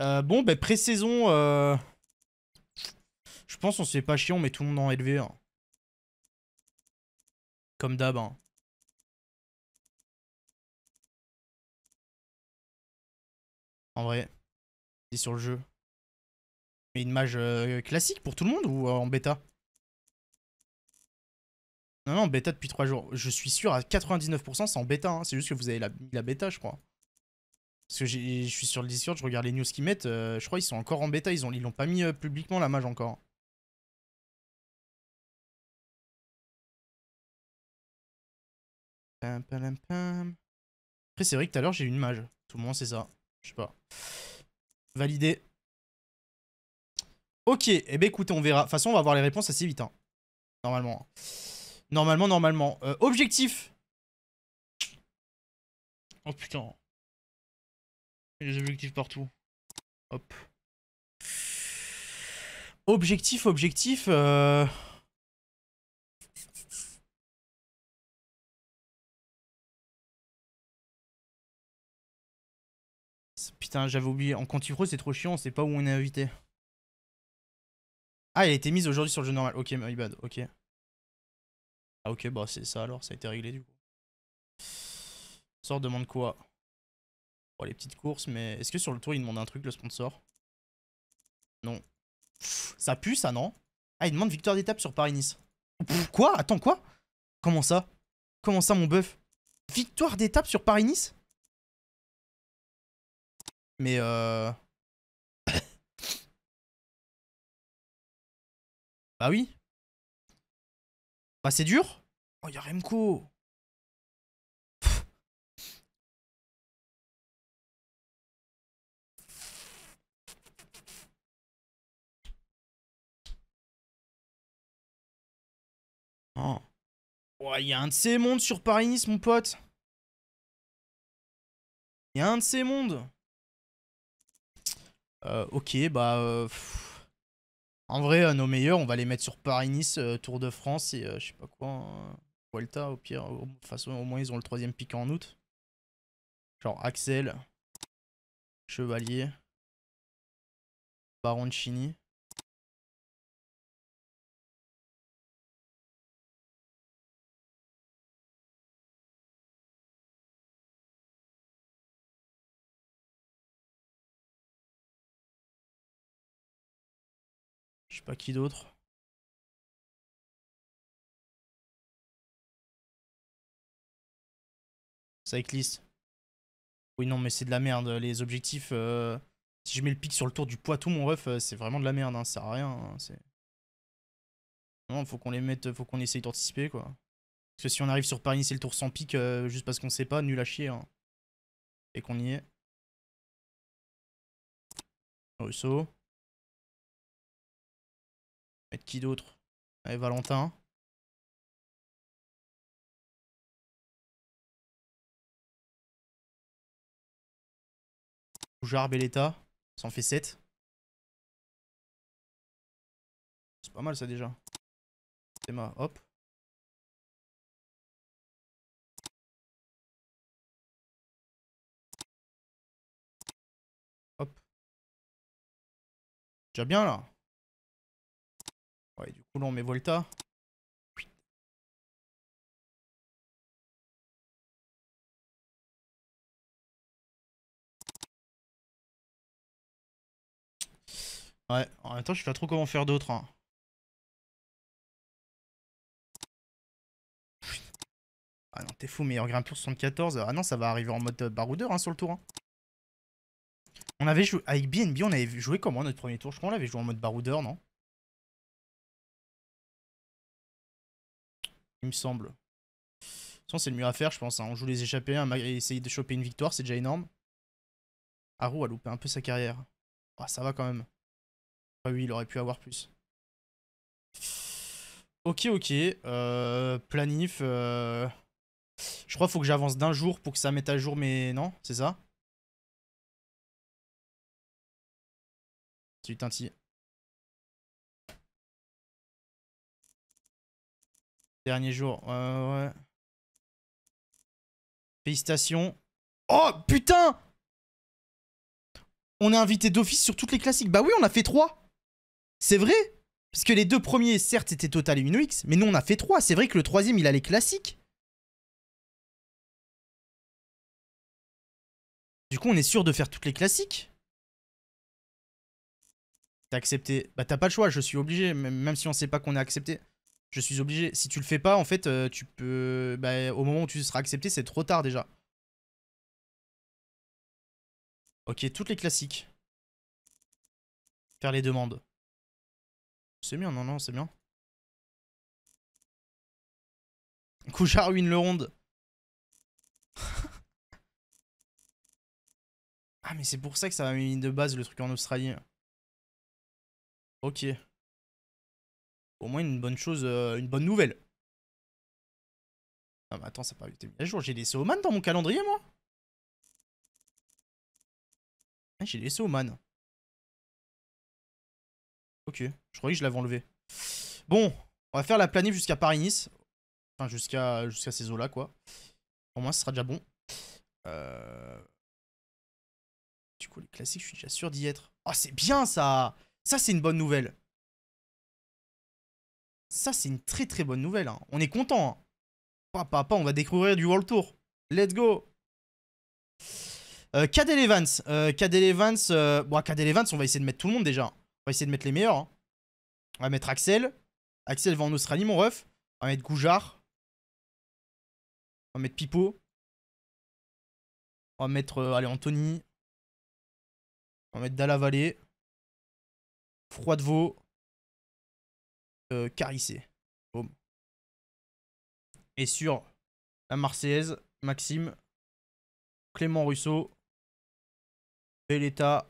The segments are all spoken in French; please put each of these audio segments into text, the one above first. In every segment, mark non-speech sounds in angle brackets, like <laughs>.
Euh, bon, bah, pré-saison, euh, je pense on se pas chiant, mais tout le monde en LV. Comme d'hab. Hein. En vrai, c'est sur le jeu. Mais une mage euh, classique pour tout le monde ou en bêta Non, non, bêta depuis 3 jours. Je suis sûr à 99% c'est en bêta. Hein. C'est juste que vous avez la, la bêta, je crois. Parce que je suis sur le Discord, je regarde les news qu'ils mettent. Euh, je crois qu'ils sont encore en bêta. Ils l'ont ils pas mis euh, publiquement la mage encore. Après, c'est vrai que tout à l'heure, j'ai eu une mage. Tout le monde c'est ça. Je sais pas. Validé. Ok, et eh ben écoutez, on verra. De toute façon, on va avoir les réponses assez vite. Hein. Normalement. Normalement, normalement. Euh, objectif. Oh putain des objectifs partout. Hop. Objectif, objectif. Euh, putain, j'avais oublié. En Quantifro, c'est trop chiant, on sait pas où on est invité. Ah, elle a été mise aujourd'hui sur le jeu normal. Ok, my bad, ok. Ah ok, bah c'est ça alors, ça a été réglé du coup. Sort demande quoi les petites courses, mais est-ce que sur le tour, il demande un truc, le sponsor Non. ça pue, ça, non Ah, il demande victoire d'étape sur Paris-Nice. Quoi Attends, quoi Comment ça Comment ça, mon bœuf Victoire d'étape sur Paris-Nice Mais euh... <coughs> bah oui. Bah c'est dur. Oh, y'a Remco. Oh. Il y a un de ces mondes sur Paris-Nice, mon pote. Il y a un de ces mondes. Euh, ok, bah... Euh, en vrai, euh, nos meilleurs, on va les mettre sur Paris-Nice, Tour de France et je sais pas quoi. Hein. Vuelta, au pire. toute façon, au moins, ils ont le troisième pic en août. Genre Axel, Chevalier, chini pas qui d'autre. Cycliste. Oui, non, mais c'est de la merde. Les objectifs, euh, si je mets le pic sur le tour du Poitou, mon ref, euh, c'est vraiment de la merde. Hein. Ça sert à rien. Hein, non, faut qu'on les mette, faut qu'on essaye d'anticiper, quoi. Parce que si on arrive sur Paris, c'est le tour sans pic, euh, juste parce qu'on sait pas, nul à chier. Hein. Et qu'on y est. Russo. Mettre qui d'autre Allez, Valentin. Boujard, Belletta. Ça en fait 7. C'est pas mal ça déjà. Théma, hop. Hop. Déjà bien là mais Volta. Ouais, en même temps, je sais pas trop comment faire d'autres. Hein. Ah non, t'es fou, meilleur grimpeur 74. Ah non, ça va arriver en mode euh, baroudeur hein, sur le tour. Hein. On avait joué avec BNB, on avait joué comment notre premier tour Je crois qu'on l'avait joué en mode baroudeur, non il me semble. De c'est le mieux à faire, je pense. Hein. On joue les échappés, Malgré essayer de choper une victoire, c'est déjà énorme. Haru a loupé un peu sa carrière. Ah, ça va quand même. Ah oui, il aurait pu avoir plus. Ok, ok. Euh, planif. Euh, je crois qu'il faut que j'avance d'un jour pour que ça mette à jour mais Non, c'est ça tu Dernier jour. Euh, ouais. Félicitations. Oh putain On est invité d'office sur toutes les classiques. Bah oui, on a fait trois. C'est vrai Parce que les deux premiers, certes, c'était Total et mais nous, on a fait trois. C'est vrai que le troisième, il a les classiques. Du coup, on est sûr de faire toutes les classiques T'as accepté Bah t'as pas le choix, je suis obligé, même si on sait pas qu'on a accepté je suis obligé. Si tu le fais pas, en fait, euh, tu peux. Bah, au moment où tu seras accepté, c'est trop tard déjà. Ok, toutes les classiques. Faire les demandes. C'est bien, non, non, c'est bien. Couchard ruine le ronde. <laughs> ah, mais c'est pour ça que ça m'a mis de base le truc en Australie. Ok. Au moins une bonne chose, euh, une bonne nouvelle. Non mais attends, ça n'a pas été mis à jour. J'ai laissé Oman dans mon calendrier, moi ah, J'ai laissé Oman. Ok, je croyais que je l'avais enlevé. Bon, on va faire la planète jusqu'à Paris-Nice. Enfin, jusqu'à jusqu'à ces eaux-là, quoi. Au moins, ce sera déjà bon. Euh, du coup, les classiques, je suis déjà sûr d'y être. Ah, oh, c'est bien, ça Ça, c'est une bonne nouvelle ça, c'est une très très bonne nouvelle. Hein. On est content. Hein. Papa, on va découvrir du World Tour. Let's go. Euh, Evans. Euh, Evans. Euh, Evans, on va essayer de mettre tout le monde déjà. On va essayer de mettre les meilleurs. Hein. On va mettre Axel. Axel va en Australie, mon ref. On va mettre Goujard. On va mettre Pipo. On va mettre. Euh, allez, Anthony. On va mettre Dalla Vallée. Froidevaux. Euh, carissé. Et sur la Marseillaise, Maxime, Clément Russo, Belletta,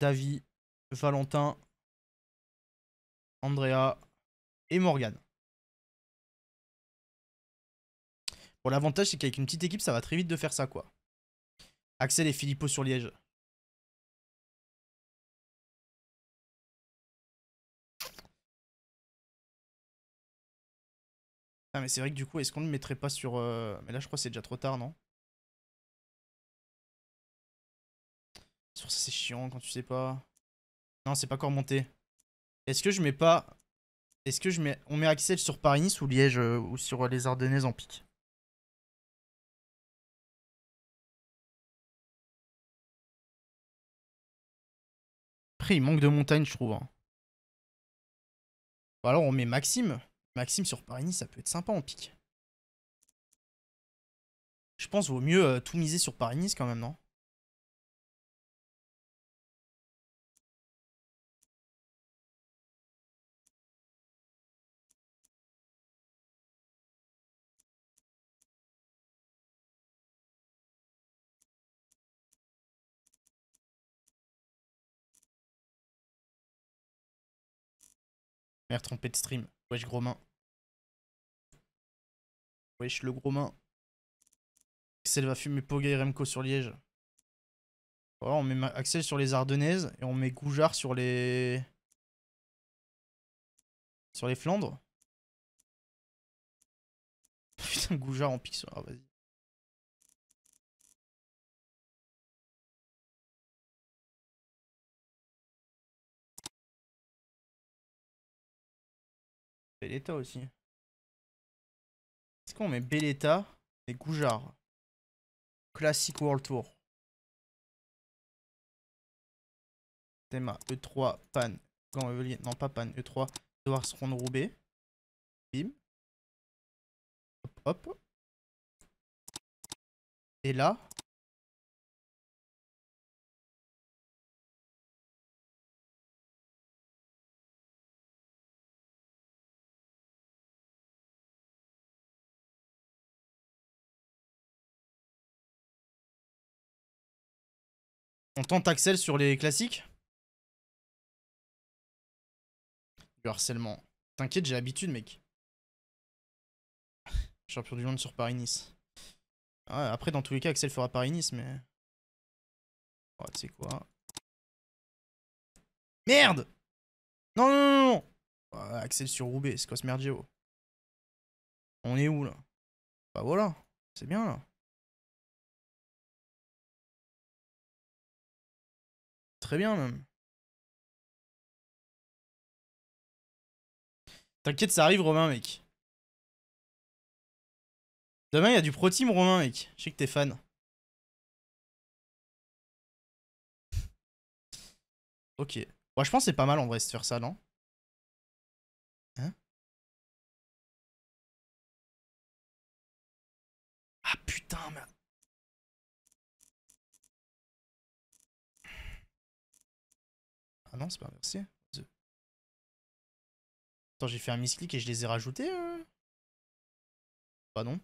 Davy, Valentin, Andrea et Morgane. Bon, l'avantage, c'est qu'avec une petite équipe, ça va très vite de faire ça, quoi. Axel et Philippot sur Liège. Ah mais c'est vrai que du coup, est-ce qu'on le mettrait pas sur... Euh, mais là, je crois que c'est déjà trop tard, non Sur ça, c'est chiant quand tu sais pas. Non, c'est pas quoi monté. Est-ce que je mets pas... Est-ce que je mets... On met Axel sur Paris-Nice ou Liège euh, ou sur euh, les Ardennaises en pique Après, il manque de montagne, je trouve. Hein. alors, on met Maxime. Maxime sur Paris-Nice, ça peut être sympa en pique. Je pense qu'il vaut mieux euh, tout miser sur Paris-Nice quand même, non trompé de stream. Wesh, gros main. Wesh, le gros main. Axel va fumer Poga et Remco sur Liège. on met Axel sur les Ardennaises et on met Goujard sur les... Sur les Flandres. <laughs> Putain, Goujard en pique. Ah, vas-y. Belletta aussi. Est-ce qu'on met Belletta et Goujard Classic World Tour. Thema E3, Pan, non pas Pan, E3, Devoir se rendre Roubaix. Bim. Hop, hop. Et là, On tente Axel sur les classiques Du harcèlement. T'inquiète, j'ai l'habitude, mec. <laughs> Champion du monde sur Paris-Nice. après, dans tous les cas, Axel fera Paris-Nice, mais... Oh, tu sais quoi Merde Non, non, non, Axel sur Roubaix, c'est quoi ce merdier oh? On est où, là Bah voilà, c'est bien, là. Très bien même. T'inquiète, ça arrive Romain, mec. Demain, il y a du pro team Romain, mec. Je sais que t'es fan. Ok. Moi, je pense que c'est pas mal en vrai de faire ça, non Hein Ah putain, merde. Ah non, c'est pas inversé. Attends, j'ai fait un misclick et je les ai rajoutés Pas euh bah non.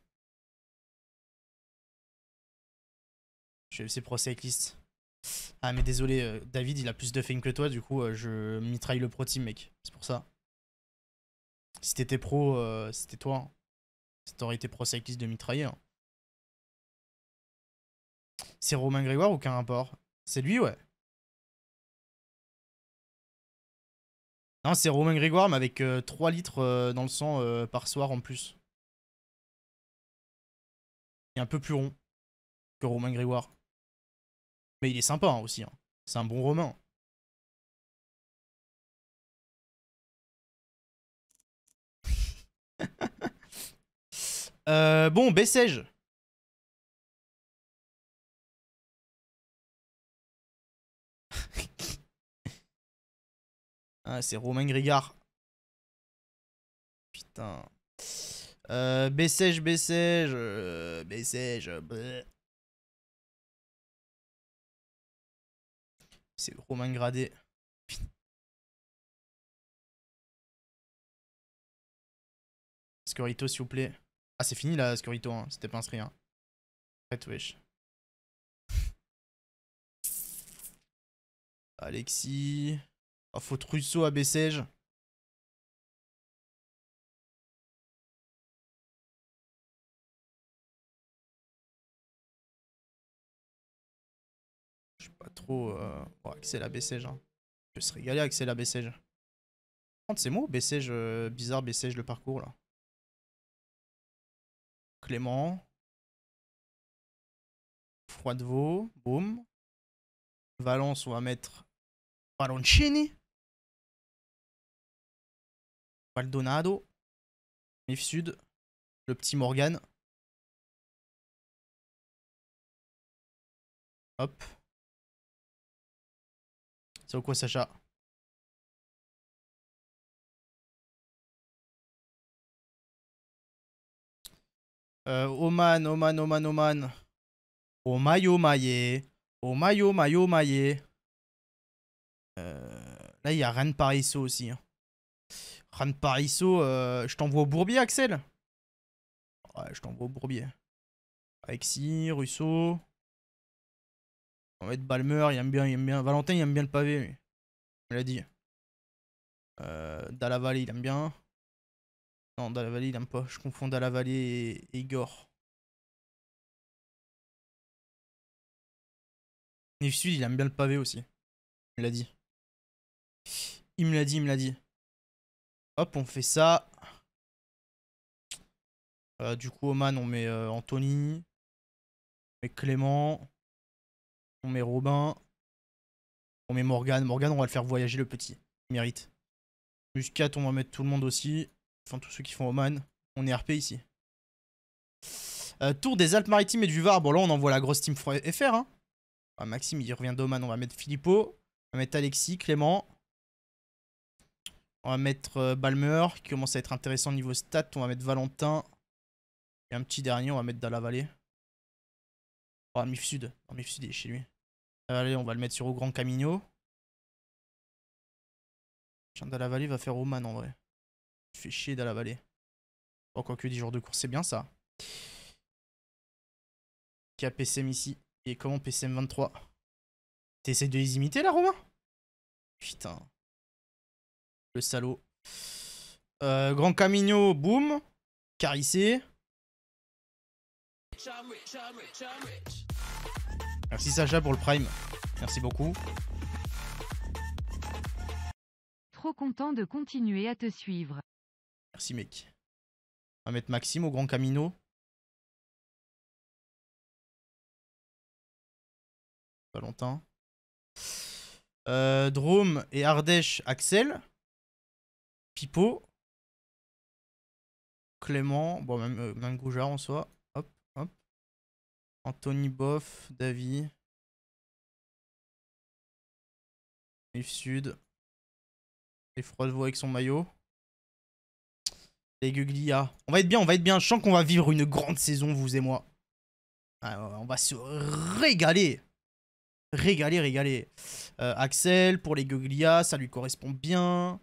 Je vais laisser Pro cycliste Ah mais désolé, euh, David il a plus de fame que toi, du coup euh, je mitraille le pro team mec, c'est pour ça. Si t'étais pro, c'était toi. Si t'aurais été pro cycliste de mitrailler. Hein. C'est Romain Grégoire ou qu'un rapport C'est lui ouais. Non, c'est Romain Grégoire, mais avec 3 euh, litres euh, dans le sang euh, par soir en plus. Il est un peu plus rond que Romain Grégoire. Mais il est sympa hein, aussi. Hein. C'est un bon Romain. <laughs> bon, Bessège. Ah, c'est Romain Grigard. Putain. Euh, Bessège, Bessège, euh, Bessège. C'est Romain Gradé. Skorito, s'il vous plaît. Ah, c'est fini là, Skorito. Hein. C'était pas inscrit. Hein. Alexis. Oh, faut Rousseau à Bessège. Je sais pas trop... Euh... Oh, Axel à Bessège. Hein. Je serais régaler Axel à Bessège. C'est moi Bessège euh, Bizarre Bessège le parcours là. Clément. Froidevaux. Boum. Valence, on va mettre Valencini. Maldonado, Mif Sud, le petit Morgan. Hop. C'est au quoi Sacha euh, Oman, Oman, Oman, Oman. Mayo, Maye. maillet. Mayo maillot maillet. là, il y a rennes paris aussi. Hein. Ran euh, je t'envoie au bourbier, Axel Ouais, je t'envoie au bourbier. Alexis, Russo. On va être Balmer, il aime bien, il aime bien. Valentin, il aime bien le pavé, lui. Il l'a dit. Euh, il aime bien. Non, Dalavalle, il aime pas. Je confonds Dallavali et, et Igor. Nif il aime bien le pavé aussi. Il me l'a dit. Il me l'a dit, il me l'a dit. Hop, on fait ça. Euh, du coup, Oman, on met euh, Anthony. On met Clément. On met Robin. On met Morgane. Morgan, on va le faire voyager le petit. Il mérite. Muscat, on va mettre tout le monde aussi. Enfin, tous ceux qui font Oman. On est RP ici. Euh, tour des Alpes-Maritimes et du Var. Bon, là, on envoie la grosse team FR. Hein. Maxime, il revient d'Oman. On va mettre Filippo. On va mettre Alexis, Clément. On va mettre euh, Balmer qui commence à être intéressant niveau stats. On va mettre Valentin. Et un petit dernier, on va mettre Dalavallée. Oh, Mif Sud. Oh, Mif Sud est chez lui. allez on va le mettre sur au Grand Camino. Tiens, Dalavallée va faire Roman, en vrai. Je fais chier Dalavallée. Bon, que 10 jours de course, c'est bien ça. Qui a PCM ici Et comment PCM 23 T'essaies de les imiter là, Romain Putain. Le salaud. Euh, Grand Camino, boum. Carissé. Merci Sacha pour le prime. Merci beaucoup. Trop content de continuer à te suivre. Merci mec. On va mettre Maxime au Grand Camino. Pas longtemps. Euh, Drôme et Ardèche, Axel. Pipo. Clément, bon, euh, même, Goujard en soi. Hop, hop. Anthony Boff, David, Rive Sud. Les Froidevaux avec son maillot. Les Guglias, On va être bien, on va être bien. Je sens qu'on va vivre une grande saison, vous et moi. Ah, on va se régaler. Régaler, régaler. Euh, Axel, pour les Guglias, ça lui correspond bien.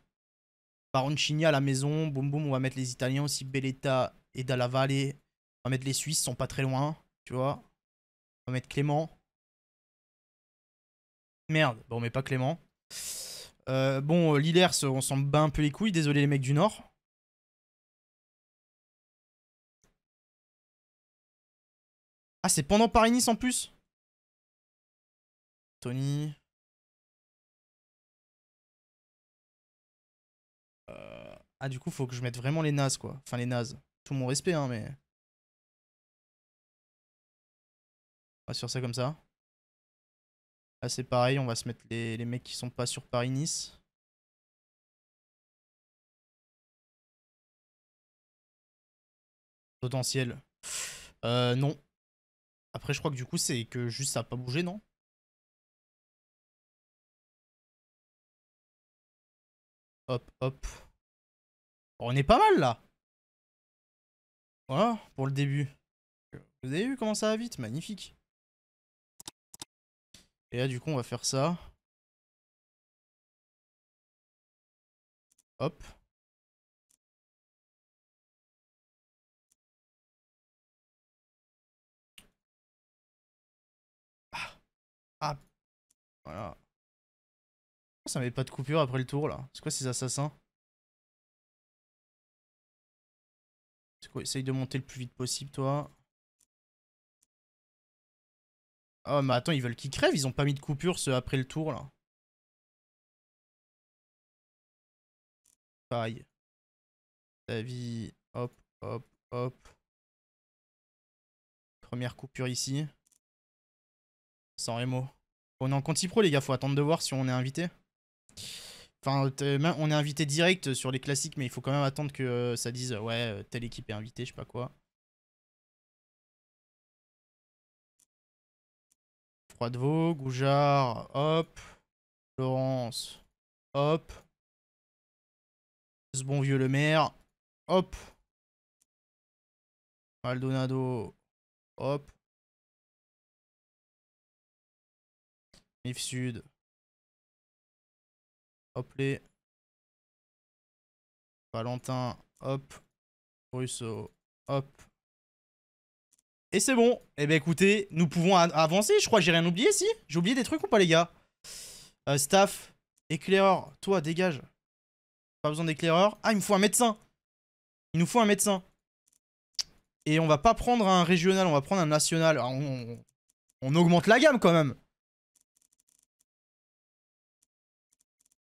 Baroncini à la maison. Boum boum, on va mettre les Italiens aussi. Belletta et Dalla Valle. On va mettre les Suisses, ils sont pas très loin. Tu vois. On va mettre Clément. Merde, bon, mais pas Clément. Euh, bon, Lillers, on s'en bat un peu les couilles. Désolé les mecs du Nord. Ah, c'est pendant Paris-Nice en plus Tony. Euh, ah, du coup, faut que je mette vraiment les nazes, quoi. Enfin, les nazes. Tout mon respect, hein, mais. On va sur ça comme ça. Là, c'est pareil, on va se mettre les, les mecs qui sont pas sur Paris-Nice. Potentiel. Euh, non. Après, je crois que du coup, c'est que juste ça a pas bougé, non Hop, hop. On est pas mal là. Voilà, pour le début. Vous avez vu comment ça va vite Magnifique. Et là, du coup, on va faire ça. Hop. Ah. ah. Voilà. Ça met pas de coupure après le tour là. C'est quoi ces assassins Essaye de monter le plus vite possible toi. Oh mais attends, ils veulent qu'ils crèvent, ils ont pas mis de coupure ce après le tour là. Pareil. Ta vie. Hop, hop, hop. Première coupure ici. Sans émo. On est en conti pro les gars, faut attendre de voir si on est invité. Enfin, euh, on est invité direct sur les classiques, mais il faut quand même attendre que euh, ça dise ouais, euh, telle équipe est invitée, je sais pas quoi. Froidevaux, Goujard, hop. Laurence, hop. Ce bon vieux le maire, hop. Maldonado, hop. Mif Sud, Hop les. Valentin, hop. Russo, hop. Et c'est bon. Eh ben écoutez, nous pouvons avancer. Je crois que j'ai rien oublié, si J'ai oublié des trucs ou pas, les gars euh, Staff, éclaireur, toi, dégage. Pas besoin d'éclaireur. Ah, il me faut un médecin. Il nous faut un médecin. Et on va pas prendre un régional, on va prendre un national. Ah, on augmente la gamme quand même.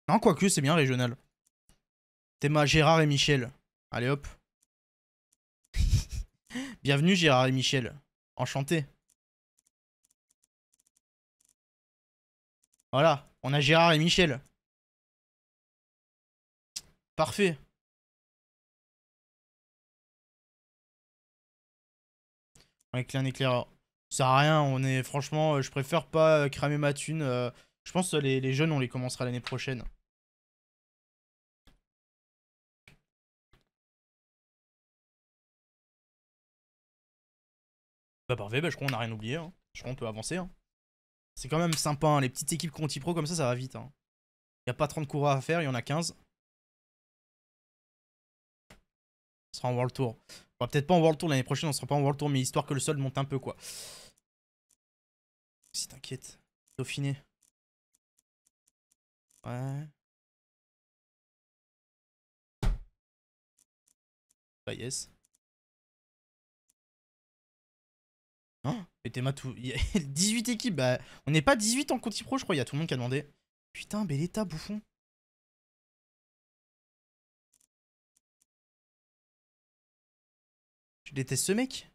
Non, quoique, c'est bien régional. ma Gérard et Michel. Allez hop. <laughs> Bienvenue Gérard et Michel. Enchanté. Voilà, on a Gérard et Michel. Parfait. Avec un éclaireur. Ça sert à rien, on est franchement, euh, je préfère pas euh, cramer ma thune. Euh, je pense que les, les jeunes, on les commencera l'année prochaine. Bah parfait, bah, je crois qu'on a rien oublié. Hein. Je crois qu'on peut avancer. Hein. C'est quand même sympa, hein, les petites équipes Conti Pro comme ça, ça va vite. Hein. Y a pas 30 coureurs à faire, il y en a 15. On sera en World Tour. va peut-être pas en World Tour l'année prochaine, on sera pas en World Tour, mais histoire que le sol monte un peu, quoi. Si t'inquiète. Dauphiné. Ouais. Bah yes. 18 hein <laughs> équipes. Bah, on n'est pas 18 en Conti Pro, je crois. Il y a tout le monde qui a demandé. Putain, Belletta, bouffon. Je déteste ce mec.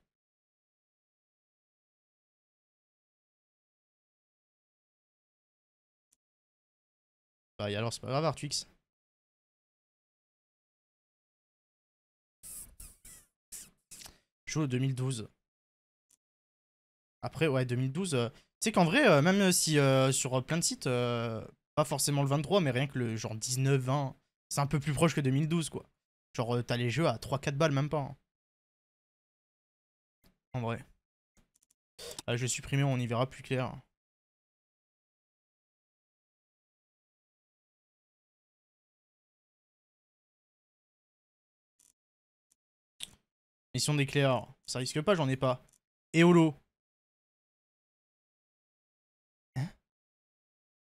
Bah, et alors, c'est pas grave, Artwix. Joue 2012. Après, ouais, 2012. c'est euh, tu sais qu'en vrai, euh, même euh, si sur plein de sites, pas forcément le 23, mais rien que le genre 19, 20, c'est un peu plus proche que 2012, quoi. Genre, t'as les jeux à 3-4 balles, même pas. Hein. En vrai. Ah, je vais supprimer, on y verra plus clair. Mission d'éclair, ça risque pas, j'en ai pas. Et Eolo,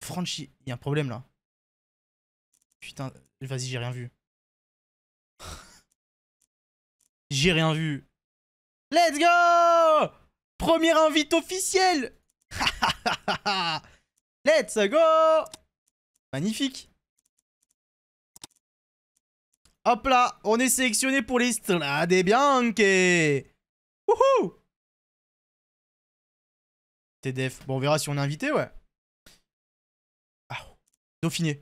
Franchi, il y a un problème là. Putain, vas-y, j'ai rien vu. <laughs> j'ai rien vu. Let's go Premier invite officielle. <laughs> Let's go Magnifique Hop là, on est sélectionné pour les Strade Bianche Wouhou TDF, bon on verra si on est invité, ouais. Dauphiné.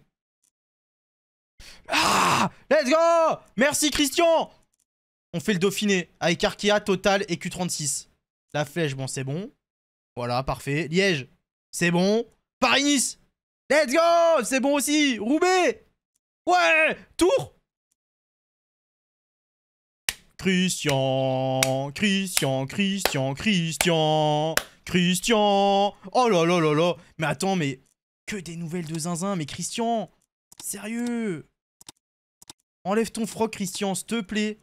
Ah Let's go Merci Christian On fait le Dauphiné avec Arkea, Total et Q36. La flèche, bon, c'est bon. Voilà, parfait. Liège, c'est bon. Paris-Nice, let's go C'est bon aussi Roubaix Ouais Tour Christian, Christian, Christian, Christian, Christian Oh là là là là Mais attends, mais que des nouvelles de zinzin, mais Christian Sérieux Enlève ton froc, Christian, s'il te plaît.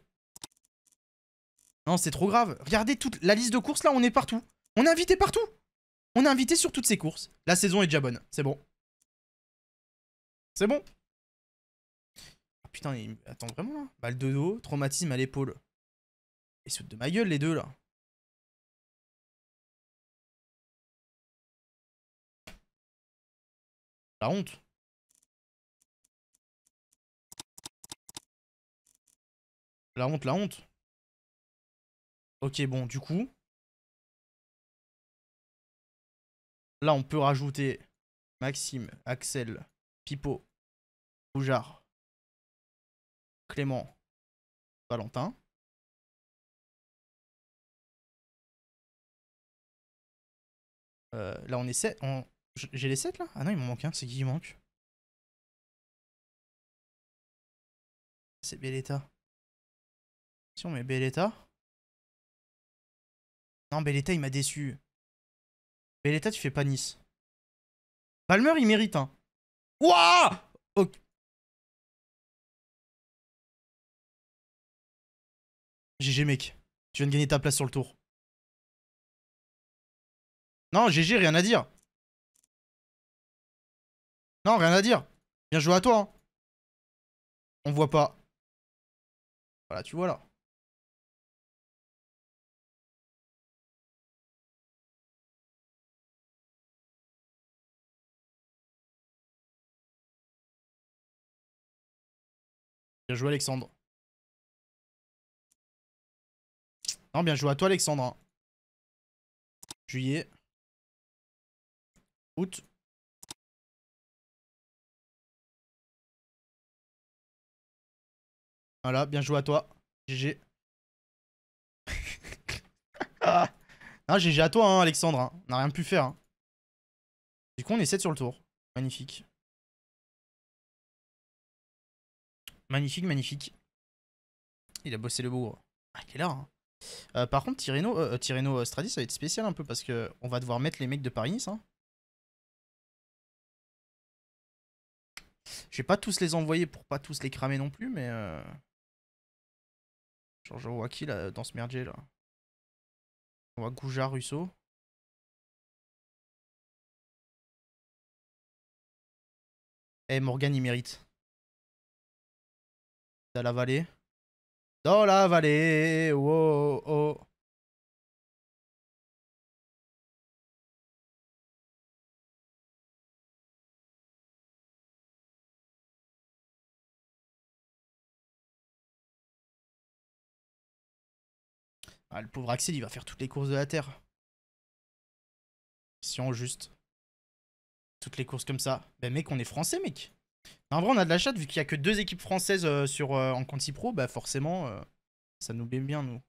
Non, c'est trop grave. Regardez toute la liste de courses, là, on est partout. On est invité partout. On est invité sur toutes ces courses. La saison est déjà bonne. C'est bon. C'est bon. Ah, putain, il... attends vraiment, là. Balle de dos, traumatisme à l'épaule. Ils sautent de ma gueule, les deux, là. La honte. La honte, la honte. Ok, bon, du coup... Là, on peut rajouter Maxime, Axel, Pipo, Boujard, Clément, Valentin. Euh, là, on essaie... J'ai les 7 là Ah non, il m'en manque un. C'est qui qui manque C'est Belletta. Si on met Belletta. Non, Belletta, il m'a déçu. Belletta, tu fais pas Nice. Palmer, il mérite hein. Wouah Ok. GG, mec. Tu viens de gagner ta place sur le tour. Non, GG, rien à dire. Non, rien à dire. Bien joué à toi. Hein. On voit pas. Voilà, tu vois là. Bien joué Alexandre. Non, bien joué à toi Alexandre. Hein. Juillet. Août. Voilà, bien joué à toi. GG. Non, GG à toi, hein, Alexandre. Hein. On n'a rien pu faire. Hein. Du coup, on est 7 sur le tour. Magnifique. Magnifique, magnifique. Il a bossé le bourg. Ah, il est par contre, Tyreno, euh, euh, euh, Stradis, ça va être spécial un peu parce que on va devoir mettre les mecs de Paris-Nice. Hein. Je vais pas tous les envoyer pour pas tous les cramer non plus, mais... Euh, Genre, je vois qui là, dans ce merdier là On voit Gouja Russo. Eh, Morgan, il mérite. Dans la vallée. Dans la vallée, wow, oh. oh, oh. Ah, le pauvre Axel, il va faire toutes les courses de la Terre. Si on juste. Toutes les courses comme ça. Ben mec, on est français, mec. Ben, en vrai, on a de la chatte, vu qu'il n'y a que deux équipes françaises euh, sur, euh, en Conti Pro, bah forcément, euh, ça nous bême bien, nous.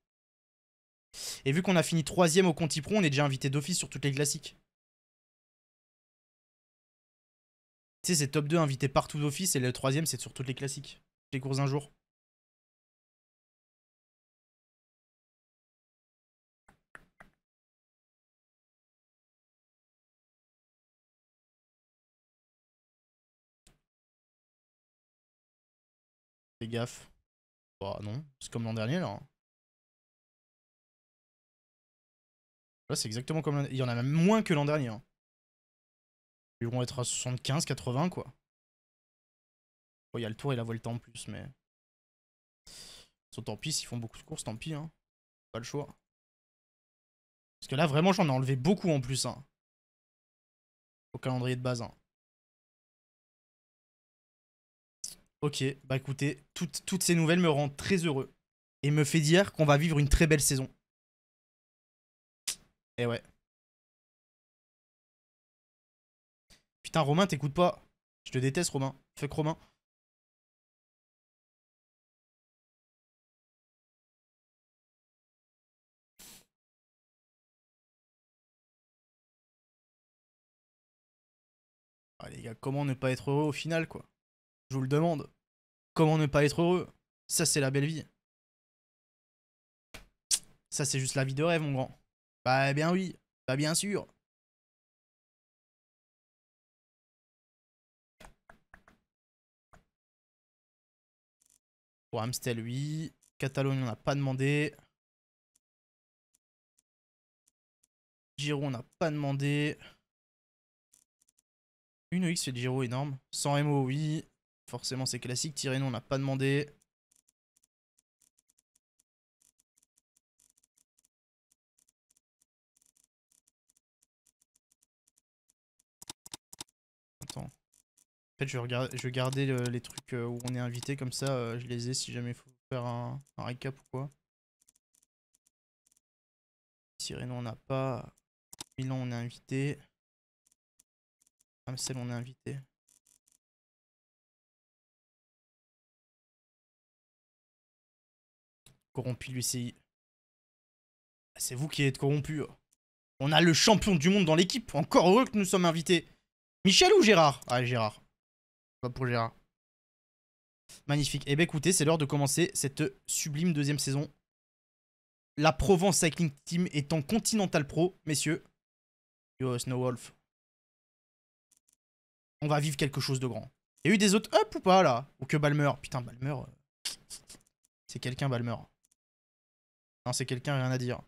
Et vu qu'on a fini troisième au Conti Pro, on est déjà invité d'office sur toutes les classiques. Tu sais, c'est top 2 invité partout d'office, et le troisième, c'est sur toutes les classiques. les courses d'un jour. Fais gaffe. Bah non, c'est comme l'an dernier là. Hein. Là c'est exactement comme l'an dernier. Il y en a même moins que l'an dernier. Hein. Ils vont être à 75, 80 quoi. il y a le tour et la temps en plus, mais... Sont tant pis, s'ils font beaucoup de courses, tant pis. Hein. Pas le choix. Parce que là, vraiment, j'en ai enlevé beaucoup en plus. Hein. Au calendrier de base. Hein. Ok, bah écoutez, toutes, ces nouvelles me rendent très heureux et me fait dire qu'on va vivre une très belle saison. Eh ouais. Putain, Romain, t'écoutes pas. Je te déteste, Romain. Fuck Romain. Ah les gars, comment ne pas être heureux au final, quoi je vous le demande. Comment ne pas être heureux Ça, c'est la belle vie. Ça, c'est juste la vie de rêve, mon grand. Bah, eh bien oui. Bah, bien sûr. Pour Amstel, oui. Catalogne, on n'a pas demandé. Giro, on n'a pas demandé. Une X de Giro énorme. 100 MO, oui. Forcément, c'est classique. non, on n'a pas demandé. Attends. En fait, je vais, je garder euh, les trucs euh, où on est invité. Comme ça, euh, je les ai si jamais il faut faire un, un récap ou quoi. on n'a pas. Milan, on est invité. Amsel, on est invité. Corrompu l'UCI. Bah, c'est vous qui êtes corrompu. Hein. On a le champion du monde dans l'équipe. Encore heureux que nous sommes invités. Michel ou Gérard Ah, Gérard. Pas pour Gérard. Magnifique. Eh bien, écoutez, c'est l'heure de commencer cette sublime deuxième saison. La Provence Cycling Team étant Continental Pro, messieurs. Yo, Wolf. On va vivre quelque chose de grand. Il y a eu des autres up ou pas, là Ou que Balmer Putain, Balmer... Euh, c'est quelqu'un, Balmer. Non, c'est quelqu'un, rien à dire.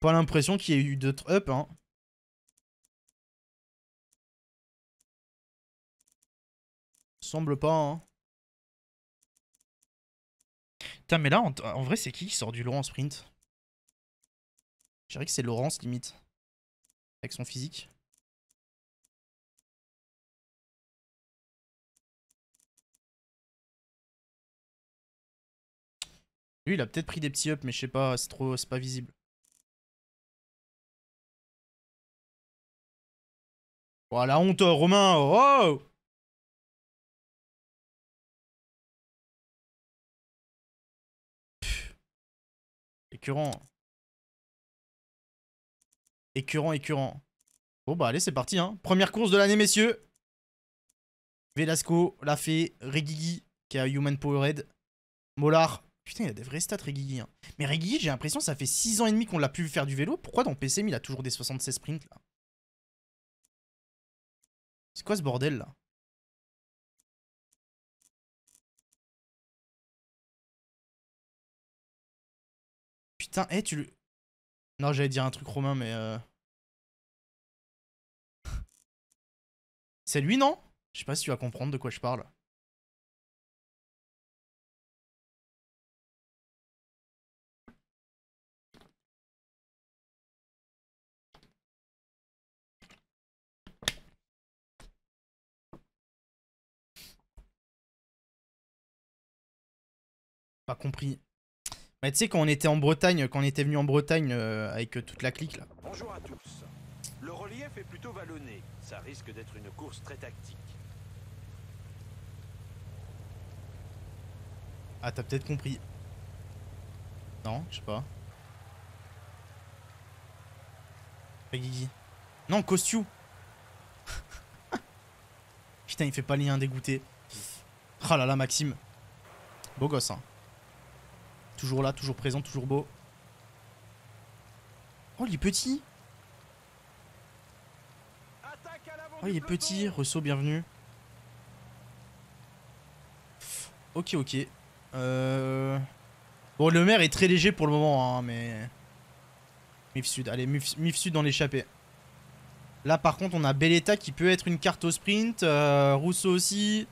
Pas l'impression qu'il y ait eu d'autres up, hein. Semble pas, hein. Putain, mais là, en, vrai, c'est qui qui sort du Laurent Sprint Je que c'est Laurence, limite. Avec son physique. Lui, il a peut-être pris des petits ups, mais je sais pas, c'est trop, c'est pas visible. Oh, la honte, oh, Romain Oh écurrent oh. Écurant. Écurant, Bon, bah allez, c'est parti, hein. Première course de l'année, messieurs. Velasco, la fait, Regigi, qui a Human Powerhead, Molar, Putain, il a des vrais stats, Reguilly. Hein. Mais Reguilly, j'ai l'impression, ça fait 6 ans et demi qu'on l'a pu faire du vélo. Pourquoi dans PCM, il a toujours des 76 sprints, là C'est quoi ce bordel, là Putain, hé, eh, tu le... Non, j'allais dire un truc romain, mais... Euh <laughs> C'est lui, non Je sais pas si tu vas comprendre de quoi je parle. compris. Mais tu sais, quand on était en Bretagne, quand on était venu en Bretagne euh, avec euh, toute la clique là. Bonjour à tous. Le relief est plutôt vallonné. Ça risque d'être une course très tactique. Ah, t'as peut-être compris. Non, je sais pas. Pas Non, Costiu. <laughs> Putain, il fait pas lien dégoûté. oh là là, Maxime. Beau gosse, hein. Toujours là, toujours présent, toujours beau. Oh, il est petit Oh, il est petit, Rousseau, bienvenue. Ok, ok. Euh, bon, le maire est très léger pour le moment, hein, mais... Mif Sud, allez, Mif, Sud dans l'échappée. Là, par contre, on a Belletta qui peut être une carte au sprint. Euh, Rousseau aussi.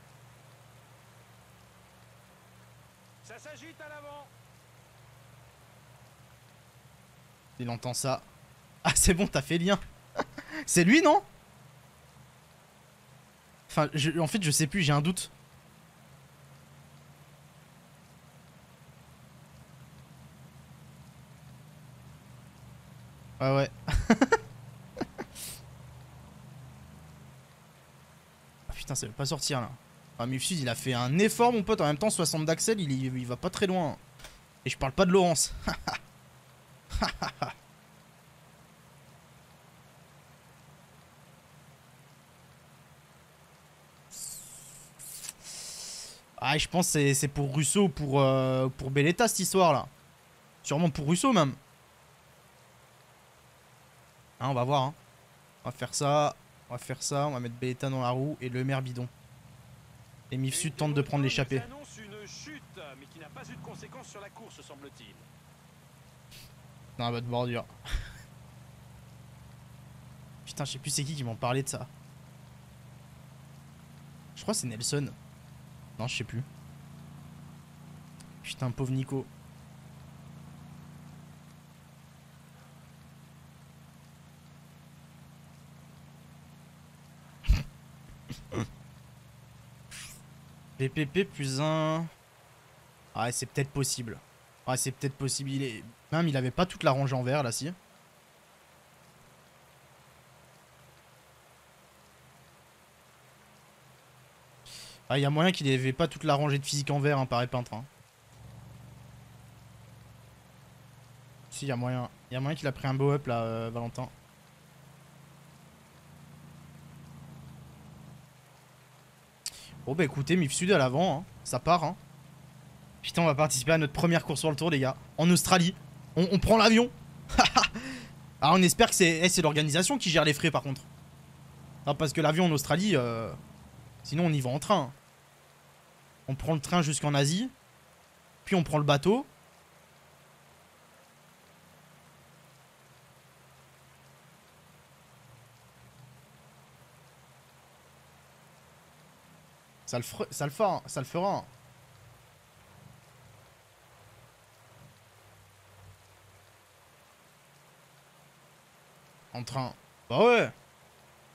Il entend ça. Ah, c'est bon, t'as fait lien. <laughs> c'est lui, non Enfin, en fait, je sais plus, j'ai un doute. Ouais, ouais. <laughs> ah putain, ça veut pas sortir là. Ah, Mifsud, il a fait un effort, mon pote. En même temps, 60 d'Axel, il, il va pas très loin. Et je parle pas de Laurence. <laughs> <laughs> ah, je pense que c'est pour Russo pour, euh, pour Belletta cette histoire là. Sûrement pour Russo même. Hein, on va voir. Hein. On va faire ça. On va faire ça. On va mettre Belletta dans la roue et le mer bidon. Et Mifsud tente de prendre l'échappée. annonce une chute, mais qui n'a pas eu de conséquences sur la course, semble-t-il dans bordure. <laughs> Putain, je sais plus c'est qui qui m'ont parlé de ça. Je crois c'est Nelson. Non, je sais plus. Putain, pauvre Nico. PPP <laughs> plus 1. Ah, c'est peut-être possible c'est peut-être possible. Même, il avait pas toute la rangée en vert, là, si. Ah, il y a moyen qu'il n'avait pas toute la rangée de physique en vert, hein, par épeintre. Hein. Si, il y a moyen. Il y a moyen qu'il a pris un beau up, là, euh, Valentin. Bon, bah écoutez, Mif Sud à l'avant, hein. ça part. Hein. Putain, on va participer à notre première course sur le tour, les gars. En Australie. On, prend l'avion. <laughs> ah, on espère que eh, c'est l'organisation qui gère les frais, par contre. Non, parce que l'avion en Australie, euh, sinon on y va en train. On prend le train jusqu'en Asie. Puis on prend le bateau. Ça le, ça le fera. Ça le fera. en train. Bah ouais.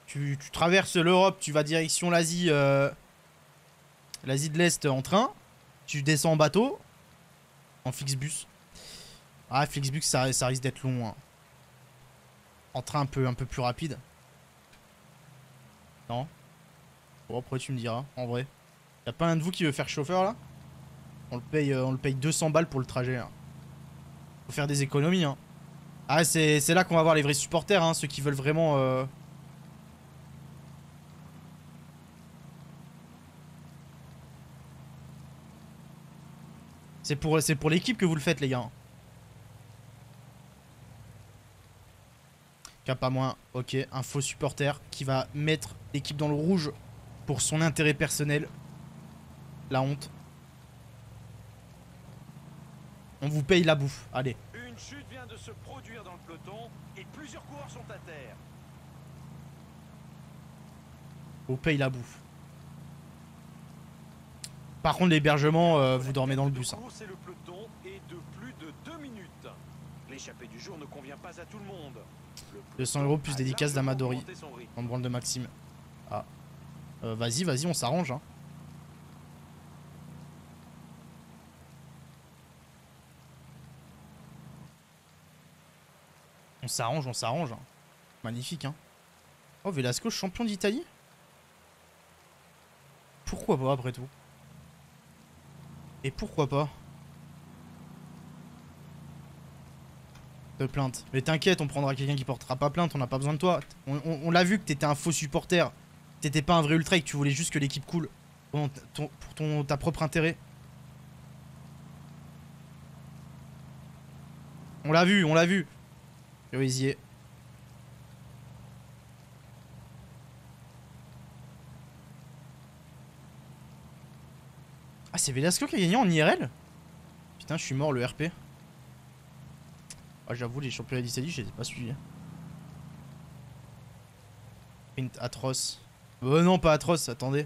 Tu, traverses l'Europe, tu vas direction l'Asie. Euh, L'Asie de l'Est en train. Tu descends en bateau. En bus. Ah, Flixbus, ça, ça risque d'être long. Hein. En train un peu, un peu plus rapide. Non Bon, après, tu me diras, en vrai. Y'a pas un de vous qui veut faire chauffeur là on le, paye, euh, on le paye 200 balles pour le trajet. Hein. Faut faire des économies. Hein. Ah, c'est là qu'on va voir les vrais supporters, hein, ceux qui veulent vraiment... Euh, c'est pour, pour l'équipe que vous le faites, les gars. Hein. Cap pas moins, ok, un faux supporter qui va mettre l'équipe dans le rouge pour son intérêt personnel. La honte. On vous paye la bouffe, allez de se produire dans le peloton et plusieurs coureurs sont à terre. On paye la bouffe. Par contre, l'hébergement, euh, vous dormez dans le bus. Hein. le peloton de plus de minutes. L'échappée du jour ne convient pas à tout le monde. 200 euros plus dédicace d'Amadori. On branle de Maxime. Ah. Euh, vas-y, vas-y, on s'arrange. Hein. On s'arrange, on s'arrange. Magnifique, hein. Oh, Velasco, champion d'Italie Pourquoi pas, après tout Et pourquoi pas De plainte. Mais t'inquiète, on prendra quelqu'un qui portera pas plainte, on n'a pas besoin de toi. On, l'a vu que t'étais un faux supporter. T'étais pas un vrai ultra et que tu voulais juste que l'équipe coule. Pour, pour ton, ta propre intérêt. On l'a vu, on l'a vu est Ah, c'est Velasco qui a gagné en IRL Putain, je suis mort, le RP. Ah, j'avoue, les championnats d'Italie, je les ai pas suivis. Hein. Print atroce. Oh non, pas atroce, attendez.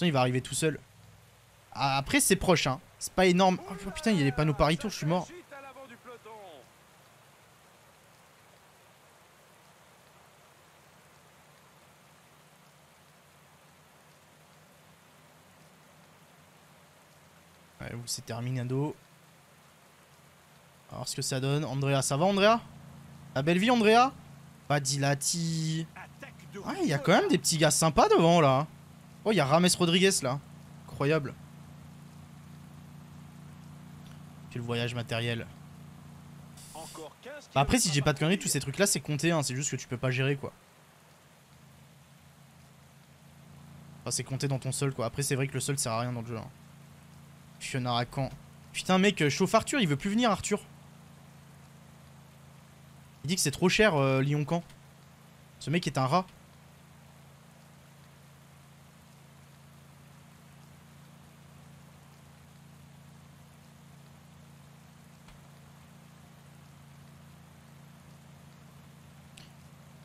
De il va arriver tout seul. Ah, après, c'est proche, hein. C'est pas énorme. Oh, putain, il y a les panneaux Paris Tour, je suis mort. c'est terminado. On va ce que ça donne. Andrea, ça va Andrea La belle vie Andrea Pas Dilati. Ah, il y a quand même des petits gars sympas devant là. Oh, il y a Rames Rodriguez là. Incroyable. Quel voyage matériel. Bah après, si j'ai pas de conneries, tous ces trucs là c'est compté, hein. c'est juste que tu peux pas gérer quoi. c'est compté dans ton seul quoi. Après, c'est vrai que le sol sert à rien dans le jeu. Hein. Putain mec, euh, chauffe Arthur, il veut plus venir Arthur. Il dit que c'est trop cher euh, lyon Ce mec est un rat.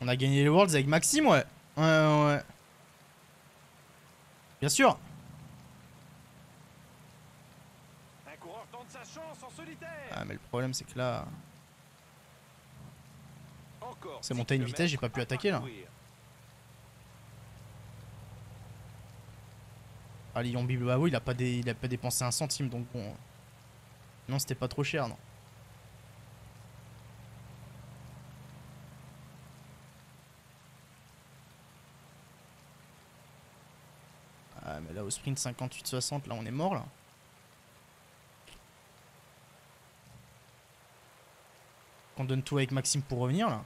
On a gagné les Worlds avec Maxime, ouais. Ouais, ouais. Bien sûr. Ah, mais le problème, c'est que là. C'est monté à une vitesse, j'ai pas pu attaquer là. Ah, Lyon oui il a, pas il a pas dépensé un centime donc bon. Non, c'était pas trop cher, non. Ah, mais là, au sprint 58-60, là, on est mort là. qu'on donne tout avec Maxime pour revenir là.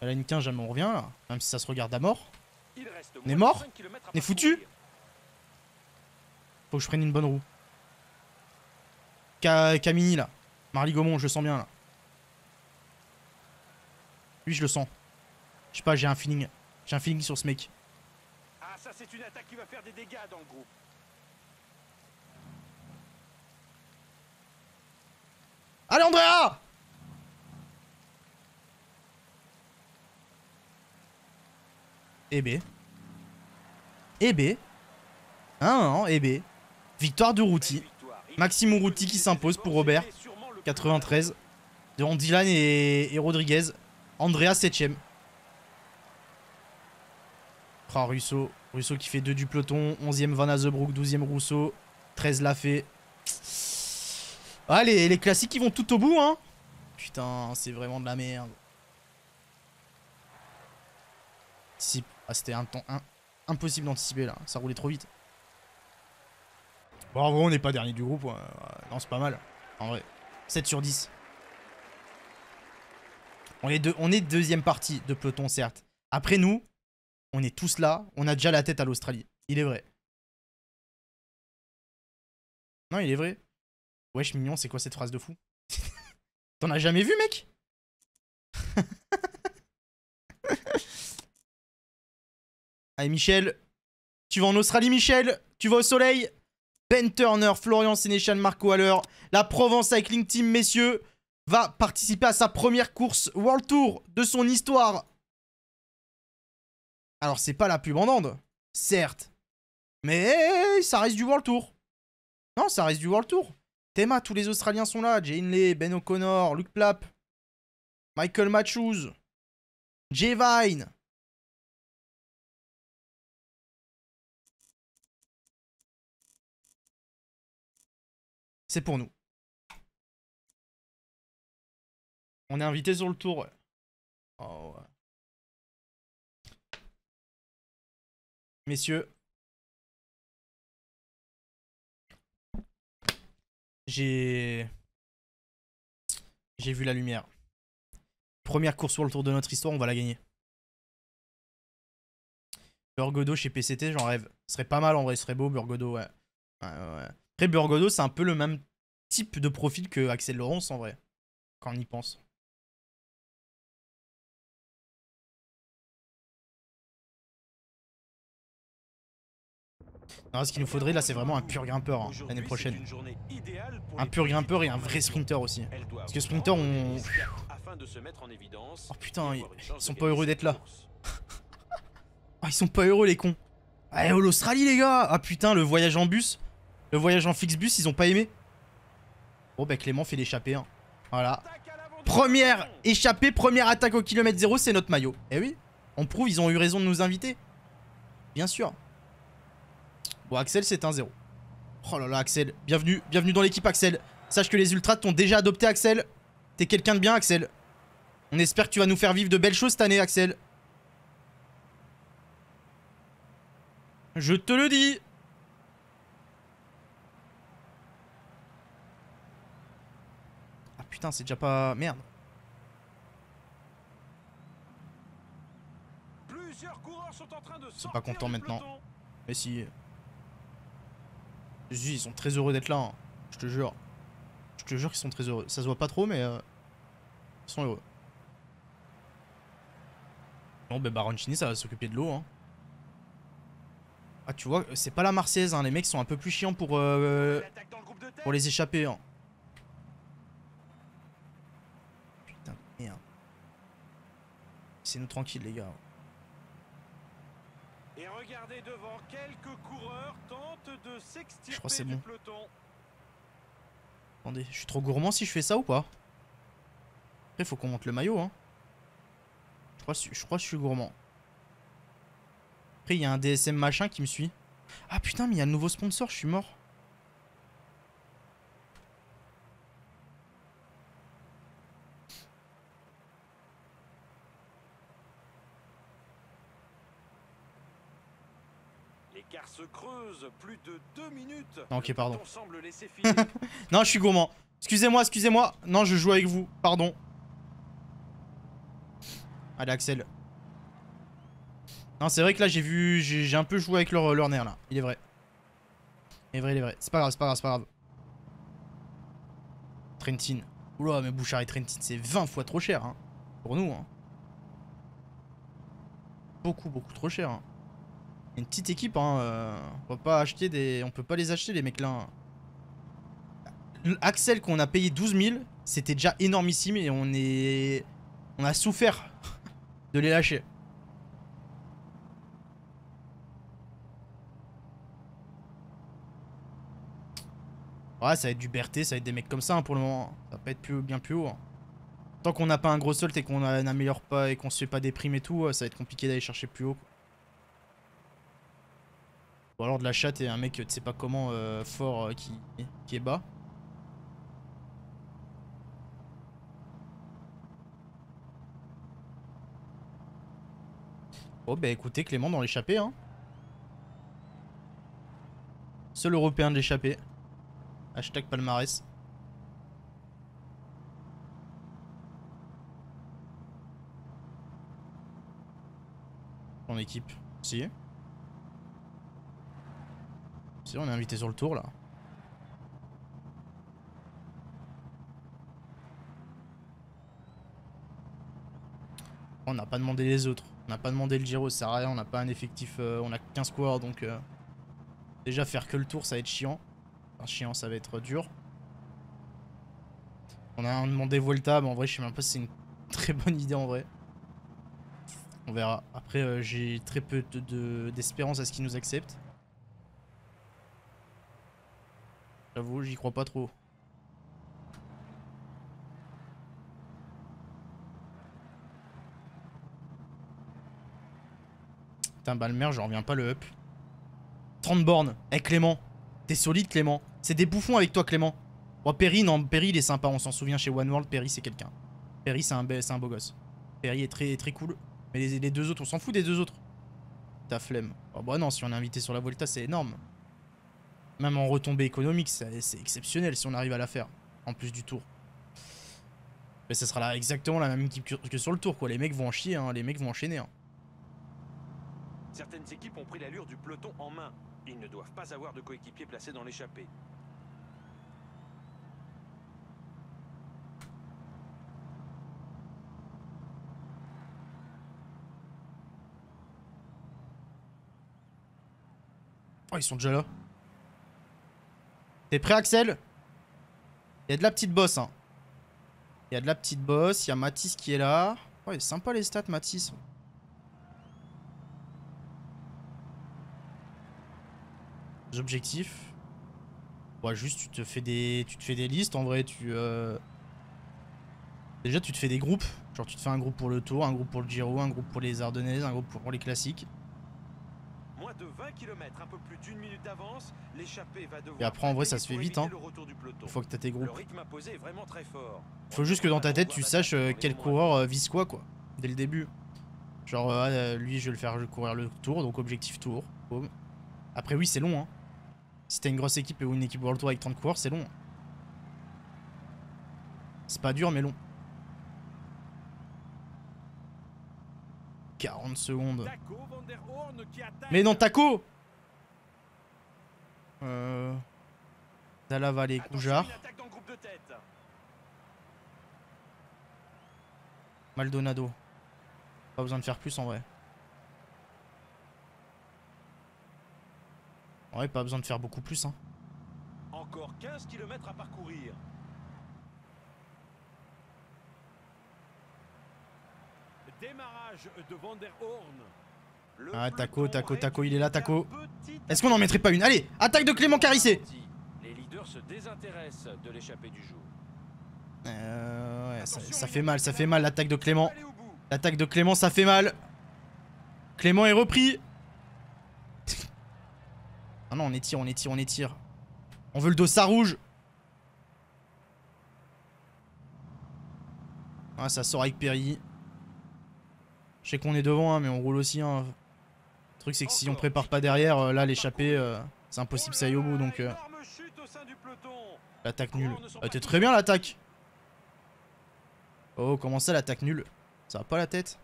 la jamais on revient là. Même si ça se regarde à mort. On est mort On est foutu Faut que je prenne une bonne roue. Camini là. Marly Gaumont, je le sens bien là. Lui, je le sens. Je sais pas, j'ai un feeling. J'ai un feeling sur ce mec. Ah, ça, c'est une attaque qui va faire des dégâts Allez, Andrea Et B. Eh B. Ah non, hein, hein, hein, e B. Victoire de Routy. Maxime Routy qui s'impose pour Robert. 93. De Dylan et, Rodriguez. Andrea 7ème. Oh, Russo. Russo qui fait 2 du peloton. 11ème Van Azebrook. 12ème Rousseau. 13 Lafay. Ah, les, les classiques qui vont tout au bout, hein. Putain, c'est vraiment de la merde. Si ah, c'était un temps impossible d'anticiper là. Ça roulait trop vite. Bon, en vrai, on n'est pas dernier du groupe. Non, c'est pas mal. En vrai. 7 sur 10. On est, on est deuxième partie de peloton, certes. Après nous, on est tous là. On a déjà la tête à l'Australie. Il est vrai. Non, il est vrai. Wesh, mignon, c'est quoi cette phrase de fou <laughs> T'en as jamais vu, mec <laughs> Allez, Michel. Tu vas en Australie, Michel Tu vas au soleil Ben Turner, Florian Sénéchal, Marco Haller. La Provence Cycling Team, messieurs, va participer à sa première course World Tour de son histoire. Alors, c'est pas la plus bandante, certes. Mais ça reste du World Tour. Non, ça reste du World Tour. Théma, tous les Australiens sont là. Jay Ben O'Connor, Luke Plapp, Michael Matthews, Jay Vine, c'est pour nous. On est invité sur le tour. Oh ouais. Messieurs. J'ai... J'ai vu la lumière. Première course sur le tour de notre histoire, on va la gagner. Burgodo chez PCT, j'en rêve. Ce serait pas mal en vrai, ce serait beau Burgodo, ouais. Ouais, ouais. Burgodo, c'est un peu le même type de profil que Axel Laurence en vrai, quand on y pense. ce qu'il nous faudrait là, c'est vraiment un pur grimpeur hein, l'année prochaine. Un pur grimpeur et un vrai sprinter aussi. Parce que sprinter, on. Oh putain, ils, sont pas heureux d'être là. <laughs> Oh, ils sont pas heureux les cons. Allez, l'Australie les gars Ah putain, le voyage en bus. Le voyage en fixe bus, ils ont pas aimé. Oh bah Clément fait l'échappée. Hein. Voilà. Première échappée, première attaque au kilomètre zéro, c'est notre maillot. Eh oui, on prouve, ils ont eu raison de nous inviter. Bien sûr. Bon, Axel, c'est un zéro. Oh là là, Axel. Bienvenue, bienvenue dans l'équipe, Axel. Sache que les Ultras t'ont déjà adopté, Axel. T'es quelqu'un de bien, Axel. On espère que tu vas nous faire vivre de belles choses cette année, Axel. Je te le dis putain, c'est déjà pas... Merde. C'est pas content maintenant. Mais si. Ils sont très heureux d'être là, hein. je te jure. Je te jure qu'ils sont très heureux. Ça se voit pas trop, mais euh, ils sont heureux. Bon, ben Baroncini, ça va s'occuper de l'eau. Hein. Ah, tu vois, c'est pas la Marseillaise, hein. les mecs sont un peu plus chiants pour, euh, pour les échapper. Hein. C'est nous tranquille les gars. Et devant, quelques coureurs de Je crois c'est bon. Attendez, je suis trop gourmand si je fais ça ou pas Après, faut qu'on monte le maillot. Hein. Je, crois, je crois que je suis gourmand. Après, il y a un DSM machin qui me suit. Ah putain, mais il y a un nouveau sponsor, je suis mort. plus de 2 minutes. ok, pardon. <laughs> non, je suis gourmand. Excusez-moi, excusez-moi. Non, je joue avec vous. Pardon. Allez, Axel. Non, c'est vrai que là, j'ai vu... J'ai un peu joué avec leur, nerf, là. Il est vrai. Il est vrai, il est vrai. C'est pas grave, c'est pas grave, c'est pas grave. Trentin. Oula, mais Bouchard et Trentin, c'est 20 fois trop cher, hein. Pour nous, hein. Beaucoup, beaucoup trop cher, hein. Une petite équipe, hein. Euh, on va pas acheter des... On peut pas les acheter, les mecs là. Hein. Axel qu'on a payé 12 000, c'était déjà énormissime et on est... On a souffert <laughs> de les lâcher. Ouais, ça va être du Berté, ça va être des mecs comme ça hein, pour le moment. Ça va pas être plus, bien plus haut. Hein. Tant qu'on n'a pas un gros solde et qu'on n'améliore pas et qu'on se fait pas des primes et tout, ça va être compliqué d'aller chercher plus haut. Ou alors de la chatte et un mec, tu sais pas comment, euh, fort, euh, qui, est bas. Oh bah écoutez Clément dans l'échappée hein. Seul européen de l'échappée. Hashtag palmarès. en équipe. Si on est invité sur le tour là. On n'a pas demandé les autres. On n'a pas demandé le Giro, ça rien. On n'a pas un effectif. Euh, on a 15 coureurs donc. Euh, déjà, faire que le tour, ça va être chiant. Enfin, chiant, ça va être dur. On a demandé Volta, mais en vrai, je sais même pas si c'est une <laughs> très bonne idée en vrai. On verra. Après, euh, j'ai très peu d'espérance à ce qu'ils nous acceptent. J'avoue, j'y crois pas trop. Putain, Balmer, j'en reviens pas le up. 30 bornes. Eh, Clément. T'es solide, Clément. C'est des bouffons avec toi, Clément. Oh, Perry, non, Perry, il est sympa. On s'en souvient chez One World. Perry, c'est quelqu'un. Perry, c'est un, un beau gosse. Perry est très, très cool. Mais les, les deux autres, on s'en fout des deux autres. Ta flemme. Oh, bah non, si on est invité sur la Volta, c'est énorme même en retombée économique, c'est exceptionnel si on arrive à la faire, en plus du tour. Mais ce sera là, exactement la même équipe que sur le tour, quoi. Les mecs vont en chier, hein. les mecs vont enchaîner. Hein. Certaines équipes ont pris l'allure du peloton en main. Ils ne doivent pas avoir de coéquipiers placés dans l'échappée. Oh, ils sont déjà là. T'es prêt, Axel Il y a de la petite bosse, hein. Il y a de la petite bosse, il y a Matisse qui est là. Oh, il sympa les stats, Matisse. Les objectifs. Ouais, juste, tu te fais des, tu te fais des listes, en vrai, tu... Euh, déjà, tu te fais des groupes. Genre, tu te fais un groupe pour le Tour, un groupe pour le Giro, un groupe pour les Ardennaises, un groupe pour les classiques. 20 km, un peu plus d'une minute d'avance, l'échappée va devoir Et après en vrai ça se fait vite hein. Une que t'as tes groupes. Faut juste que dans ta tête tu saches euh, quel coureur euh, vise quoi quoi dès le début. Genre euh, ah, lui je vais le faire courir le tour donc objectif tour. Après oui, c'est long hein. Si t'as une grosse équipe ou une équipe World Tour avec 30 coureurs, c'est long. Hein. C'est pas dur mais long. 40 secondes. Mais non, Taco euh... aller Coujar. Maldonado. Pas besoin de faire plus en vrai. Ouais, pas besoin de faire beaucoup plus. Hein. Encore 15 km à parcourir. démarrage de Van Ah, Taco, Taco, Taco, il est là, Taco. Est-ce qu'on n'en mettrait pas une Allez, attaque de Clément Carissé Les se désintéressent de du euh, ouais, ça, fait mal, ça fait mal l'attaque de Clément. L'attaque de Clément, ça fait mal. Clément est repris. ah non, on étire, on étire, on étire. On veut le dos, ça rouge. Ah, ça sort avec Perry. Je sais qu'on est devant, hein, mais on roule aussi. Hein. Le truc, c'est que si on prépare pas derrière, euh, là, l'échappée, euh, c'est impossible, ça y est au bout. Donc, euh, l'attaque nulle. Ah, t'es très bien l'attaque. Oh, comment ça, l'attaque nulle Ça va pas la tête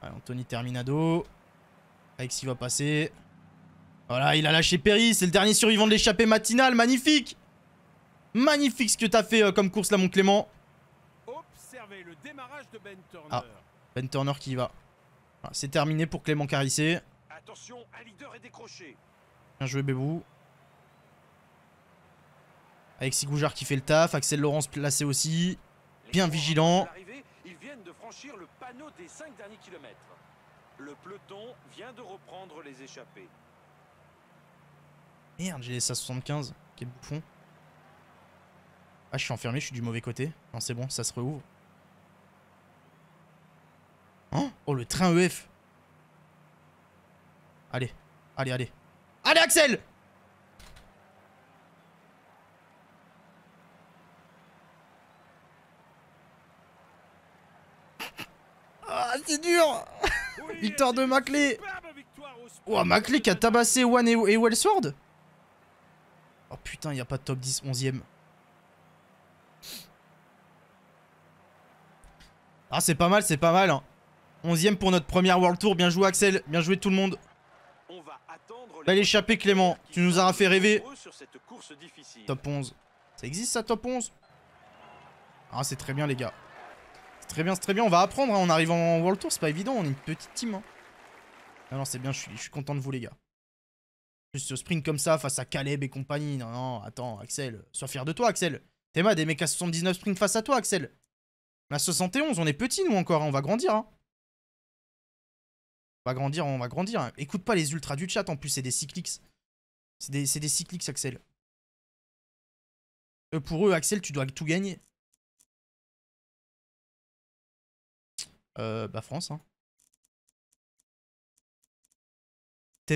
Allez, Anthony Terminado. Alex, il va passer. Voilà, il a lâché Perry. C'est le dernier survivant de l'échappée matinale. Magnifique Magnifique ce que t'as fait comme course là, mon Clément. Observez le démarrage de Ben ah. Ben Turner qui va. c'est terminé pour Clément Carissé. Bien joué Bebou. Alexis Goujard qui fait le taf, Axel Laurence placé aussi. Bien vigilant. le vient de reprendre les Merde, j'ai laissé à 75. Quel bouffon. Ah, je suis enfermé, je suis du mauvais côté. Non, c'est bon, ça se rouvre. Oh, le train EF. Allez, allez, allez. Allez, Axel Ah, c'est dur Victoire de Maclé Oh, Maclé qui a tabassé One et, Wellsword Oh putain, il a pas de top 10, 11ème. Ah, c'est pas mal, c'est pas mal. Hein. Onzième pour notre première World Tour. Bien joué Axel, bien joué tout le monde. Va échappée Clément, tu nous as fait rêver. Top 11. Ça existe ça top 11 Ah c'est très bien les gars. C'est très bien, c'est très bien. On va apprendre en hein. on arrive en World Tour, c'est pas évident, on est une petite team. Hein. Non, non c'est bien, je suis, je suis content de vous les gars. Juste sprint comme ça face à Caleb et compagnie. Non, non, attends, Axel. Sois fier de toi, Axel. Théma, des mecs à 79 sprint face à toi, Axel. On a 71, on est petit, nous encore. Hein. On va grandir. Hein va grandir, on va grandir. Écoute pas les ultras du chat, en plus, c'est des cycliques. C'est des, cycliques, Axel. Euh, pour eux, Axel, tu dois tout gagner. Euh, bah France, hein.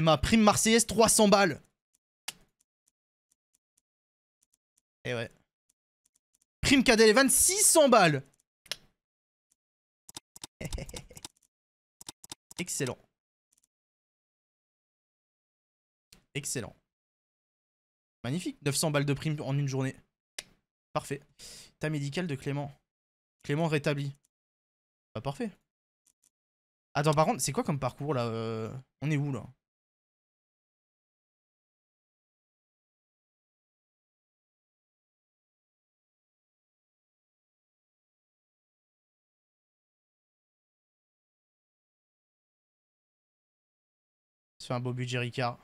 ma prime marseillaise, 300 balles. Eh ouais. Prime Cadelevan, 600 balles. <laughs> Excellent. Excellent. Magnifique. 900 balles de prime en une journée. Parfait. Ta médical de Clément. Clément rétabli. Pas bah, parfait. Attends, par contre, c'est quoi comme parcours là euh, On est où là un beau budget Ricard.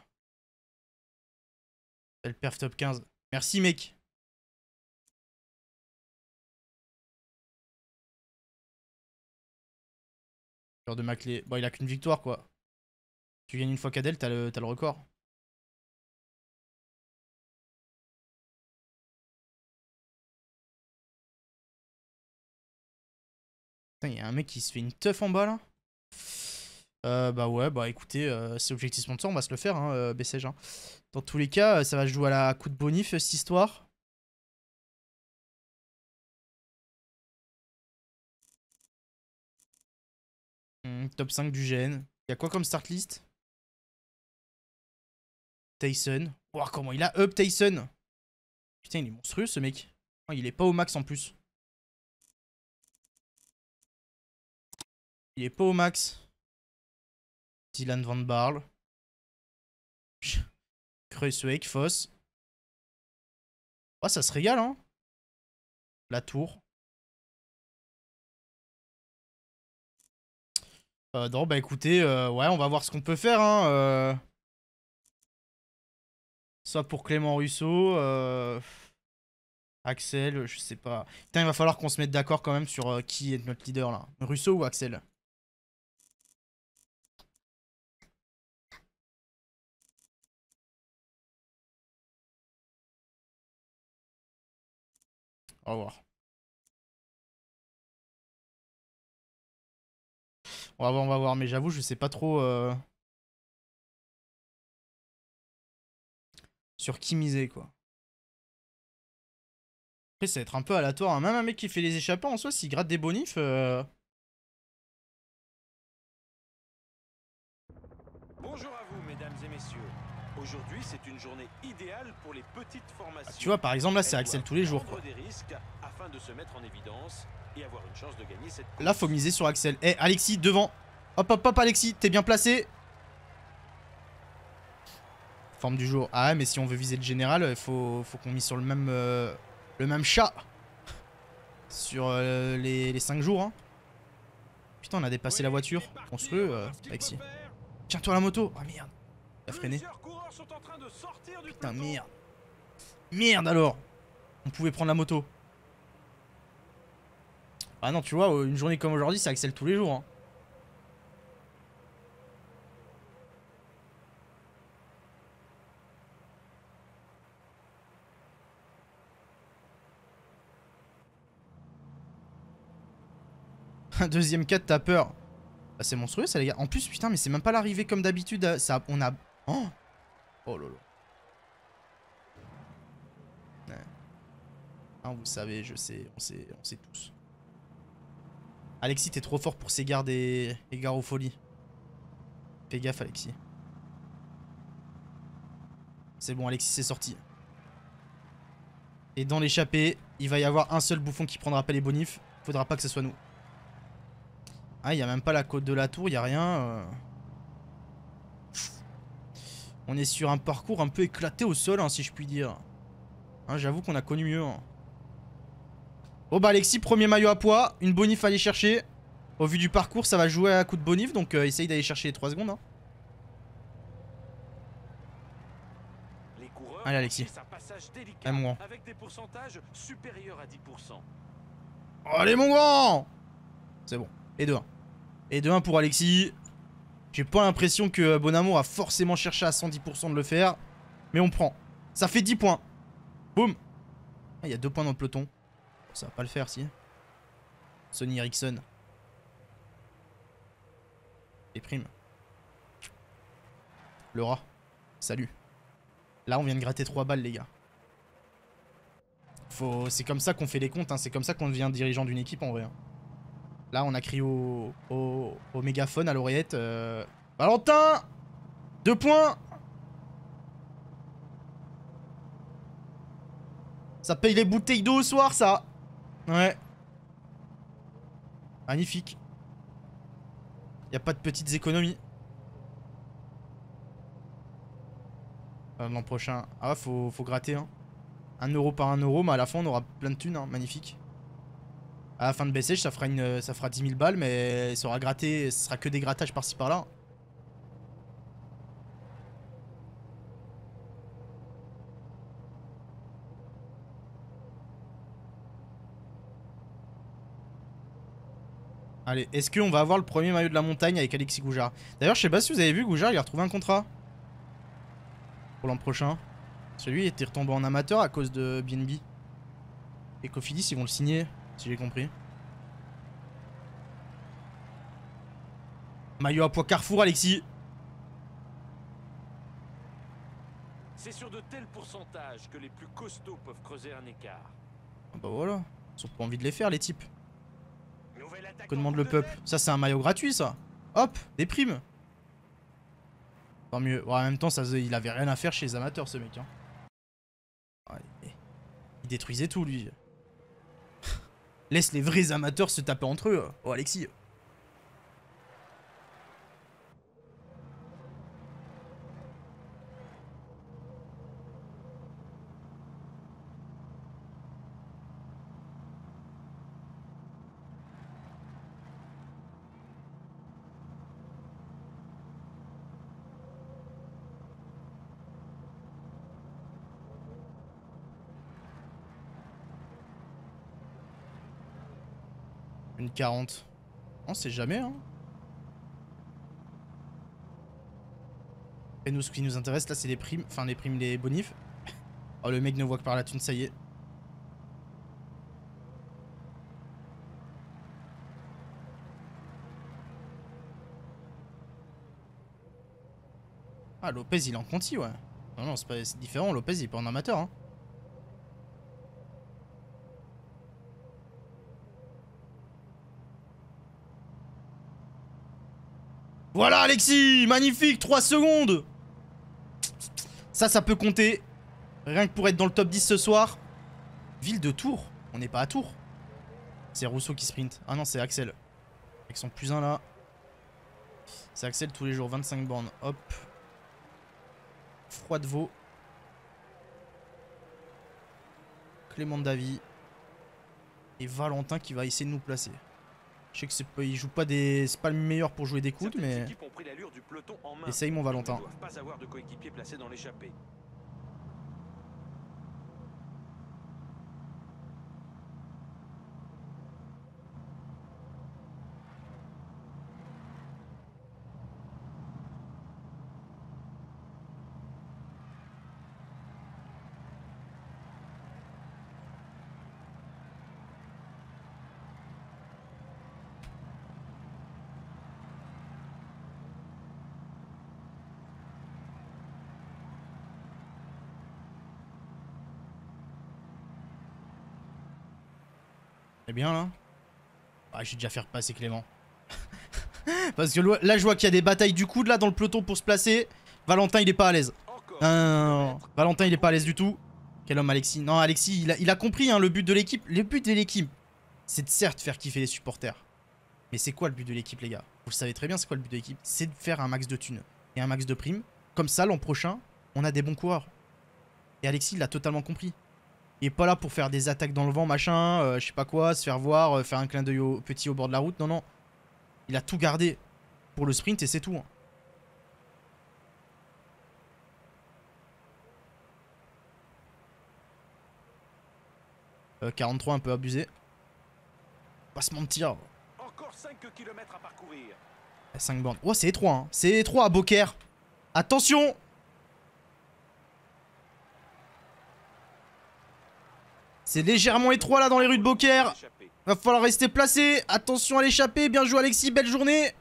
le perf top 15. Merci mec. Genre de ma clé Bon, il a qu'une victoire quoi. Tu gagnes une fois qu'Adèle t'as le, le record. Putain, un mec qui se fait une teuf en bas là. Euh, bah ouais, bah écoutez, euh, c'est objectif sponsor, on va se le faire, hein, euh, Hein. Dans tous les cas, euh, ça va jouer à la coup de bonif, cette histoire. Hmm, top 5 du GN. Il y a quoi comme start list Tyson. Wow comment il a up Tyson Putain, il est monstrueux ce mec. Oh, il est pas au max en plus. Il est pas au max. Dylan Van Barl, <laughs> Kreuzweg, Foss. Oh, ça se régale, hein La tour. Euh, bah écoutez, euh, ouais, on va voir ce qu'on peut faire. Hein, Soit euh. pour Clément Russo, euh, Axel, je sais pas. Putain, il va falloir qu'on se mette d'accord quand même sur qui est notre leader là. Russo ou Axel va On va voir, on va voir. Mais j'avoue, je sais pas trop... Euh, sur qui miser, quoi. Après, ça va être un peu aléatoire. Hein. Même un mec qui fait les échappants en soi, s'il gratte des bonifs... Euh, Bonjour à vous, mesdames et messieurs. Aujourd'hui, c'est une journée idéale pour les petites formations. Ah, tu vois, par exemple, là, c'est Axel tous les jours. Quoi. de se mettre en évidence Là, faut miser sur Axel. Eh, Alexis, devant. Hop, hop, hop, Alexis, t'es bien placé. Forme du jour. Ah, ouais mais si on veut viser le général, il euh, faut, faut qu'on mise sur le même, euh, le même chat. Sur euh, les 5 jours. Hein. Putain, on a dépassé la voiture. Construeux, euh, Alexis. Tiens-toi la moto. Ah oh, merde. a freiné. Putain, merde. Merde alors On pouvait prendre la moto. Ah non, tu vois, euh, une journée comme aujourd'hui, ça accélère tous les jours. Un hein. <laughs> deuxième 4, t'as peur. Bah, c'est monstrueux ça, les gars. En plus, putain, mais c'est même pas l'arrivée comme d'habitude. Euh, ça, on a... Hein oh, oh là. Hein, vous savez, je sais, on sait, on sait tous. Alexis, t'es trop fort pour s'égarder aux folies. Fais gaffe, Alexis. C'est bon, Alexis, c'est sorti. Et dans l'échappée, il va y avoir un seul bouffon qui prendra pas les bonifs. Faudra pas que ce soit nous. Ah, il y a même pas la côte de la tour, il y a rien. Euh. On est sur un parcours un peu éclaté au sol, hein, si je puis dire. Hein, j'avoue qu'on a connu mieux. Bon bah Alexis, premier maillot à poids, une bonif à aller chercher. Au vu du parcours, ça va jouer à coup de bonif, donc euh, essaye d'aller chercher les 3 secondes. Hein. Allez Alexis. Allez mon grand. Avec des pourcentages supérieurs à 10%. Allez mon grand C'est bon. Et 2-1. Et 2-1 pour Alexis. J'ai pas l'impression que euh, Bonamour a forcément cherché à 110% de le faire. Mais on prend. Ça fait 10 points. Boum. Ah, il y a 2 points dans le peloton. Ça va pas le faire, si. Sony Ericsson. Et Le Laura. Salut. Là, on vient de gratter 3 balles, les gars. Faut... C'est comme ça qu'on fait les comptes, hein. c'est comme ça qu'on devient dirigeant d'une équipe en vrai. Hein. Là, on a crié au, au... mégaphone, à l'oreillette. Euh, Valentin Deux points Ça paye les bouteilles d'eau au soir, ça Ouais. Magnifique. Y a pas de petites économies. L'an prochain. Ah, faut, faut gratter. Hein. Un euro par un euro, mais à la fin, on aura plein de thunes. Hein. Magnifique. À la fin de baissage, ça fera, une, ça fera 10 000 balles, mais ça aura gratté. Ce sera que des grattages par-ci par-là. Allez, est-ce qu'on va avoir le premier maillot de la montagne avec Alexis Goujard D'ailleurs, je sais pas si vous avez vu, Goujard, il a retrouvé un contrat. Pour l'an prochain. Celui était retombé en amateur à cause de BNB. Et Cofidis, ils vont le signer, si j'ai compris. Maillot à poids Carrefour, Alexis. C'est sur de tels pourcentages que les plus costauds peuvent creuser un écart. Ah bah voilà, ils ont pas envie de les faire, les types. Que demande le peuple Ça, c'est un maillot gratuit, ça. Hop, des primes. Tant mieux. en même temps, ça, il avait rien à faire chez les amateurs, ce mec. Hein. Il détruisait tout, lui. <laughs> Laisse les vrais amateurs se taper entre eux. Oh, Alexis. 40. On sait jamais, hein. Et nous, ce qui nous intéresse, là, c'est les primes. Enfin, les primes, les bonifs. <laughs> Oh, le mec ne voit que par la thune, ça y est. Ah, Lopez, il en conti, ouais. Non, non, c'est différent. Lopez, il est pas en amateur, hein. Alexis Magnifique 3 secondes Ça, ça peut compter. Rien que pour être dans le top 10 ce soir. Ville de Tours On n'est pas à Tours. C'est Rousseau qui sprint. Ah non, c'est Axel. Avec son plus 1 là. C'est Axel tous les jours. 25 bornes. Hop. Froid de veau. Clément Davy. Et Valentin qui va essayer de nous placer. Je sais que c'est pas, il joue pas des, c'est pas le meilleur pour jouer des coudes, mais essaye mon Valentin. Ils ne doivent pas avoir de coéquipier placé dans l'échappée. C'est bien là Ah, je vais déjà faire passer Clément. <laughs> Parce que là, je vois qu'il y a des batailles du coude là dans le peloton pour se placer. Valentin, il est pas à l'aise. Valentin, il est pas à l'aise du tout. Quel homme, Alexis Non, Alexis, il a, compris hein, le but de l'équipe. Le but de l'équipe, c'est de certes faire kiffer les supporters. Mais c'est quoi le but de l'équipe, les gars Vous le savez très bien, c'est quoi le but de l'équipe C'est de faire un max de thunes et un max de primes. Comme ça, l'an prochain, on a des bons coureurs. Et Alexis, il l'a totalement compris. Il est pas là pour faire des attaques dans le vent, machin, euh, je sais pas quoi, se faire voir, euh, faire un clin d'œil au petit au bord de la route. Non, non. Il a tout gardé pour le sprint et c'est tout. Hein. Euh, 43, un peu abusé. Pas se mentir. Encore 5 km à parcourir. 5 eh, bornes. Oh, c'est étroit. Hein. C'est étroit à Beaucaire. Attention C'est légèrement étroit là dans les rues de Beaucaire. Va falloir rester placé. Attention à l'échapper. Bien joué Alexis, belle journée.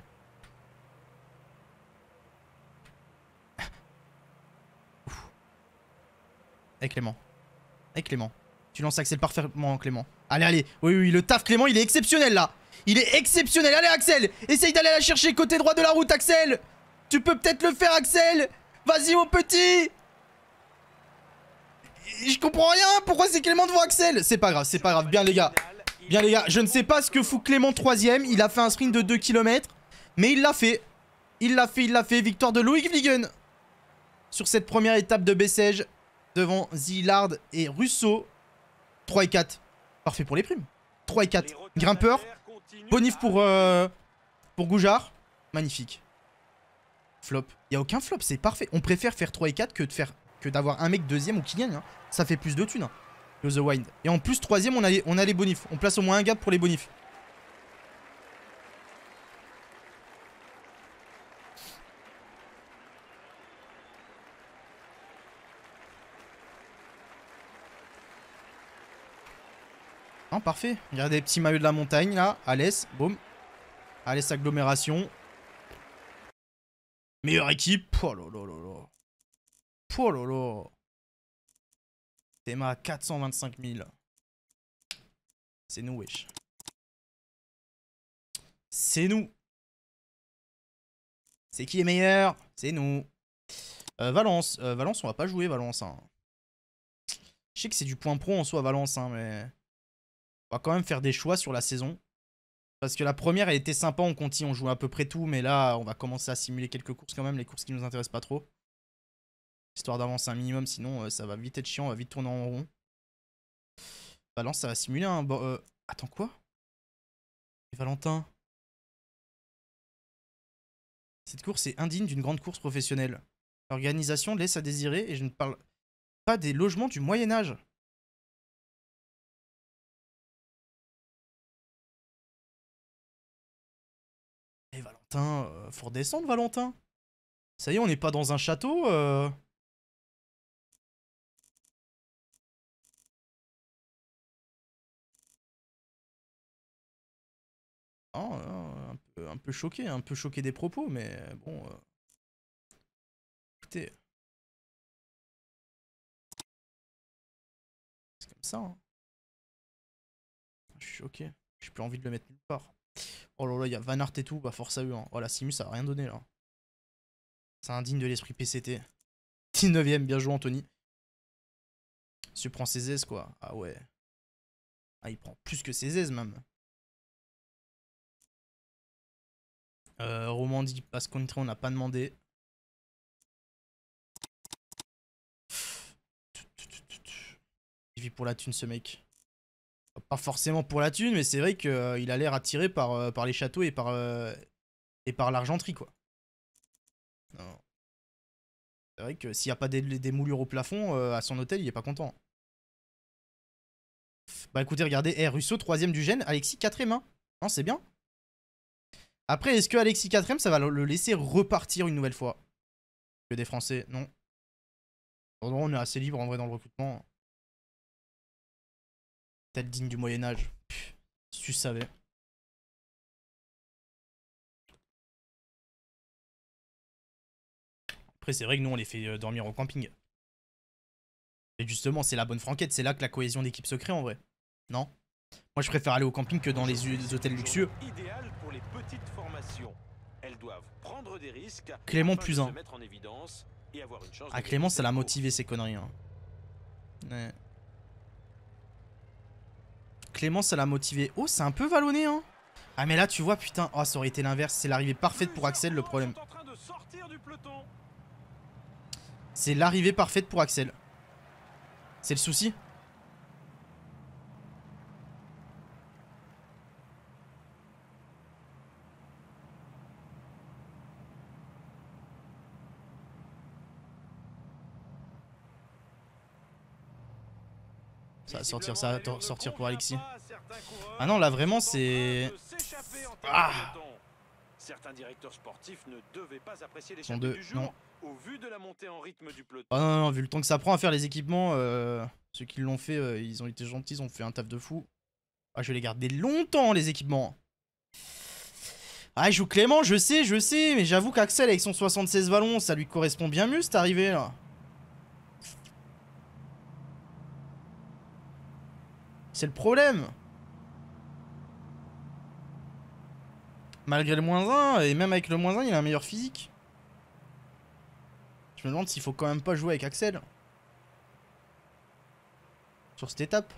Hey Clément. Hey Clément. Tu lances Axel parfaitement Clément. Allez, allez. Oui, oui, le taf Clément, il est exceptionnel là. Il est exceptionnel. Allez Axel, essaye d'aller la chercher côté droit de la route Axel. Tu peux peut-être le faire Axel. Vas-y mon petit je comprends rien. Pourquoi c'est Clément devant Axel C'est pas grave, c'est pas grave. Bien les gars. Bien les gars, je ne sais pas ce que fout Clément 3ème. Il a fait un sprint de 2 km. Mais il l'a fait. Il l'a fait, il l'a fait. Victoire de Louis Vliegen. Sur cette première étape de Bessège. Devant Zillard et Russo. 3 et 4. Parfait pour les primes. 3 et 4. Grimpeur. Bonif pour, euh, pour Goujard. Magnifique. Flop. Il n'y a aucun flop, c'est parfait. On préfère faire 3 et 4 que de faire d'avoir un mec deuxième ou qui gagne, hein, ça fait plus de thunes. Hein, le The Wind. Et en plus, troisième, on a, les, on a les bonifs. On place au moins un gars pour les bonifs. Non, parfait. Regardez les petits maillots de la montagne, là. Alès, boum. Alès agglomération. Meilleure équipe. Oh là là là Oh lolo 425 000. C'est nous, wesh. C'est nous. C'est qui est meilleur C'est nous. Euh, Valence. Euh, Valence, on va pas jouer Valence. Hein. Je sais que c'est du point pro en soi, Valence, hein, mais... On va quand même faire des choix sur la saison. Parce que la première, elle était sympa, on continue, on jouait à peu près tout, mais là, on va commencer à simuler quelques courses quand même, les courses qui nous intéressent pas trop histoire d'avancer un minimum, sinon euh, ça va vite être chiant, on va vite tourner en rond. Valence, ça va simuler un... Bon, euh, Attends, quoi Valentin Cette course est indigne d'une grande course professionnelle. L'organisation laisse à désirer et je ne parle pas des logements du Moyen-Âge. Et eh, Valentin, euh, faut redescendre, Valentin. Ça y est, on n'est pas dans un château. Ah, ah, un, peu, choqué, un peu choqué des propos, mais bon. Euh, écoutez. C'est comme ça. Hein. Je suis choqué. J'ai plus envie de le mettre nulle part. Oh là là, il y a Van et tout, bah force à eux. Hein. Oh la Simus, ça a rien donné là. C'est indigne de l'esprit PCT. 19ème, bien joué Anthony. Tu prend ses aises quoi. Ah ouais. Ah, il prend plus que ses aises même. Euh, Romandie, pass contre on n'a pas demandé. Il vit pour la thune, ce mec. Pas forcément pour la thune, mais c'est vrai qu'il euh, a l'air attiré par, euh, par les châteaux et par, euh, et par l'argenterie, quoi. C'est vrai que s'il n'y a pas des, moulures au plafond, à son hôtel, il est pas content. Bah écoutez, regardez, Air eh, Russo, troisième du gène, Alexis, quatrième, hein. Non, c'est bien. Après, est-ce que Alexis 4 ça va le laisser repartir une nouvelle fois Que des Français Non. on est assez libre en vrai dans le recrutement. Peut-être digne du Moyen-Âge. Si tu savais. Après, c'est vrai que nous, on les fait euh, dormir au camping. Et justement, c'est la bonne franquette. C'est là que la cohésion d'équipe se crée en vrai. Non Moi, je préfère aller au camping que dans les, les hôtels luxueux. Clément plus 1 Ah, Clément, ça l'a motivé ces conneries. Hein. Ouais. Clément, ça l'a motivé. Oh, c'est un peu vallonné, hein. Ah, mais là, tu vois, putain. Oh, ça aurait été l'inverse. C'est l'arrivée parfaite pour Axel, le problème. C'est l'arrivée parfaite pour Axel. C'est le souci. sortir ça, sortir pour Alexis. Ah non, là vraiment c'est... Ah Certains non. vu non, non, vu le temps que ça prend à faire les équipements, euh, ceux qui l'ont fait, euh, ils ont été gentils, ils ont fait un taf de fou. Ah, je vais les garder longtemps, les équipements. Ah, il joue Clément, je sais, je sais, mais j'avoue qu'Axel avec son 76 ballons, ça lui correspond bien mieux cette arrivé là. C'est le problème. Malgré le moins 1, et même avec le moins 1, il a un meilleur physique. Je me demande s'il faut quand même pas jouer avec Axel. Sur cette étape.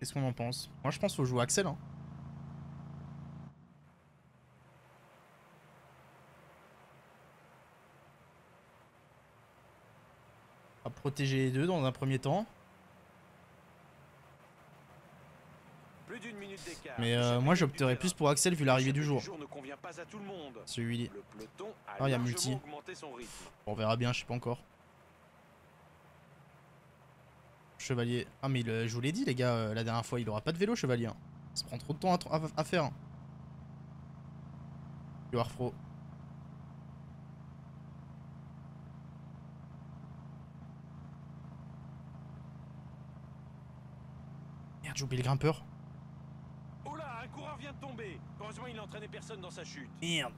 Qu'est-ce qu'on en pense Moi je pense qu'il faut jouer Axel. Hein. protéger les deux dans un premier temps. Mais euh, moi j'opterais plus pour Axel vu l'arrivée du jour. Celui-là. Ah, il y a multi. On verra bien, je sais pas encore. Chevalier. Ah, mais euh, je vous l'ai dit, les gars, euh, la dernière fois, il aura pas de vélo, Chevalier. Hein. Ça prend trop de temps à, faire. Hein. j'ai oublié le grimpeur. Merde.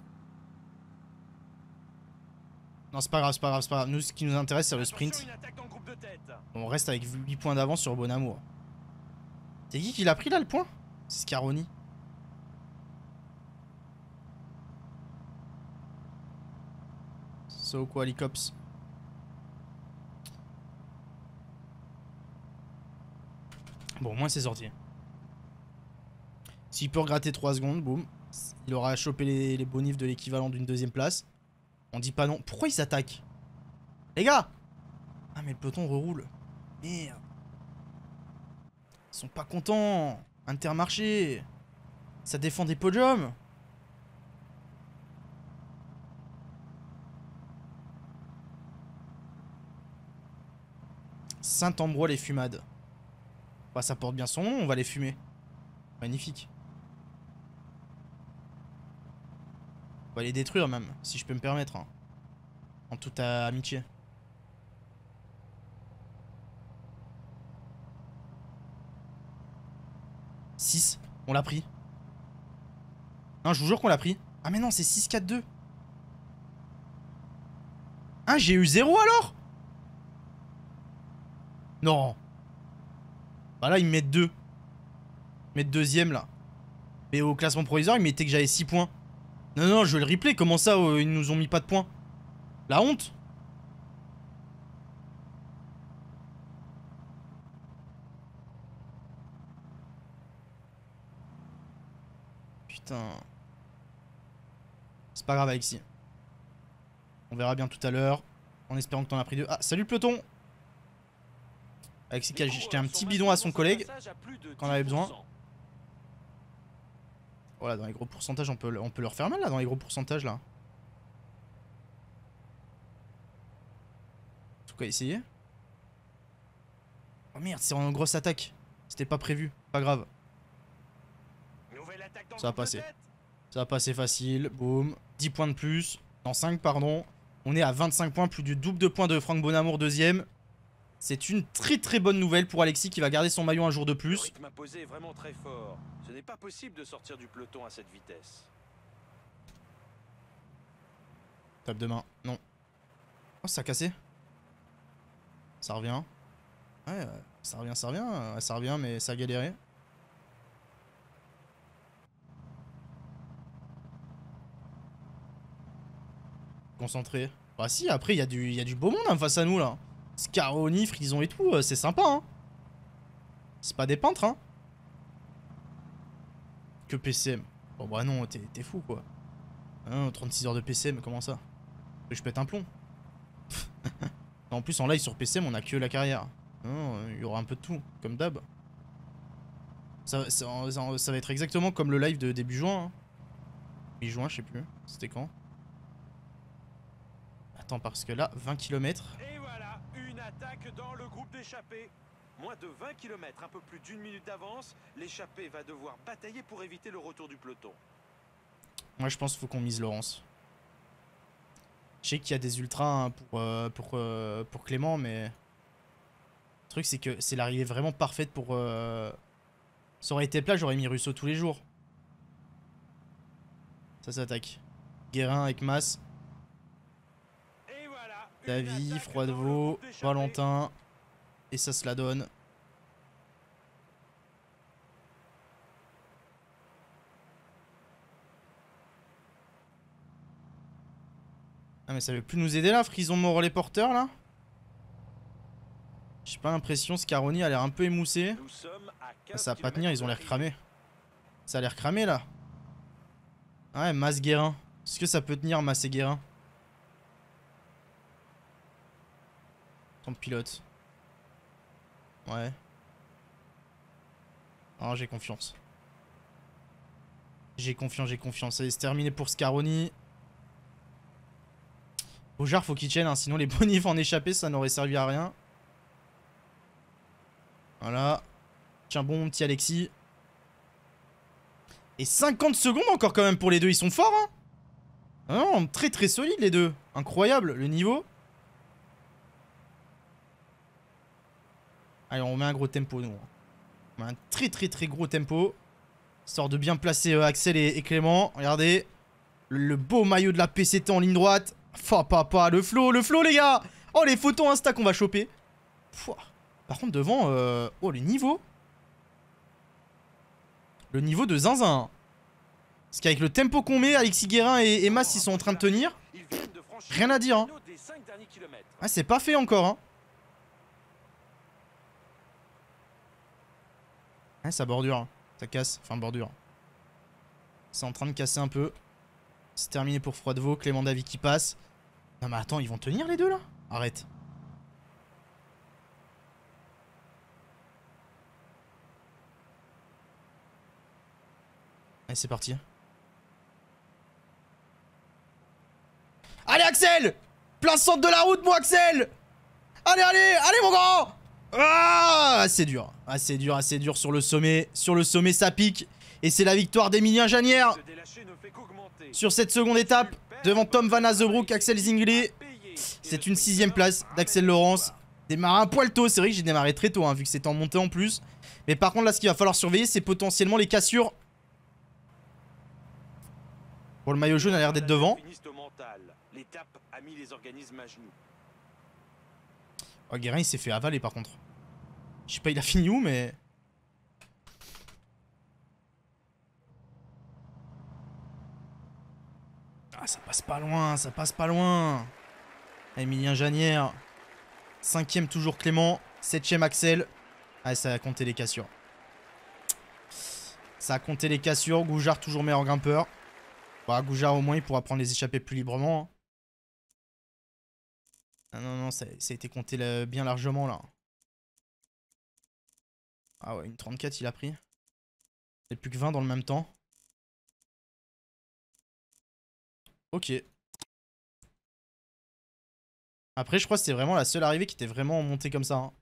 Non, c'est pas grave, c'est pas grave, c'est pas grave. Nous, ce qui nous intéresse, c'est le sprint. On reste avec 8 points d'avance sur Bonamour. C'est qui qui l'a pris là le point C'est Scaroni. So quoi, Bon, au moins c'est sorti. S'il peut gratter 3 secondes, boum. Il aura chopé les, bonifs de l'équivalent d'une deuxième place. On dit pas non. Pourquoi il s'attaque Les gars Ah mais le peloton reroule. Merde. Ils sont pas contents. Intermarché. Ça défend des podiums. Saint-Ambrois les fumades. Bah, ça porte bien son nom, on va les fumer. Magnifique. On va les détruire même, si je peux me permettre. Hein. En toute euh, amitié. « 6, on l'a pris. Non, je vous jure qu'on l'a pris. Ah mais non, c'est 6-4-2. Hein, j'ai eu 0 alors Non bah là, ils me mettent deux. Ils mettent deuxième là. Mais au classement provisoire, ils mettaient que j'avais 6 points. Non, non, je vais le replay. Comment ça, euh, ils nous ont mis pas de points La honte Putain. C'est pas grave, Alexis. On verra bien tout à l'heure. En espérant que t'en as pris deux. Ah, salut, peloton Alexis qui a jeté un petit bidon à son collègue quand on avait besoin. Voilà, dans les gros pourcentages, on peut, on peut leur faire mal là, dans les gros pourcentages là. En tout cas, essayer. Oh merde, c'est en grosse attaque. C'était pas prévu, pas grave. Ça va passer. Ça va passer facile, boum. 10 points de plus, dans 5 pardon. On est à 25 points, plus du double de points de Franck Bonamour deuxième. C'est une très très bonne nouvelle pour Alexis qui va garder son maillot un jour de plus. Ce n'est pas possible de sortir du peloton à cette vitesse. Tape de main. Non. Oh, ça a cassé. Ça revient. Ouais, euh, ça revient, ça revient. Euh, ça revient, mais ça a galéré. Concentré. Bah si, après, il y, y, a du beau monde hein, face à nous, là. Scaroni, Frison et tout, euh, c'est sympa, hein. C'est pas des peintres, hein. Que PCM. Bon bah non, t'es fou, quoi. 36 hein, heures de PCM, comment ça Je pète un plomb. <laughs> en plus, en live sur PCM, on a que la carrière. Hein, il y aura un peu de tout, comme d'hab. Ça, va être exactement comme le live de début juin. Hein. juin je sais plus. C'était quand Attends, parce que là, 20 km. Que dans le groupe d'échappés. Moins de 20 km, un peu plus d'une minute d'avance, l'échappée va devoir batailler pour éviter le retour du peloton. Moi, je pense qu'il faut qu'on mise Laurence. Je sais qu'il y a des ultras hein, pour, euh, pour, euh, pour Clément, mais... Le truc, c'est que c'est l'arrivée vraiment parfaite pour... Euh, ça aurait été plat, j'aurais mis Russo tous les jours. Ça s'attaque. Guérin avec Masse. Davy, Froidevaux, Valentin. Et ça se la donne. Ah mais ça veut plus nous aider là, Frison mort les porteurs là J'ai pas l'impression, caroni a l'air un peu émoussé. Ah, ça va pas tenir, ils ont l'air cramés. Ça a l'air cramé là. Ah ouais, Masse Guérin. Est-ce que ça peut tenir Masse Guérin pilote. Ouais. Ah, j'ai confiance. J'ai confiance, j'ai confiance. c'est terminé pour Scaroni. Bojard, faut qu'il tienne, hein, sinon les vont <laughs> en échapper ça n'aurait servi à rien. Voilà. Tiens bon, petit Alexis. Et 50 secondes encore quand même pour les deux, ils sont forts, Non, hein. très très solides les deux. Incroyable, le niveau. Allez, on met un gros tempo, nous. On met un très très très gros tempo. Histoire de bien placer euh, Axel et, Clément. Regardez. Le, beau maillot de la PCT en ligne droite. Fa papa, le flow, le flow les gars Oh les photos Insta qu'on va choper. Par contre devant, euh, oh le niveau. Le niveau de zinzin. Parce qu'avec le tempo qu'on met, Alexis Guérin et, Emma Mass ils sont en train de tenir. Rien à dire. Hein. Ah, c'est pas fait encore. Hein. Ah, ça bordure. Ça casse. Enfin, bordure. C'est en train de casser un peu. C'est terminé pour Froidevaux. Clément Davy qui passe. Non, mais attends, ils vont tenir les deux là Arrête. Allez, c'est parti. Allez, Axel Plein centre de la route, moi Axel Allez, allez Allez, mon grand ah, c'est dur. Assez dur, assez dur sur le sommet. Sur le sommet, ça pique. Et c'est la victoire d'Emilien Janière. Sur cette seconde étape, devant Tom Van Azebrook, Axel Zingli. C'est une sixième place d'Axel Laurence. Démarre un poil tôt. C'est vrai que j'ai démarré très tôt, hein, vu que c'est en montée en plus. Mais par contre, là, ce qu'il va falloir surveiller, c'est potentiellement les cassures. Bon, le maillot jaune a l'air d'être devant. L'étape a mis les organismes à genoux. Oh, Guérin, il s'est fait avaler par contre. Je sais pas, il a fini où, mais. Ah, ça passe pas loin, ça passe pas loin. Emilien Janière. Cinquième, toujours Clément. Septième, Axel. Ah, ça a compté les cassures. Ça a compté les cassures. Goujard, toujours meilleur grimpeur. Bah, Goujard, au moins, il pourra prendre les échappées plus librement. Hein. Ah non, non, ça, a été compté bien largement là. Ah ouais, une 34 il a pris. C'est plus que 20 dans le même temps. Ok. Après, je crois que c'était vraiment la seule arrivée qui était vraiment montée comme ça. Hein.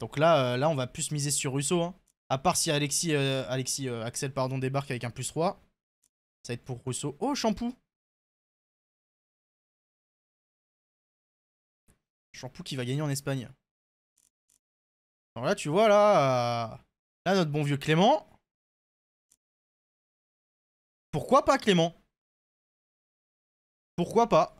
Donc là, euh, là, on va plus miser sur Russo. Hein. À part si Alexis, euh, Alexis euh, Axel pardon, débarque avec un plus 3. Ça va être pour Russo. Oh, shampoo Shampoo qui va gagner en Espagne. Alors là, tu vois, là, euh, là, notre bon vieux Clément. Pourquoi pas Clément Pourquoi pas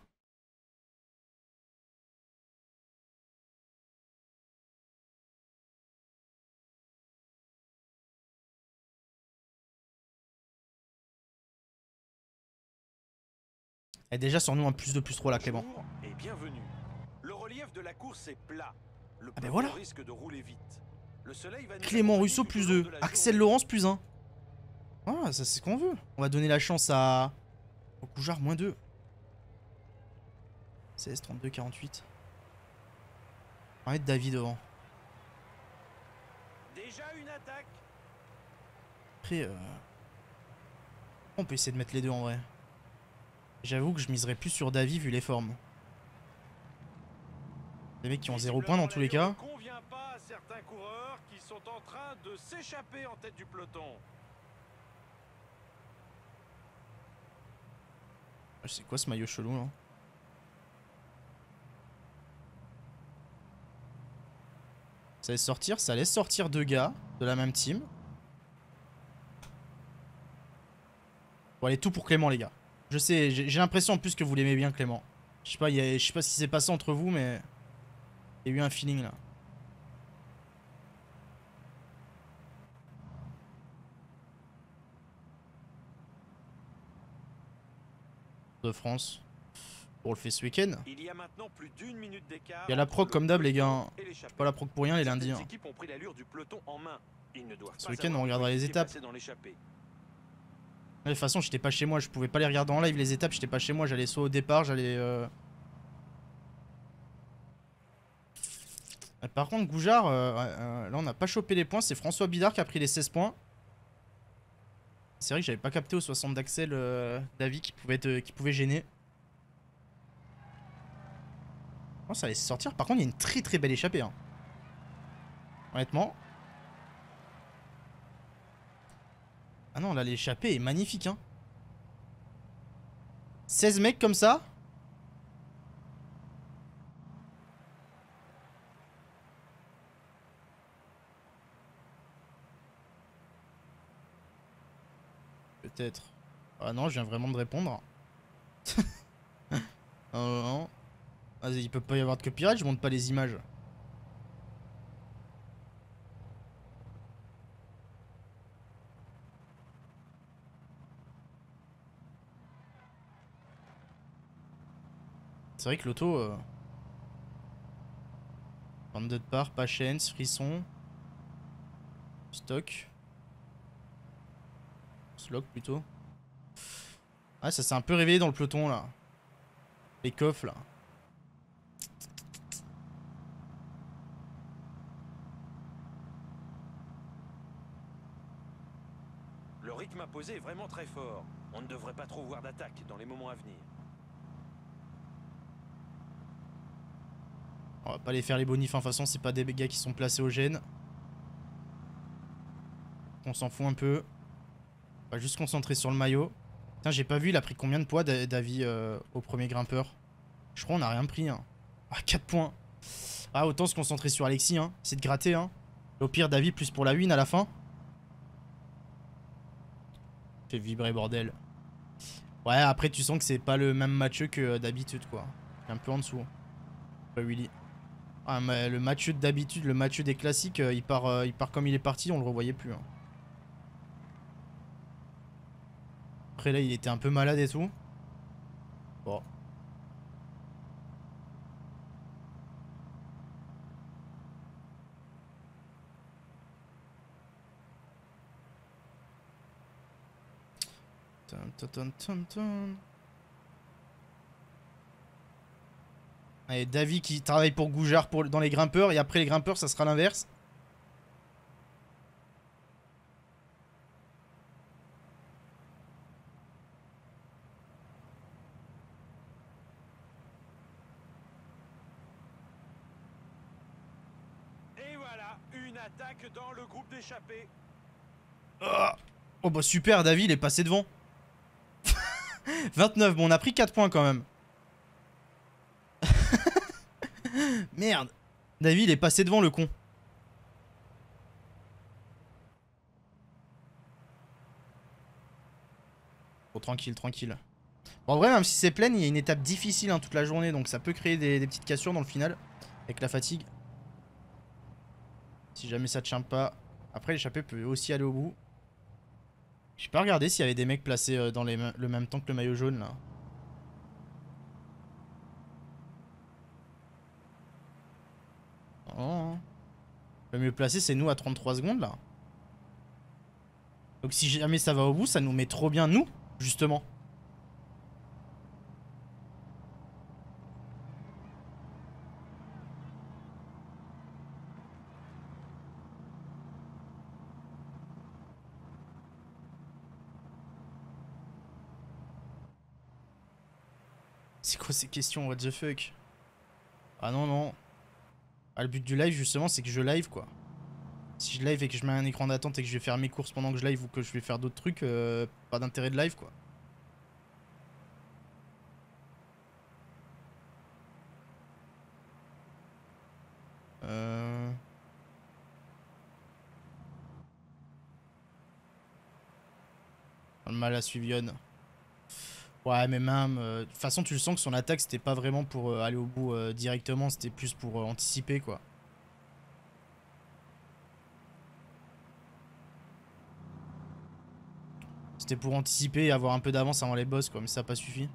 Et déjà sur nous un plus de plus trop là Clément. Et bienvenue ah ben voilà. Clément Russo plus 2, Axel Laurence plus 1. Ah, ça c'est ce qu'on veut. On va donner la chance à au Coujard moins 2. 16, 32, 48. On va mettre David devant. Après, euh, on peut essayer de mettre les deux en vrai. J'avoue que je miserais plus sur David vu les formes. Les mecs qui ont zéro point dans tous les cas. C'est quoi ce maillot chelou là hein Ça allait sortir, ça allait sortir deux gars de la même team. Bon allez tout pour Clément les gars. Je sais, j'ai l'impression en plus que vous l'aimez bien Clément. Je sais pas, je sais pas si c'est passé entre vous mais eu un feeling là. De France. On le fait ce week-end. Il y a la proc, comme d'hab les gars. Hein. pas la proc pour rien les lundis. ce week-end on regardera les étapes. de toute façon j'étais pas chez moi, je pouvais pas les regarder en live les étapes, j'étais pas chez moi, j'allais soit au départ, j'allais... Euh, Euh, par contre, Goujard, euh, euh, là, on n'a pas chopé les points. C'est François Bidard qui a pris les 16 points. C'est vrai que j'avais pas capté au 60 d'Axel David qui pouvait, qui pouvait gêner. Oh, ça allait sortir. Par contre, il y a une très très belle échappée. Hein. Honnêtement. Ah non, là, l'échappée est magnifique. 16 hein. mecs comme ça Ah non, je viens vraiment de répondre. <laughs> Ah non, vas il peut pas y avoir de copyright, je monte pas les images. C'est vrai que l'auto... Bande euh, de part, patience, frisson, stock. Slog plutôt. Ah ça s'est un peu réveillé dans le peloton là. Les coffres là. Le rythme imposé est vraiment très fort. On ne devrait pas trop voir d'attaque dans les moments à venir. On va pas les faire les bonifs, en hein. façon c'est pas des gars qui sont placés au gène. On s'en fout un peu. On bah, va juste concentrer sur le maillot. Putain, j'ai pas vu, il a pris combien de poids d'avis euh, au premier grimpeur Je crois qu'on a rien pris. Hein. Ah, 4 points. Ah, autant se concentrer sur Alexis, hein. C'est de gratter, hein. Au pire, David plus pour la win à la fin. C'est vibrer, bordel. Ouais, après, tu sens que c'est pas le même match que euh, d'habitude, quoi. Un peu en dessous. Pas Willy. Ah, mais le match d'habitude, le match des classiques, euh, il part, il part comme il est parti, on le revoyait plus. Hein. Après là, il était un peu malade et tout. Bon. Allez, David qui travaille pour Goujard pour, dans les grimpeurs, et après les grimpeurs, ça sera l'inverse. dans le groupe ah. Oh bah super, David, il est passé devant. 29, <laughs> bon on a pris 4 points quand même. <laughs> Merde. David, il est passé devant le con. Oh, tranquille, tranquille. Bon, en vrai, même si c'est pleine il y a une étape difficile hein, toute la journée, donc ça peut créer des, des petites cassures dans le final, avec la fatigue. Si jamais ça tient pas. Après, l'échappée peut aussi aller au bout. Je J'ai pas regardé s'il y avait des mecs placés euh, dans le même temps que le maillot jaune là. Oh, hein. Le mieux placé, c'est nous à 33 secondes là. Donc si jamais ça va au bout, ça nous met trop bien nous, justement. c'est quoi ces questions What the fuck Ah non, non. Ah, le but du live, justement, c'est que je live, quoi. Si je live et que je mets un écran d'attente et que je vais faire mes courses pendant que je live ou que je vais faire d'autres trucs, euh, pas d'intérêt de live, quoi. Euh... Le mal à suivre Yon. Ouais, mais même, euh, de toute façon, tu le sens que son attaque, c'était pas vraiment pour euh, aller au bout euh, directement, c'était plus pour anticiper, quoi. C'était pour anticiper et avoir un peu d'avance avant les boss, quoi, mais ça n'a pas suffi.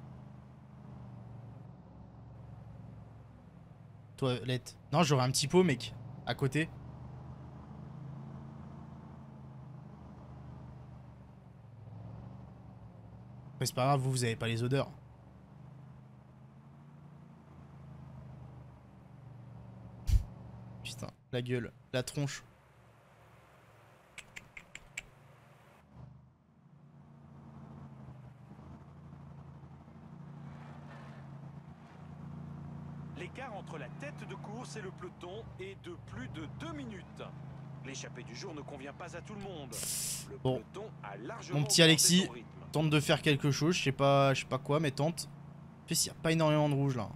Toilette. Non, j'aurais un petit pot, mec, à côté. c'est pas grave, vous, vous avez pas les odeurs. Putain, la gueule, la tronche. L'écart entre la tête de course et le peloton est de plus de deux minutes. L'échappée du jour ne convient pas à tout le monde. Le bon. peloton a largement Mon petit Alexis, Tente de faire quelque chose, je sais pas, je sais pas quoi, mais tente. Fais a pas énormément de rouge là.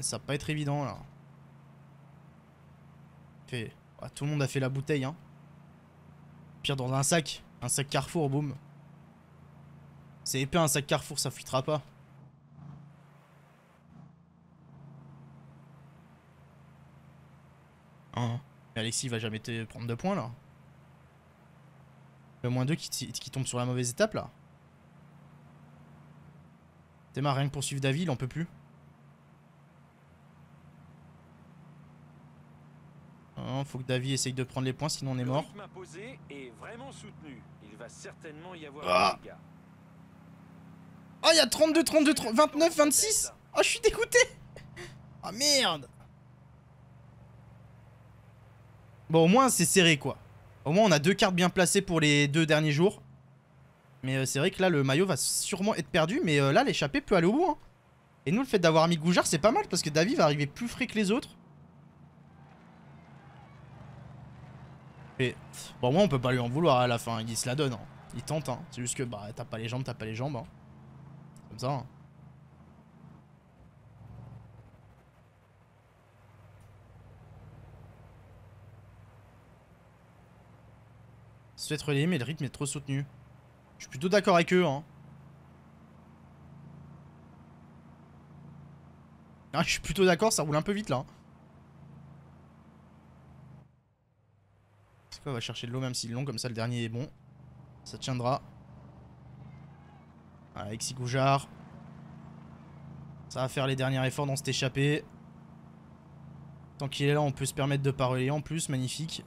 ça va pas être évident là. Ah, tout le monde a fait la bouteille, hein. Pire dans un sac. Un sac carrefour, boum. C'est épais un sac carrefour, ça fuitera pas. Mais hein. Alexis il va jamais te prendre de points là. Le moins 2 qui, qui, tombe sur la mauvaise étape là. Démarre rien que pour suivre David, il peut plus. Non, hein, faut que David essaye de prendre les points, sinon on est mort. Oh Oh, il y a 32, 32, 29, 26 oh, je suis dégoûté oh, merde Bon, au moins, c'est serré, quoi. Au moins, on a deux cartes bien placées pour les deux derniers jours. Mais euh, c'est vrai que là, le maillot va sûrement être perdu. Mais euh, là, l'échappée peut aller au bout. Hein. Et nous, le fait d'avoir mis Goujard, c'est pas mal. Parce que David va arriver plus frais que les autres. Et bon, moi, on peut pas lui en vouloir à la fin. Il se la donne. Hein. Il tente. Hein. C'est juste que bah, t'as pas les jambes, t'as pas les jambes. Hein. Comme ça. Ça vais être relayé, mais le rythme est trop soutenu. Je suis plutôt d'accord avec eux, hein. Ah, je suis plutôt d'accord, ça roule un peu vite là. C'est hein. quoi, on va chercher de l'eau même si long, comme ça le dernier est bon. Ça tiendra. Voilà, Sigoujar, Ça va faire les derniers efforts dans cet échappé. Tant qu'il est là, on peut se permettre de parler en plus, magnifique.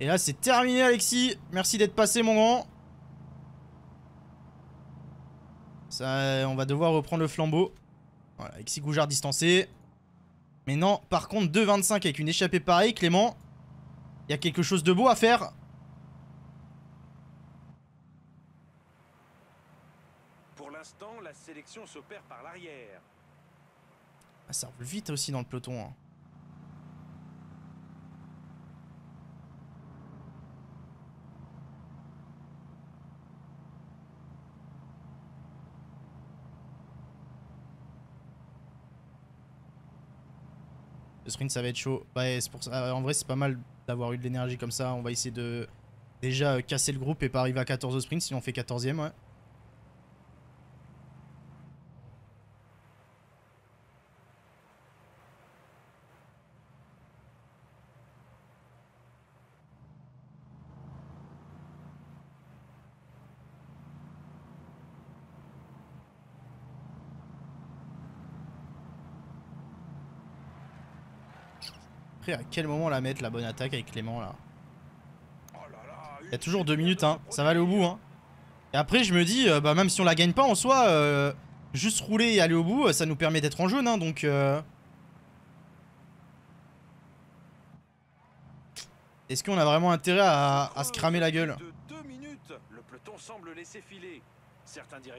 Et là, c'est terminé, Alexis. Merci d'être passé, mon grand. Ça, on va devoir reprendre le flambeau. Voilà, Alexis Goujard distancé. Mais non, par contre, 2,25 avec une échappée pareille, Clément. Il y a quelque chose de beau à faire. Pour l'instant, la sélection s'opère par l'arrière. Ah, ça roule vite aussi dans le peloton. Hein. Le sprint, ça va être chaud. Bah, pour En vrai, c'est pas mal d'avoir eu de l'énergie comme ça. On va essayer de déjà euh, casser le groupe et pas arriver à 14 au sprint, Si on fait 14ème, ouais. à quel moment la mettre la bonne attaque avec Clément là. Oh Il y a toujours deux minutes, hein. ça va aller au bout. Hein. Et après, je me dis, euh, bah, même si on la gagne pas en soi, euh, juste rouler et aller au bout, euh, ça nous permet d'être en jaune. Hein, donc. Est-ce qu'on a vraiment intérêt à, se cramer la gueule oh, De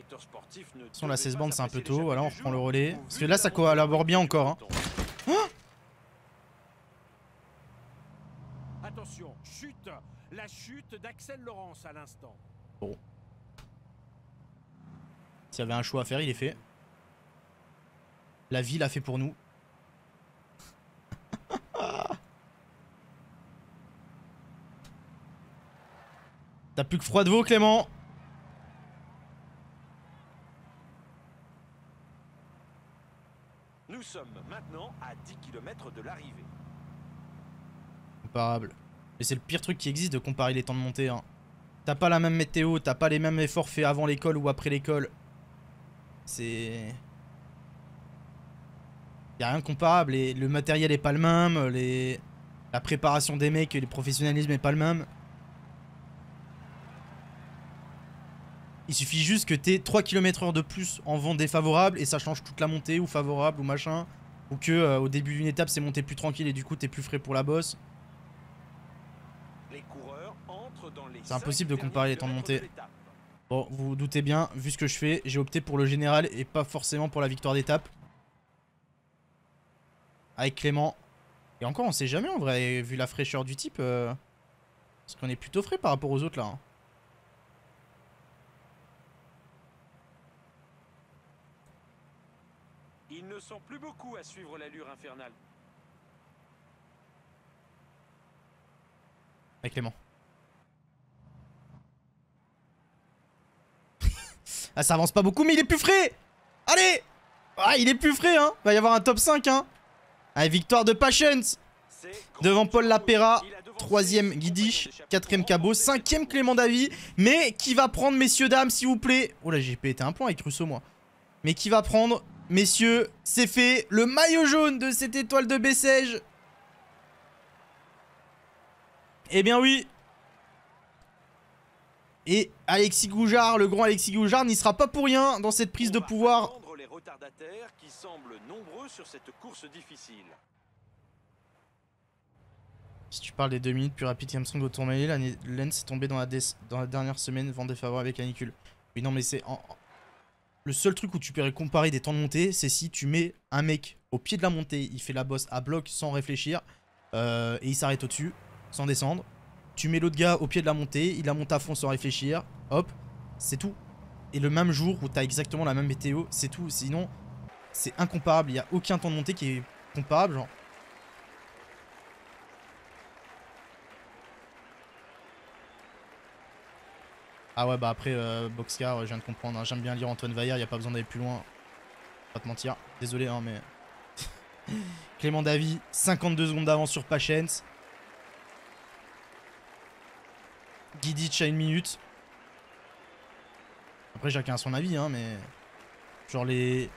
toute sont la 16 bande, c'est un peu tôt. Voilà, on reprend le relais. Parce que là, ça collabore bien encore. Hein. la chute d'Axel Laurence à l'instant. Bon. S'il y avait un choix à faire, il est fait. La vie l'a fait pour nous. <laughs> T'as plus que froid de veau, Clément Nous sommes maintenant à 10 km de l'arrivée. Comparable. Mais c'est le pire truc qui existe de comparer les temps de montée. Hein. T'as pas la même météo, t'as pas les mêmes efforts faits avant l'école ou après l'école. C'est... Y'a rien comparable, et le matériel est pas le même, les... la préparation des mecs et le professionnalisme est pas le même. Il suffit juste que t'aies 3 km heure de plus en vent défavorable et ça change toute la montée ou favorable ou machin. Ou que euh, au début d'une étape c'est monté plus tranquille et du coup t'es plus frais pour la bosse. C'est impossible de comparer les temps de montée. Bon, vous vous doutez bien, vu ce que je fais, j'ai opté pour le général et pas forcément pour la victoire d'étape. Avec Clément. Et encore, on sait jamais en vrai, vu la fraîcheur du type. Euh, parce qu'on est plutôt frais par rapport aux autres là. Hein. Ils ne sont plus beaucoup à suivre l'allure infernale. Avec Clément. Ah, ça avance pas beaucoup, mais il est plus frais Allez Ah, il est plus frais, hein Va y avoir un top 5, hein Allez, victoire de Patience Devant Paul Lapera, Troisième, ème Guidish, 4ème Cabot, 5 Clément Davy. Mais qui va prendre, messieurs, dames, s'il vous plaît Oh là, j'ai pété un point avec Russo moi. Mais qui va prendre, messieurs, c'est fait, le maillot jaune de cette étoile de Bessège Eh bien oui, et Alexis Goujard, le grand Alexis Goujard, n'y sera pas pour rien dans cette prise de pouvoir. Si tu parles des deux minutes plus rapides qu'Amstrong au doit Lens est tombé dans la, dans la dernière semaine, vent défavorable avec canicule. Oui, non, mais c'est. Le seul truc où tu pourrais comparer des temps de montée, c'est si tu mets un mec au pied de la montée, il fait la bosse à bloc sans réfléchir, euh, et il s'arrête au-dessus, sans descendre. Tu mets l'autre gars au pied de la montée, il la monte à fond sans réfléchir, hop, c'est tout. Et le même jour où t'as exactement la même météo, c'est tout. Sinon, c'est incomparable, il n'y a aucun temps de montée qui est comparable. Genre. Ah ouais, bah après, euh, Boxcar, je viens de comprendre. Hein. J'aime bien lire Antoine Vaillard, il n'y a pas besoin d'aller plus loin. Pas te mentir. Désolé, hein, mais... <laughs> Clément Davy, 52 secondes d'avance sur Pachens. Guidic à une minute. Après, chacun a son avis, hein, mais... Genre les...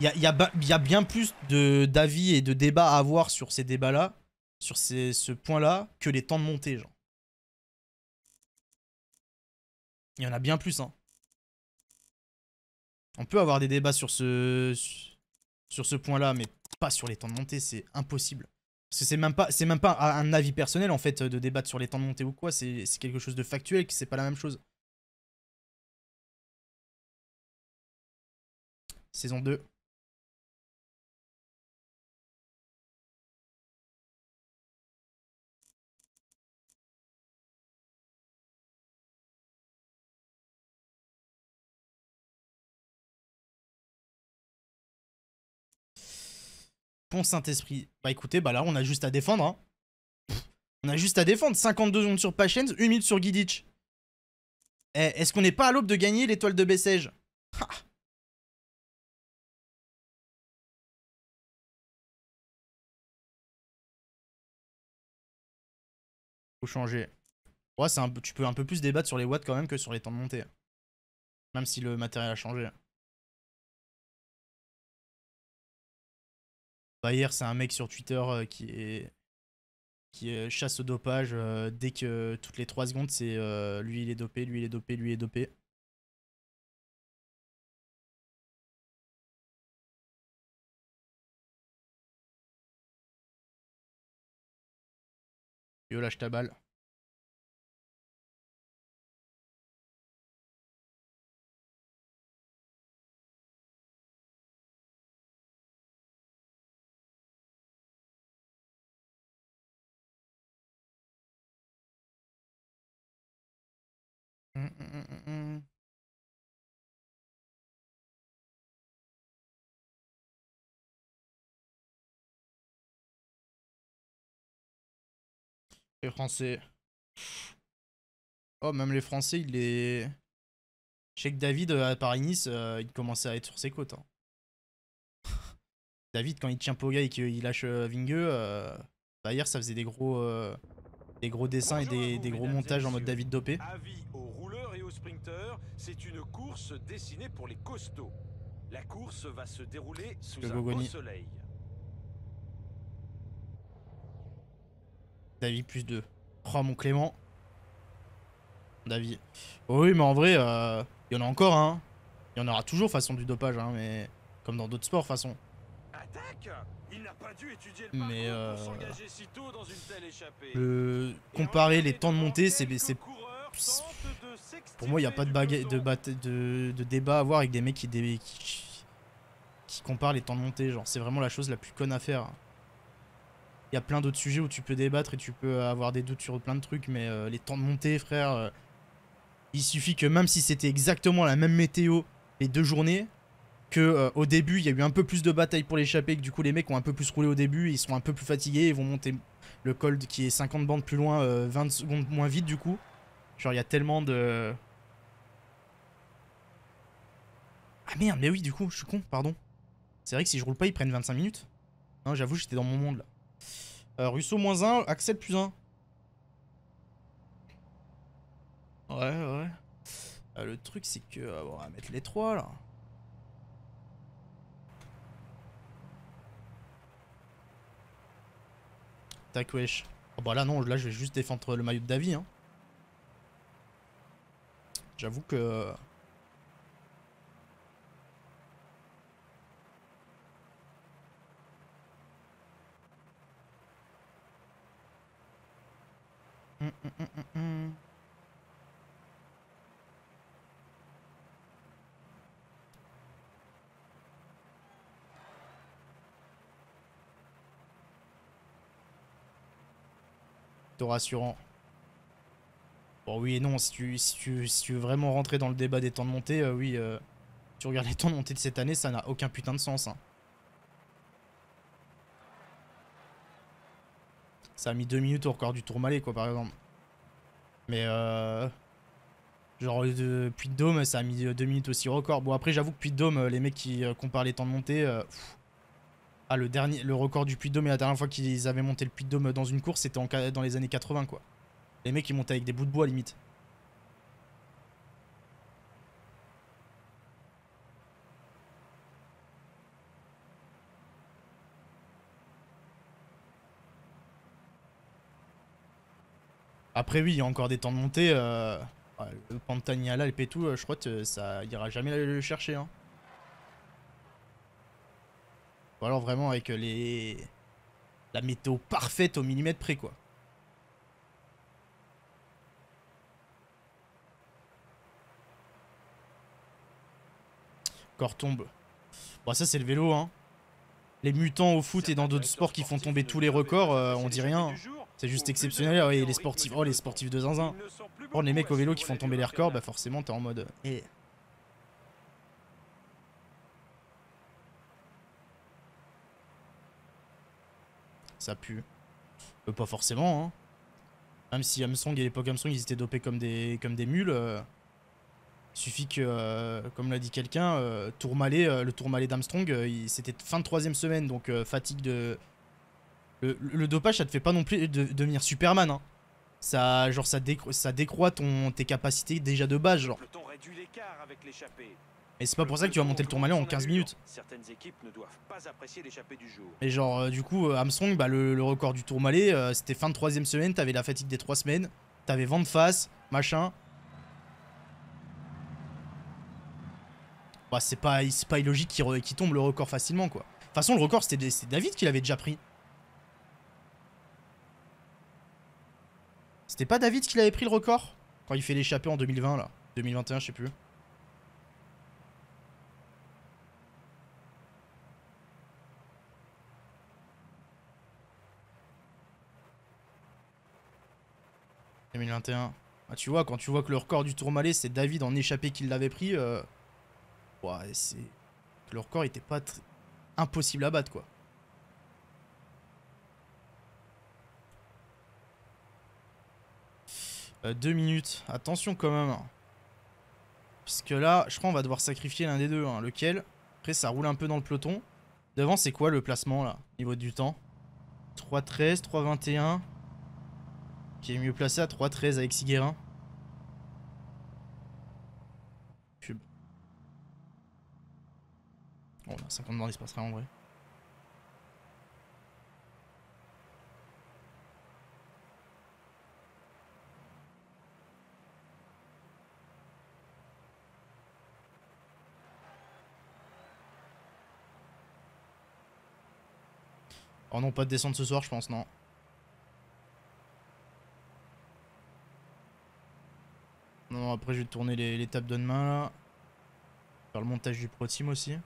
Il y a, bien plus d'avis et de débats à avoir sur ces débats-là, sur ce point-là, que les temps de montée, genre. Il y en a bien plus, hein. On peut avoir des débats sur ce, sur ce point-là, mais pas sur les temps de montée, c'est impossible. Parce que c'est même pas, c'est même pas un avis personnel en fait de débattre sur les temps de montée ou quoi, c'est quelque chose de factuel, c'est pas la même chose. Saison 2. Pont Saint-Esprit. Bah écoutez, bah là, on a juste à défendre. Hein. on a juste à défendre. 52 secondes sur Pachens, 1 sur Guiditch. Eh, est-ce qu'on n'est pas à l'aube de gagner l'étoile de Bessège Faut changer. Ouais, un peu, tu peux un peu plus débattre sur les watts quand même que sur les temps de montée. Même si le matériel a changé. Bah, hier, c'est un mec sur Twitter euh, qui euh, chasse au dopage euh, dès que toutes les 3 secondes, c'est lui il est dopé, lui il est dopé, lui il est dopé. Yo lâche ta balle. Français. Oh, même les Français, il est. Je sais que David euh, à Paris-Nice, euh, il commençait à être sur ses côtes. Hein. <laughs> David, quand il tient Poga et qu'il lâche euh, Vingue bah, hier ça faisait des gros, des gros dessins et des, gros montages en mode David dopé. La course va se dérouler le David plus 2. 3, mon Clément. David. Oh oui, mais en vrai, euh, il y en a encore, hein. Il y en aura toujours façon du dopage, hein, mais comme dans d'autres sports, façon. mais euh, Le... comparer les temps de montée, c'est pour moi il n'y a pas de, de, de, débat à avoir avec des mecs qui, qui... qui comparent les temps de montée. Genre c'est vraiment la chose la plus conne à faire. Hein y a plein d'autres sujets où tu peux débattre et tu peux avoir des doutes sur plein de trucs, mais euh, les temps de montée, frère, euh, il suffit que même si c'était exactement la même météo les deux journées, que euh, au début, il y a eu un peu plus de bataille pour l'échapper, que du coup, les mecs ont un peu plus roulé au début, ils sont un peu plus fatigués, ils vont monter le cold qui est 50 bandes plus loin, 20 secondes moins vite, du coup. Genre, il y a tellement de... Ah merde, mais oui, du coup, je suis con, pardon. C'est vrai que si je roule pas, ils prennent 25 minutes. Non, j'avoue, j'étais dans mon monde, là. Euh, Russo moins 1, Axel plus 1. Ouais, ouais. Euh, le truc, c'est que. Euh, on va mettre les 3 là. Tac, wesh. Oh, bah là, non, là, je vais juste défendre le maillot de David. Hein. J'avoue que. Euh, T'es rassurant. Bon oui et non, si tu, si si tu, veux vraiment rentrer dans le débat des temps de montée, euh, oui, euh, tu regardes les temps de montée de cette année, ça n'a aucun putain de sens. Hein. Ça a mis deux minutes au record du malais quoi, par exemple. Mais euh... Genre, de Puy de Dôme, ça a mis deux minutes aussi record. Bon, après, j'avoue que Puy de Dôme, euh, les mecs qui euh, comparent les temps de montée. Euh, ah, le, dernier, le record du Puy de Dôme, et la dernière fois qu'ils avaient monté le Puy de Dôme dans une course, c'était dans les années 80, quoi. Les mecs, ils montaient avec des bouts de bois, limite. Après, oui, il y a encore des temps de montée. Euh... le Pantaniala, le Pétou, euh, je crois que ça ira jamais le chercher. Hein. Ou alors vraiment avec euh, les... la météo parfaite au millimètre près, quoi. Corps tombe. Bon, ça, c'est le vélo, hein. Les mutants au foot et dans d'autres sports qui font tomber tous les records, euh, on dit rien. C'est juste exceptionnel. Oh, les sportifs, oh les sportifs de zinzin. Oh les mecs au vélo qui font tomber les records, bah forcément t'es en mode. Eh. Ça pue. Euh, pas forcément, hein. Même si Armstrong, et l'époque Armstrong, ils étaient dopés comme des, comme des mules. Euh, suffit que, euh, comme l'a dit quelqu'un, Malé, le Tourmalet d'Armstrong, c'était fin de troisième semaine, donc fatigue de, le, dopage, ça te fait pas non plus de, devenir Superman. Hein. Ça, genre, ça, ça décroît ton, tes capacités déjà de base. Genre. et c'est pas pour ça que tu vas monter le tourmalet en 15 minutes. Ne du Et genre, euh, du coup, euh, Armstrong, bah, le, record du tourmalet, euh, c'était fin de troisième semaine, t'avais la fatigue des 3 semaines, t'avais vent de face, machin. Bah, c'est pas, pas illogique qu'il tombe le record facilement, quoi. De toute façon, le record, c'était David qui l'avait déjà pris. C'était pas David qui l'avait pris le record Quand il fait l'échappée en 2020 là. 2021 je sais plus. Ah, tu vois, quand tu vois que le record du Tourmalet, c'est David en échappé qui l'avait pris. Euh, ouais, c'est. Le record était pas impossible à battre, quoi. 2 euh, deux minutes. Attention quand même. Parce que là, je crois qu'on va devoir sacrifier l'un des deux. Hein. Lequel Après, ça roule un peu dans le peloton. Devant, c'est quoi le placement, là Niveau du temps 3-13, 3-21. Qui est mieux placé à 3-13 avec Siguerin. Bon, oh, 50 morts, il se passera en vrai. Oh non, pas de descente ce soir, je pense, non. Non, après je vais tourner l'étape les, de demain là. Faire le montage du Pro Team aussi.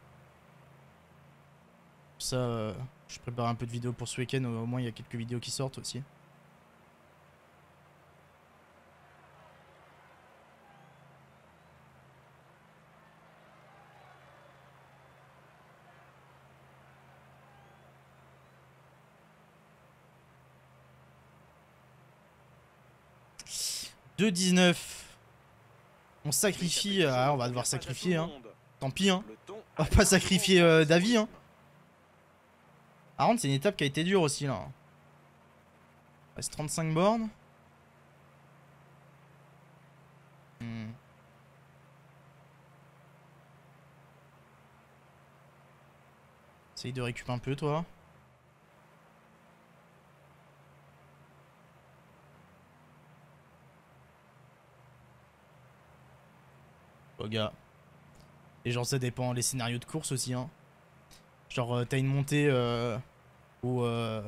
Ça, euh, je prépare un peu de vidéos pour ce week-end, au moins il y a quelques vidéos qui sortent aussi. 2-19. On sacrifie. Euh, ah, on va devoir sacrifier. Hein. Tant pis. Hein. On va pas sacrifier euh, David. Hein. c'est une étape qui a été dure aussi. là. Reste 35 bornes. Hmm. Essaye de récupérer un peu, toi. les gars. Et genre ça dépend, les scénarios de course aussi. Hein. Genre euh, t'as une montée euh, euh,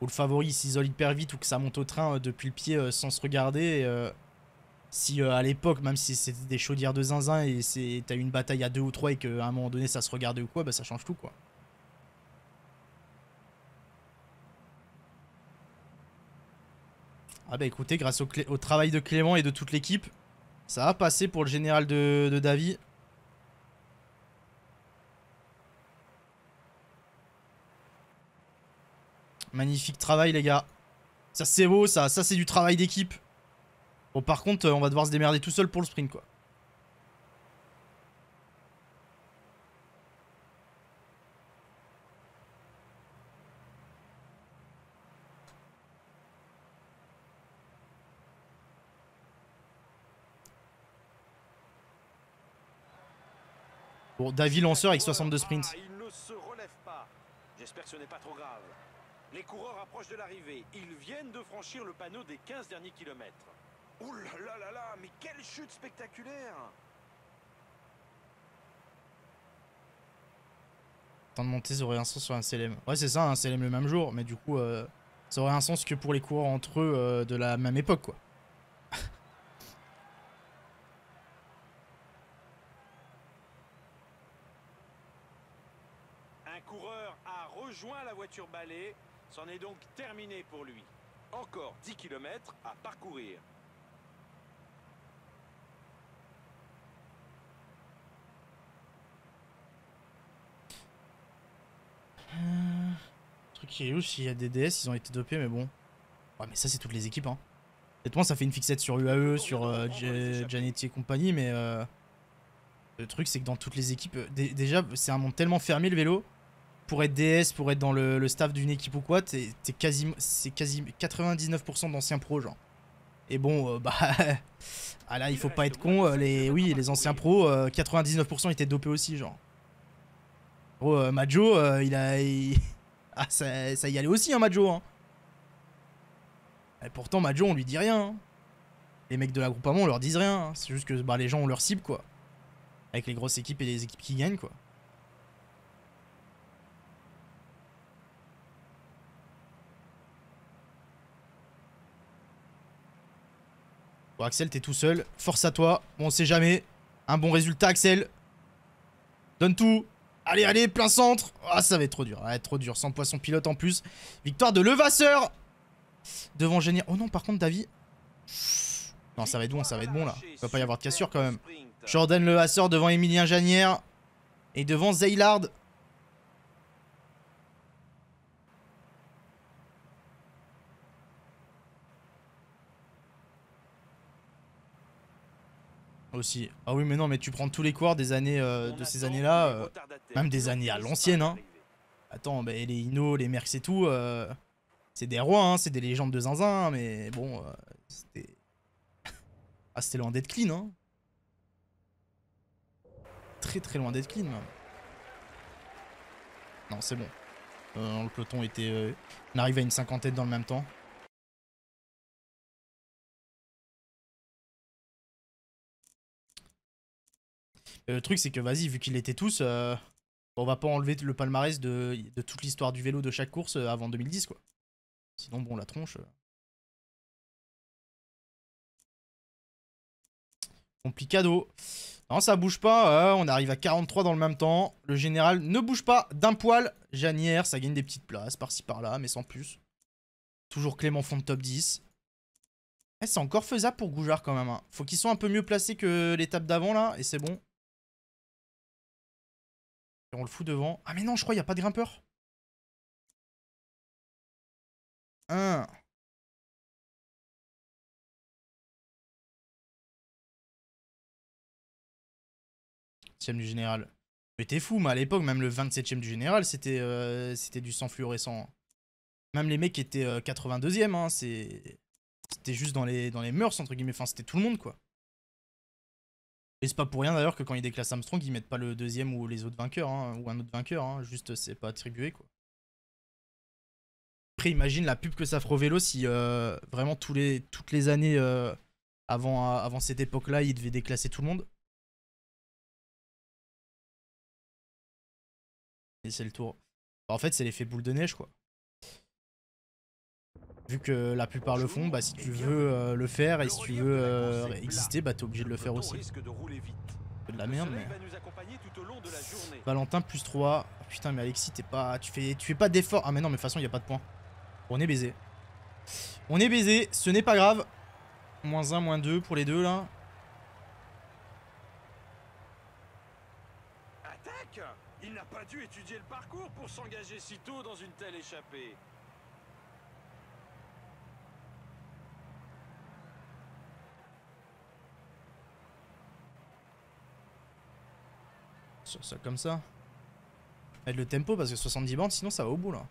où, le favori s'isole hyper vite ou que ça monte au train depuis le pied sans se regarder. si à l'époque, même si c'était des chaudières de zinzin et t'as eu une bataille à deux ou trois et qu'à un moment donné ça se regardait ou quoi, bah ça change tout quoi. Ah bah écoutez, grâce au travail de Clément et de toute l'équipe, ça va passer pour le général de, Davy. Magnifique travail les gars. Ça c'est beau ça, ça c'est du travail d'équipe. Bon par contre euh, on va devoir se démerder tout seul pour le sprint quoi. David Lanceur avec 62 sprints. Il ne se relève pas. J'espère que ce n'est pas trop grave. Les coureurs approchent de l'arrivée. Ils viennent de franchir le panneau des 15 derniers kilomètres. Ouh là là là là, mais quelle chute spectaculaire Temps de monter, ça aurait un sens sur un CLM. Ouais, c'est ça, un CLM le même jour, mais du coup, euh, ça aurait un sens que pour les coureurs entre eux euh, de la même époque, quoi. voiture balai, c'en est donc terminé pour lui. Encore 10 km à parcourir. le truc qui est où s'il y a des DS, ils ont été dopés, mais bon. Ouais, mais ça, c'est toutes les équipes, hein. ça fait une fixette sur UAE, sur euh, et compagnie, mais euh, le truc, c'est que dans toutes les équipes, déjà, c'est un monde tellement fermé le vélo pour être DS, pour être dans le, staff d'une équipe ou quoi, c'est quasiment 99% d'anciens pros, genre. Et bon, euh, bah, <laughs> ah là, il faut pas être con. Euh, les, oui, les anciens pros, 99% euh, étaient dopés aussi, genre. Oh, Majo, il a, <laughs> ah, ça, ça, y allait aussi, hein, Majo. Hein. Et pourtant, Majo, on lui dit rien. Hein. Les mecs de la groupement, on leur dit rien. Hein. C'est juste que bah, les gens, on leur cible, quoi. Avec les grosses équipes et les équipes qui gagnent, quoi. Bon, Axel, t'es tout seul. Force à toi. Bon, on sait jamais. Un bon résultat, Axel. Donne tout. Allez, allez, plein centre. Ah, ça va être trop dur. être trop dur. Sans poisson pilote en plus. Victoire de Levasseur. Devant Janière. Oh non, par contre, David. Non, ça va être bon, ça va être bon là. Il va pas y avoir de cassure quand même. Jordan Levasseur devant Emilien Janière. Et devant Zeylard. Ah oui, mais non, mais tu prends tous les coureurs des années, euh, de ces années-là, euh, même des années à l'ancienne. Hein. Attends, bah, les Hino, les Mercs et tout, euh, c'est des rois, hein, c'est des légendes de zinzin, hein, mais bon, c'était... <laughs> ah, c'était loin d'être clean, hein. Très très loin d'être clean, Non, c'est bon. le peloton était... on arrive à une cinquantaine dans le même temps. Le truc, c'est que vas-y, vu qu'ils l'étaient tous, euh, on va pas enlever le palmarès de, toute l'histoire du vélo de chaque course euh, avant 2010, quoi. Sinon, bon, la tronche. Euh. Complicado. Non, ça bouge pas. Hein, on arrive à 43 dans le même temps. Le général ne bouge pas d'un poil. Janière, ça gagne des petites places par-ci par-là, mais sans plus. Toujours Clément fond de top 10. Eh, c'est encore faisable pour Goujard quand même. Hein. Faut qu'ils soient un peu mieux placés que l'étape d'avant là, et c'est bon on le fout devant. Ah mais non, je crois qu'il n'y a pas de grimpeur. 1. du général. Mais t'es fou, mais à l'époque, même le 27ème du général, c'était euh, c'était du sang fluorescent. Même les mecs étaient 82e, euh, hein, c'était juste dans les, dans les mœurs, entre guillemets. Enfin, c'était tout le monde, quoi. Et c'est pas pour rien d'ailleurs que quand ils déclassent Armstrong, ils mettent pas le deuxième ou les autres vainqueurs, hein, ou un autre vainqueur, hein. juste c'est pas attribué quoi. Après imagine la pub que ça fera au vélo si euh, vraiment les, toutes les années euh, avant, euh, avant cette époque-là, ils devaient déclasser tout le monde. Et c'est le tour. Bah, en fait c'est l'effet boule de neige quoi. Vu que la plupart le font, bah si tu veux euh, le faire et si tu veux euh, exister, bah t'es obligé de le faire aussi. C'est de la merde, mais... Valentin plus 3. Putain, mais Alexis, t'es pas... Tu fais, tu fais pas d'effort. Ah mais non, mais de toute façon, il a pas de points. On est baisé. On est baisé, ce n'est pas grave. Moins 1, moins 2 pour les deux, là. Attaque Il n'a pas dû étudier le parcours pour s'engager si tôt dans une telle échappée. ça comme ça. Mettre le tempo parce que 70 bandes, sinon ça va au bout là.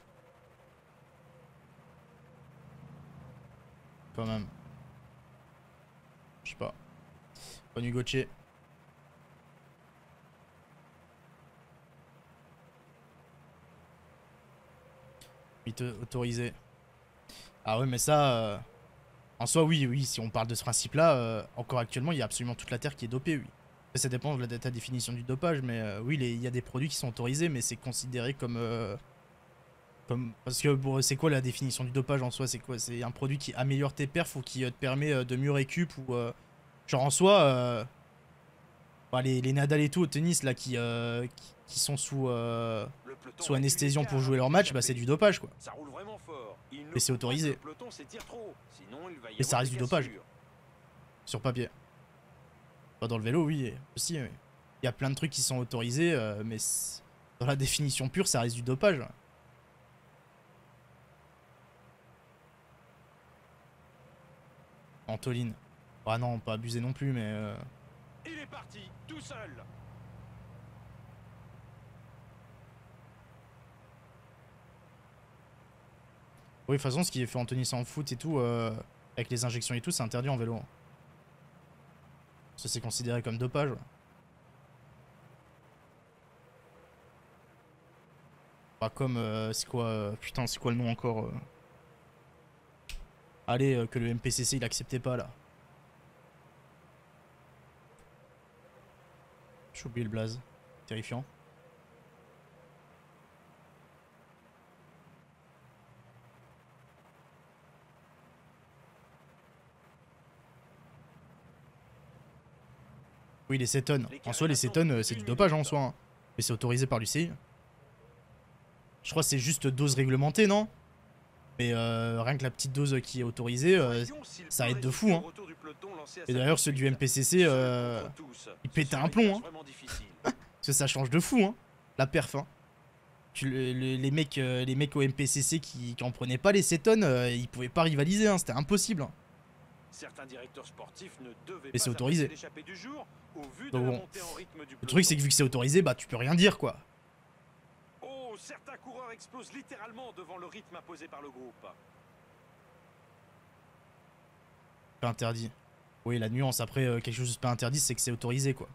Quand même. Je sais pas. Bonne Gauthier. Euh, autorisé. Ah ouais, mais ça... Euh, en soi, oui, oui, si on parle de ce principe-là, euh, encore actuellement, il y a absolument toute la Terre qui est dopée, oui ça dépend de la, ta définition du dopage, mais euh, oui, il y a des produits qui sont autorisés, mais c'est considéré comme. Euh, comme parce que c'est quoi la définition du dopage en soi C'est quoi C'est un produit qui améliore tes perfs ou qui euh, te permet de mieux récup ou. genre en soi. Bah, les, les, Nadal et tout au tennis là qui, qui, sont sous, sous anesthésion pour jouer leur match, bah c'est du dopage quoi. Et c'est autorisé. Trop, Et ça reste du dopage. Sur papier pas bah, dans le vélo, oui, aussi. Il y a plein de trucs qui sont autorisés, euh, mais dans la définition pure, ça reste du dopage. Antoline. Ah non, pas abusé non plus, mais... Euh. Il est parti, tout seul Oui, de toute façon, ce qui est fait Anthony s'en foot et tout, euh, avec les injections et tout, c'est interdit en vélo. Hein. Ça c'est considéré comme dopage. Pas bah, comme, euh, c'est quoi, euh, putain, c'est quoi le nom encore euh, Allez, que le MPCC il acceptait pas là. J'ai oublié le blaze. Terrifiant. Oui, les 7 tonnes. En soi, les 7 tonnes, euh, c'est du dopage hein, en soi. Hein. Mais c'est autorisé par l'UCI. Je crois que c'est juste dose réglementée, non Mais euh, rien que la petite dose qui est autorisée, euh, ça aide de fou. Hein. Et d'ailleurs, ceux du MPCC, euh, ils un plomb. Hein. <laughs> Parce que ça change de fou, hein. la perf. Les, mecs, les mecs au MPCC qui, qui en prenaient pas les 7 tonnes, ils pouvaient pas rivaliser, hein. c'était impossible. Certains directeurs sportifs ne devaient pas c'est autorisé. Du jour, au vu de bon. En rythme du le truc c'est que vu que c'est autorisé, bah tu peux rien dire quoi. Oh, certains coureurs explosent littéralement devant le rythme imposé par le groupe. Pas interdit. Oui, la nuance après euh, quelque chose de pas interdit, c'est que c'est autorisé quoi.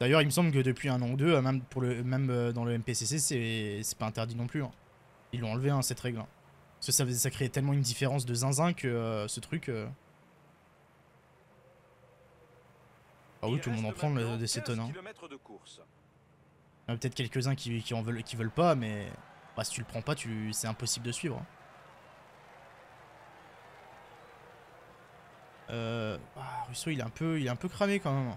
D'ailleurs, il me semble que depuis un an ou deux, euh, même, pour le, même euh, dans le MPCC, c'est pas interdit non plus. Hein. Ils l'ont enlevé, hein, cette règle. Hein. Parce que ça, ça créait tellement une différence de zinzin que euh, ce truc... Ah oui, tout le monde en prend de ces Il y a peut-être quelques-uns qui, qui, en veulent, qui veulent pas, mais bah, si tu le prends pas, tu... c'est impossible de suivre. Ah, Russo, il est, un peu, il est un peu cramé quand même.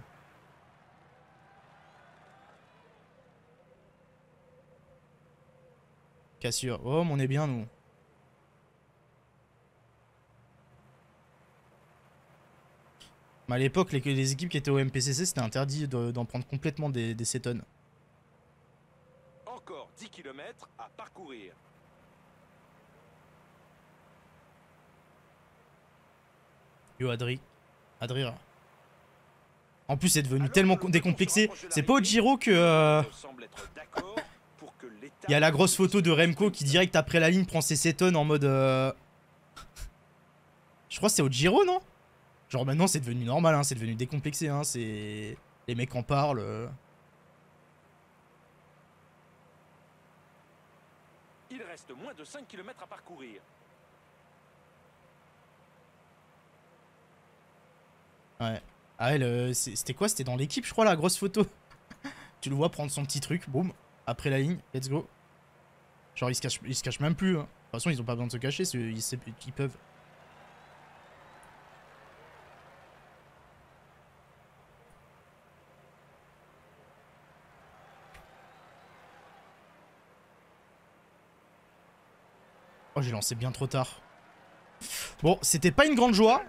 Cassure. Oh, on est bien, nous. à l'époque, les, équipes qui étaient au MPCC, c'était interdit d'en prendre complètement des, des 7 Encore 10 km à parcourir. Yo, Adri. Adri. En plus, c'est devenu tellement décomplexé. C'est pas au Giro que... Euh, il y a la grosse photo de Remco qui direct après la ligne prend ses 7 tonnes en mode... Euh, je crois que c'est au Giro, non Genre maintenant c'est devenu normal, hein, c'est devenu décomplexé, hein, c'est... Les mecs en parlent. Euh. Il reste moins de 5 km à parcourir. Ouais. Ah ouais, c'était quoi C'était dans l'équipe, je crois, la grosse photo. <laughs> tu le vois prendre son petit truc, boum après la ligne, let's go. Genre, ils se cachent, se cachent même plus. Hein. De toute façon, ils ont pas besoin de se cacher, ils, ils peuvent. Oh, j'ai lancé bien trop tard. Bon, c'était pas une grande joie.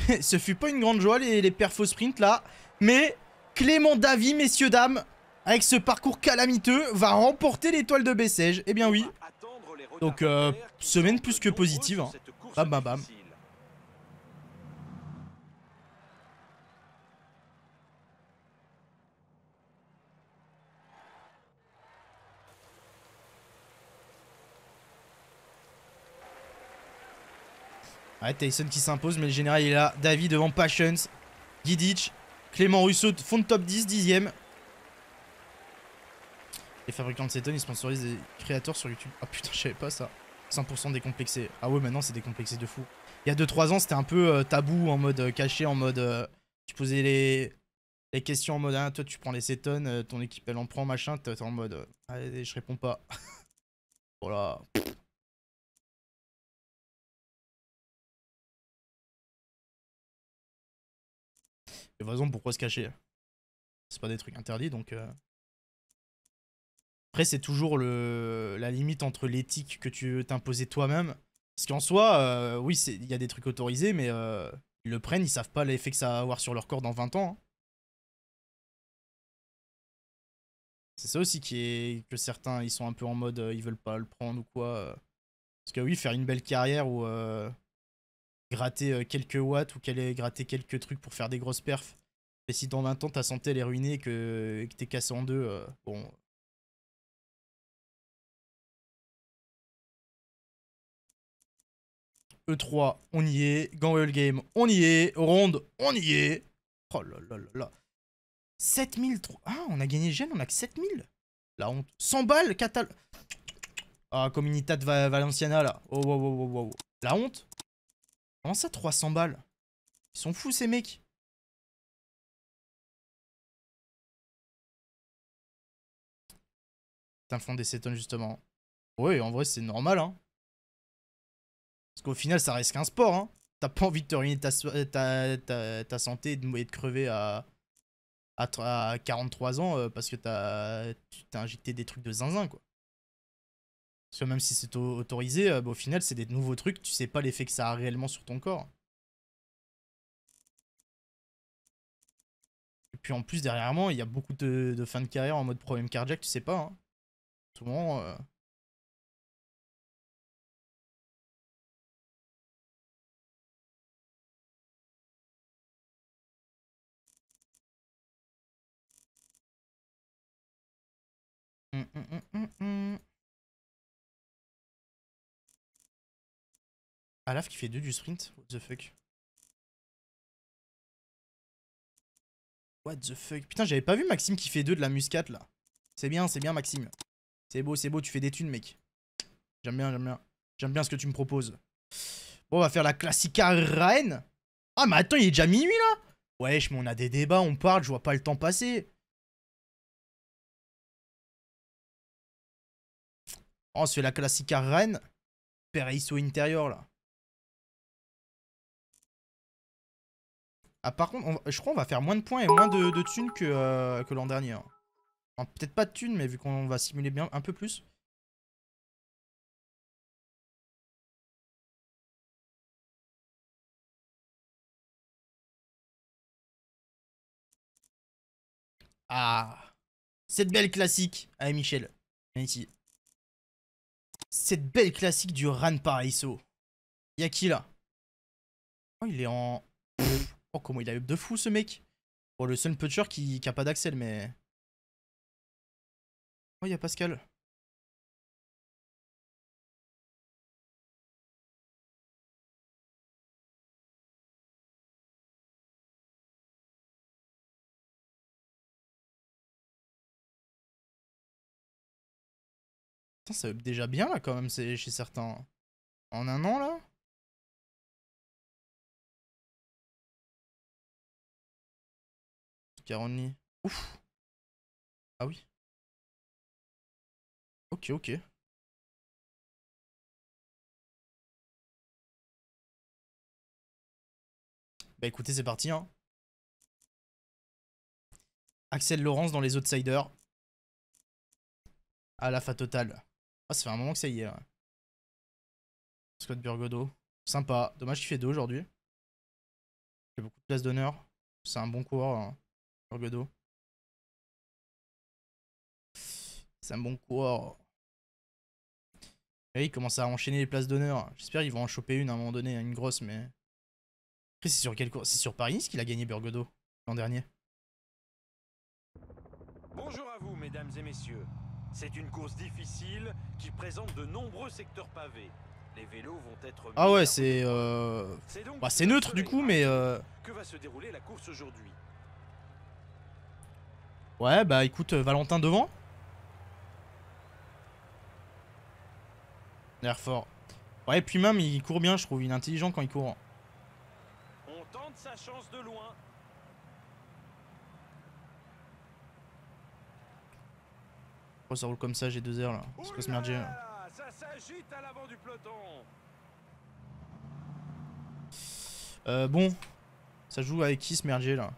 <laughs> ce fut pas une grande joie, les, perfos sprints sprint, là. Mais Clément Davy, messieurs, dames, avec ce parcours calamiteux, va remporter l'étoile de Bessège. Eh bien oui. Donc, euh, semaine plus que positive. Hein. Bam, bam, bam. Ouais, Tyson qui s'impose, mais le général il est là. David devant Passions. Guidic. Clément Rousseau fond de top 10, dixième Les fabricants de ces ils sponsorisent des créateurs sur YouTube. Ah putain, je savais pas ça. 100% décomplexé. Ah ouais, maintenant c'est décomplexé de fou. Il y a 2-3 ans, c'était un peu euh, tabou en mode euh, caché, en mode. Euh, tu posais les, les questions en mode ah, toi tu prends les 7 ton équipe elle en prend, machin. T'es en mode allez, je réponds pas. <laughs> voilà. Il y pourquoi se cacher. C'est pas des trucs interdits, donc... Euh. Après, c'est toujours le... la limite entre l'éthique que tu veux t'imposer toi-même. Parce qu'en soi, euh, oui, il y a des trucs autorisés, mais euh, ils le prennent, ils savent pas l'effet que ça va avoir sur leur corps dans 20 ans. Hein. C'est ça aussi qui est que certains ils sont un peu en mode ils veulent pas le prendre ou quoi. Parce que oui, faire une belle carrière ou gratter euh, quelques watts ou qu'elle ait gratter quelques trucs pour faire des grosses perfs. Et si dans 20 ans ta santé elle est ruinée et que, t'es cassé en deux, euh, bon. E3, on y est. Gangwell Game, on y est. Ronde, on y est. Oh là là là là. 7000 Ah, on a gagné gène on a que 7000. La honte. 100 balles, Catal. Ah, de Valenciana là. Oh, La honte. Comment ça 300 balles Ils sont fous ces mecs Putain, fond des 7 tonnes justement. Ouais en vrai c'est normal hein. Parce qu'au final ça reste qu'un sport hein. T'as pas envie de te ruiner ta, euh, santé et de, de crever à, à, 43 ans euh, parce que t'as injecté des trucs de zinzin quoi. Parce que même si c'est autorisé, euh, bah, au final, c'est des nouveaux trucs, tu sais pas l'effet que ça a réellement sur ton corps. Et puis en plus, derrière moi, il y a beaucoup de, fins de carrière en mode problème cardiaque, tu sais pas. Hein. Euh, hum, hum, hum, Alaf qui fait 2 du sprint. What the fuck. What the fuck. Putain, j'avais pas vu Maxime qui fait 2 de la muscate là. C'est bien, c'est bien Maxime. C'est beau, c'est beau, tu fais des thunes mec. J'aime bien, j'aime bien. J'aime bien ce que tu me proposes. Bon, on va faire la Classica reine. Ah, mais attends, il est déjà minuit là Wesh, mais on a des débats, on parle, je vois pas le temps passer. Oh, on se fait la Classica Rennes. au intérieur là. Ah, par contre, je crois qu'on va faire moins de points et moins de, thunes euh, que, l'an dernier. Hein. Peut-être pas de thunes, mais vu qu'on va simuler bien un peu plus. Ah Cette belle classique Allez Michel, viens ici. Cette belle classique du Ran Paraiso. a qui là Oh il est en comment il a eu de fou ce mec pour le seul puncher qui, a pas d'accel mais... Oh, il y a Pascal. Putain, ça up déjà bien là quand même, c'est chez certains. En un an là Caroni. Ouf. Ah oui. Ok, ok. Bah écoutez, c'est parti. Hein. Axel Laurence dans les Outsiders. à la fa totale. Ah, ça fait un moment que ça y est. Hein. Scott Burgodo. Sympa. Dommage qu'il fait deux aujourd'hui. J'ai beaucoup de place d'honneur. C'est un bon coureur. Hein. Burgodo, C'est un bon coureur. Et eh il commence à enchaîner les places d'honneur. J'espère qu'ils vont en choper une à un moment donné, une grosse, mais... Après, c'est sur C'est sur Paris qu'il a gagné Burgodo l'an dernier. Bonjour à vous, mesdames et messieurs. C'est une course difficile qui présente de nombreux secteurs pavés. Les vélos vont être ah ouais, c'est... Euh... c'est bah, neutre du coup, mais... Euh... Que va se dérouler la course aujourd'hui Ouais, bah écoute, euh, Valentin devant. L'air fort. Ouais, puis même, il court bien, je trouve. Il est intelligent quand il court. On tente sa chance de loin. Pourquoi oh, ça roule comme ça J'ai deux heures là. C'est quoi ce merdier Ça s'agite à l'avant du peloton. Euh, bon. Ça joue avec qui ce merdier là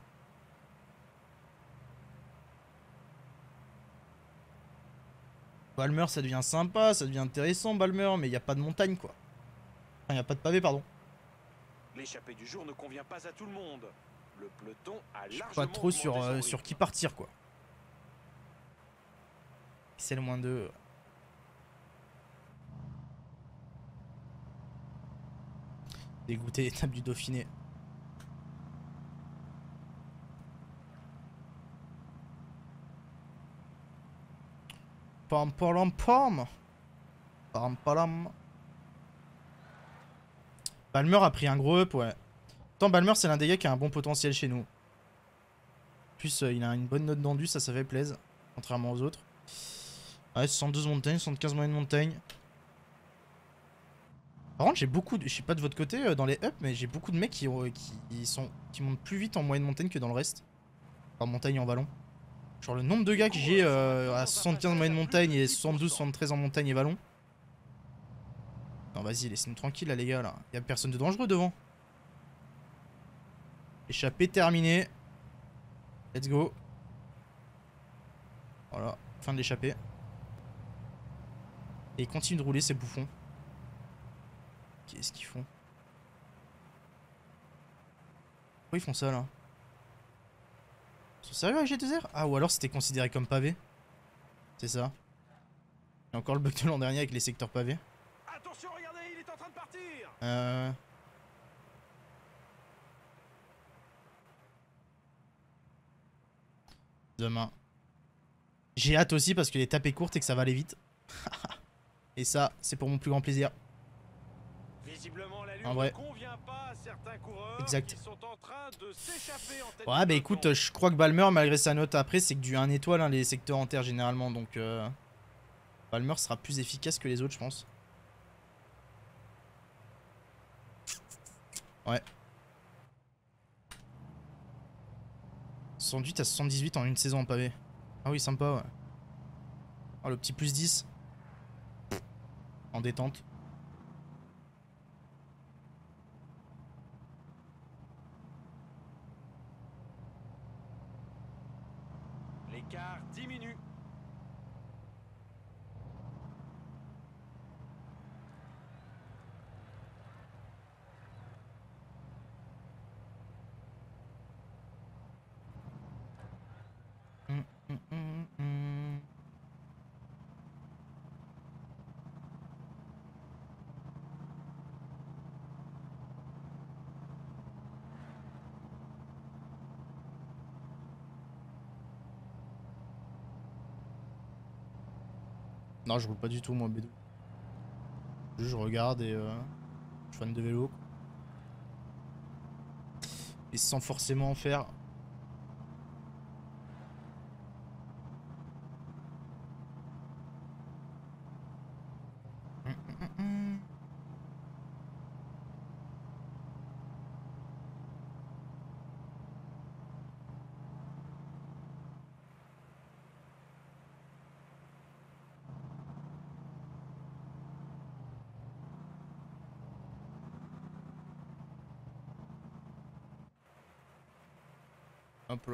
Balmer, ça devient sympa, ça devient intéressant, Balmer, mais il n'y a pas de montagne, quoi. Il enfin, n'y a pas de pavé, pardon. L'échappée du jour ne convient pas à tout le monde. Le peloton a trop sur, euh, sur qui partir, quoi. C'est le moins de... Dégoûté l'étape du Dauphiné. Pam pam pam. Pam Balmer a pris un gros up, ouais. Tant Balmer, c'est l'un des gars qui a un bon potentiel chez nous. En plus, euh, il a une bonne note d'endu, ça, ça fait plaisir. Contrairement aux autres. Ouais, 72 montagnes, 75 moyennes montagnes. Par contre, j'ai beaucoup, de, je sais pas de votre côté euh, dans les ups, mais j'ai beaucoup de mecs qui, euh, qui, sont, qui montent plus vite en moyenne montagne que dans le reste. En montagne en ballon. Genre le nombre de gars que j'ai euh, à 75 en moyenne montagne et 72, 73 en montagne et vallon. Non vas-y, laissez-nous tranquille là les gars là. a personne de dangereux devant. Échappé terminé. Let's go. Voilà, fin de l'échappée. Et ils continuent de rouler ces bouffons. Qu'est-ce qu'ils font Pourquoi ils font ça là sérieux avec G2R Ah, ou alors c'était considéré comme pavé. C'est ça. J'ai encore le bug de l'an dernier avec les secteurs pavés. Euh. Demain. J'ai hâte aussi parce que l'étape est courte et que ça va aller vite. <laughs> et ça, c'est pour mon plus grand plaisir. Visiblement, en vrai. Exact. Ouais, bah écoute, je crois que Balmer, malgré sa note après, c'est que du 1 étoile, hein, les secteurs en terre généralement. Donc, euh, Balmer sera plus efficace que les autres, je pense. Ouais. 108 à 78 en une saison en pavé. Ah oui, sympa, ouais. Oh, le petit plus 10. En détente. Non, je roule pas du tout, moi, B2. Je regarde et euh, je suis fan de vélo. Et sans forcément en faire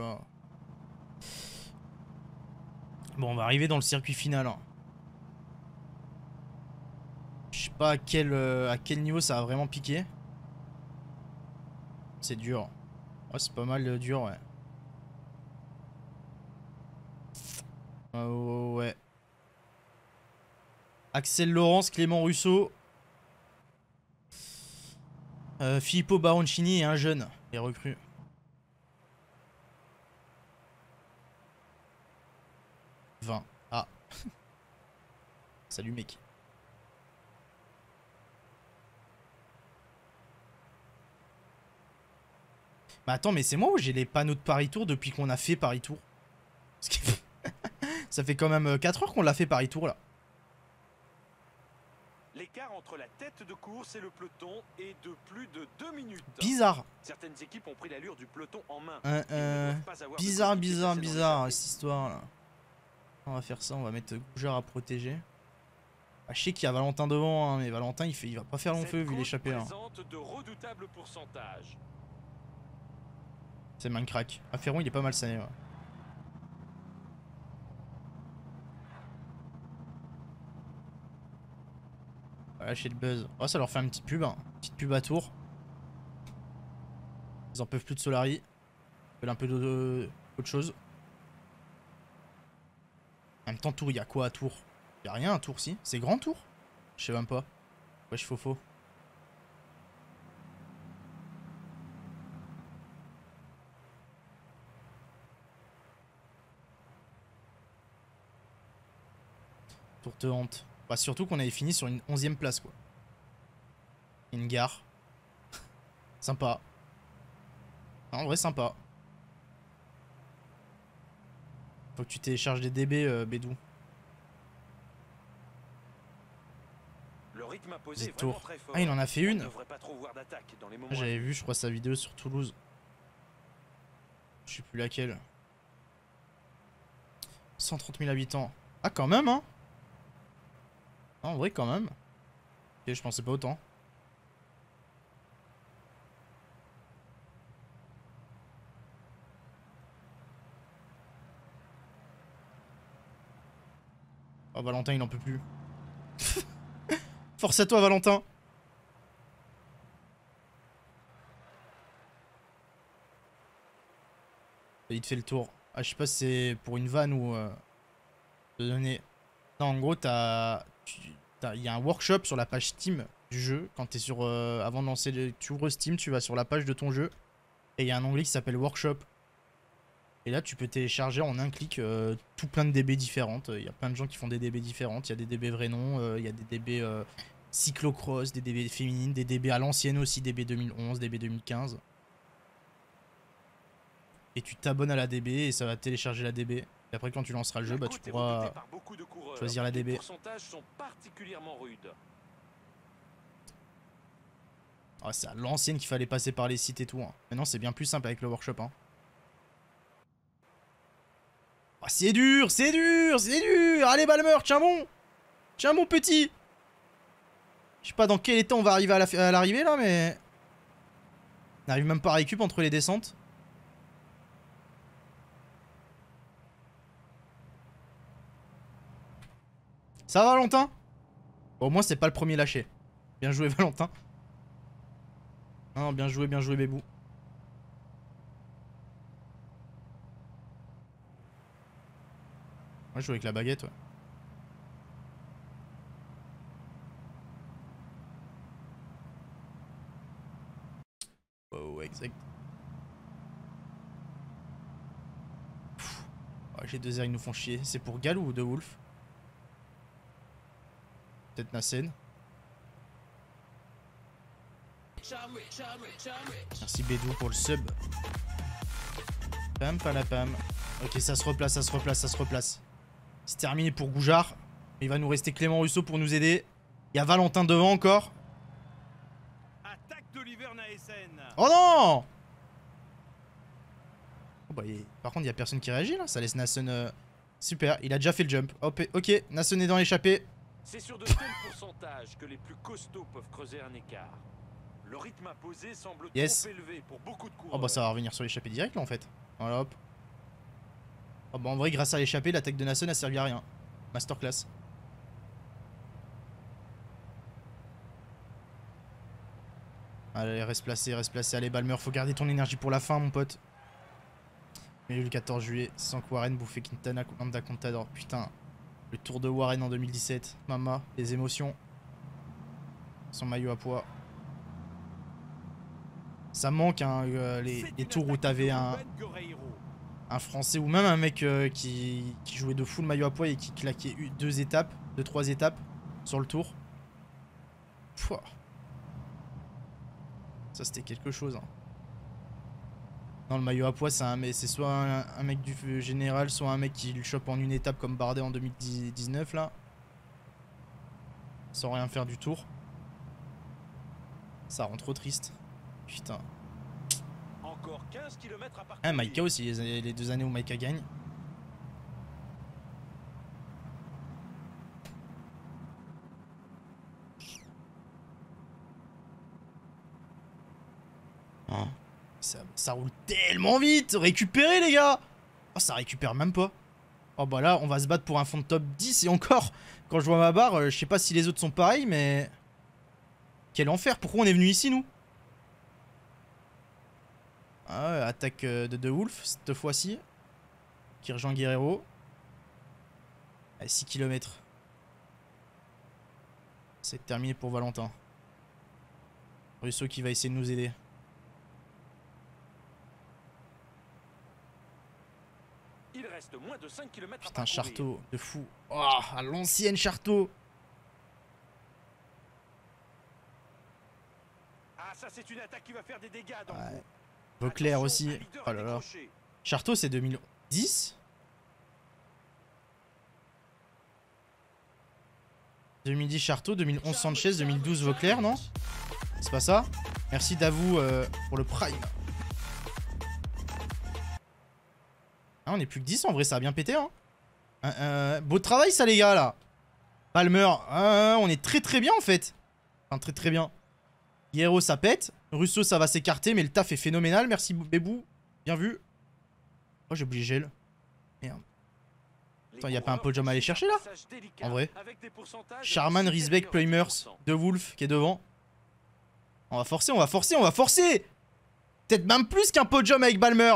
Hein. Bon, on va arriver dans le circuit final. Hein. Je sais pas à quel, euh, à quel niveau ça a vraiment piqué. C'est dur. Ouais, c'est pas mal euh, dur, ah, ouais. ouais. Axel Laurence, Clément Russo. Euh, Filippo Baroncini et un jeune, est recrues. 20. Ah. <laughs> Salut mec. Mais attends, mais c'est moi ou j'ai les panneaux de Paris Tour depuis qu'on a fait Paris Tour Ce qui <laughs> Ça fait quand même 4 euh, heures qu'on l'a fait Paris Tour là. L'écart entre la tête de course et le peloton est de plus de 2 minutes. Bizarre. Certaines équipes ont pris l'allure du peloton en main. euh, euh bizarre, bizarre, bizarre cette histoire là. On va faire ça, on va mettre Goujard à protéger. Ah, je sais qu'il y a Valentin devant, hein, mais Valentin il, va pas faire long feu vu l'échappée. Hein. C'est Minecrack. Ah, Ferron il est pas mal sané. On va chez le buzz. Oh, ça leur fait un petit pub, hein. petite pub à tour. Ils en peuvent plus de Solari. Ils veulent un peu d'autre chose. En même temps, tour il y a quoi à tour Il a rien à tour si C'est Grand tour Je sais même pas. Wesh, faux faux. Tour te hante. Bah, surtout qu'on avait fini sur une onzième place, quoi. Une gare. <laughs> sympa. En vrai, sympa. Faut que tu télécharges des DB, euh, Bédou. Le rythme Ah, il en a fait une J'avais vu, je crois, sa vidéo sur Toulouse. Je sais plus laquelle. 130 000 habitants. Ah, quand même, hein En vrai, quand même. Ok, je pensais pas autant. Oh, Valentin, il n'en peut plus. <laughs> Force à toi, Valentin. Il te fait le tour. Ah, je sais pas si c'est pour une vanne ou... Euh, de donner... en gros, t'as... Il y a un workshop sur la page Steam du jeu. Quand t'es sur... Euh, avant de lancer... Le... Tu ouvres Steam, tu vas sur la page de ton jeu. Et il y a un onglet qui s'appelle Workshop. Et là, tu peux télécharger en un clic euh, tout plein de DB différentes. Il y a plein de gens qui font des DB différentes. Il y a des DB vrai nom, euh, il y a des DB euh, cyclocross, des DB féminines, des DB à l'ancienne aussi, DB 2011, DB 2015. Et tu t'abonnes à la DB et ça va télécharger la DB. Et après, quand tu lanceras le jeu, bah, tu pourras choisir la DB. Ah, c'est à l'ancienne qu'il fallait passer par les sites et tout. Hein. Maintenant, c'est bien plus simple avec le workshop. Hein. Ah, c'est dur, c'est dur, c'est dur Allez, Balmer, tiens bon Tiens bon, petit Je sais pas dans quel état on va arriver à l'arrivée, là, mais... On n'arrive même pas à récup entre les descentes. Ça va, Valentin Au moins, c'est pas le premier lâché. Bien joué, <laughs> Valentin. Non, bien joué, bien joué, Bébou. Moi je joue avec la baguette, ouais. Oh, exact. J'ai deux airs, qui nous font chier. C'est pour Gal ou De Wolf Peut-être Nassen. Merci Bédou pour le sub. Pam, pam. Ok, ça se replace, ça se replace, ça se replace. C'est terminé pour Goujard. Il va nous rester Clément Russo pour nous aider. Il y a Valentin devant encore. oh non oh bah, Par contre, il n'y a personne qui réagit là. Ça laisse Nassen... Euh, super, il a déjà fait le jump. Hop, ok, Nassen est dans l'échappée. C'est sur de tels que les plus costauds peuvent creuser un écart. Le rythme imposé semble yes. trop élevé pour beaucoup de Oh bah ça va revenir sur l'échappée direct là en fait. Voilà hop. Ah bah, en vrai, grâce à l'échappée, l'attaque de Nason a servi à rien. Masterclass. Allez, reste placé, reste placé. Allez, Balmer, faut garder ton énergie pour la fin, mon pote. Mais le 14 juillet, sans que Warren bouffait Quintana Lambda Contador. Putain, le tour de Warren en 2017. Mama, les émotions. Son maillot à poids. Ça manque, hein, euh, les tours où t'avais un, un Français ou même un mec euh, qui, jouait de full maillot à poids et qui claquait deux étapes, deux, trois étapes sur le tour. Pouah. Ça, c'était quelque chose. Hein. Non, le maillot à poids, c'est soit un, un, mec du général, soit un mec qui le chope en une étape comme Bardet en 2019, là. Sans rien faire du tour. Ça rend trop triste. Putain encore 15 ah, aussi, les deux années où Maïka gagne. Ah. ça, ça, roule tellement vite Récupérez les gars Oh ça récupère même pas Oh bah là on va se battre pour un fond de top 10 et encore Quand je vois ma barre euh, je sais pas si les autres sont pareils mais... Quel enfer Pourquoi on est venu ici nous ah, attaque euh, de De Wolf cette fois-ci. Qui rejoint Guerrero. À 6 km. C'est terminé pour Valentin. Russo qui va essayer de nous aider. Il reste moins de 5 km Putain, Charteau, de fou. Ah, à l'ancienne Charteau. Ah, ça c'est une attaque qui va faire des dégâts dans Vauclair aussi. Oh là là. Charteau, c'est 2010 2010 Charteau, 2011 Sanchez, 2012 Vauclair, non C'est pas ça Merci Davou euh, pour le prime. Ah, on est plus que 10 en vrai, ça a bien pété. Hein euh, euh, beau travail ça les gars là. Palmer, hein, on est très très bien en fait. Enfin très très bien. Hierro ça pète. Russo, ça va s'écarter, mais le taf est phénoménal. Merci, Bébou. Bien vu. Oh, j'ai oublié Gel. Merde. Attends, y a pas un podium à aller chercher là En vrai. Charman, Risbeck, Playmers, De Wolf qui est devant. On va forcer, on va forcer, on va forcer Peut-être même plus qu'un podium avec Balmer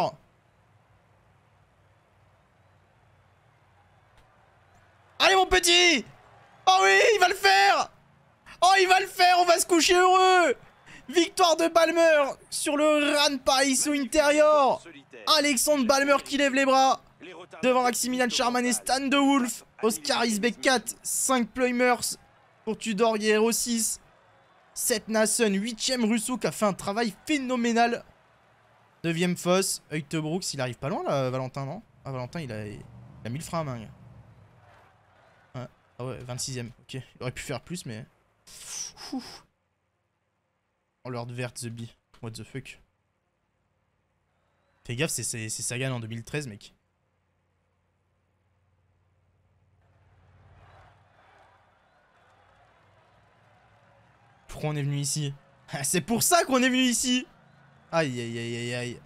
Allez mon petit Oh oui, il va le faire Oh, il va le faire, on va se coucher heureux Victoire de Balmer sur le Ran ou intérieur. Alexandre Balmer qui lève les bras devant Maximilian Charman et Stan De Wolf. Oscar Isbeck 4, 5 Ploymers pour Tudor Guerreau 6. 7 Nassen, 8ème Russo qui a fait un travail phénoménal. 9ème Foss, Brooks, il arrive pas loin là, Valentin, non Ah, Valentin, il a, il a mis le frein à main. Ah ouais, 26ème, ok. Il aurait pu faire plus, mais... Lord Vert, The What the fuck. Fais gaffe, c'est Sagan en 2013, mec. Pourquoi on est venu ici ah, C'est pour ça qu'on est venu ici Aïe, aïe, aïe, aïe, aïe.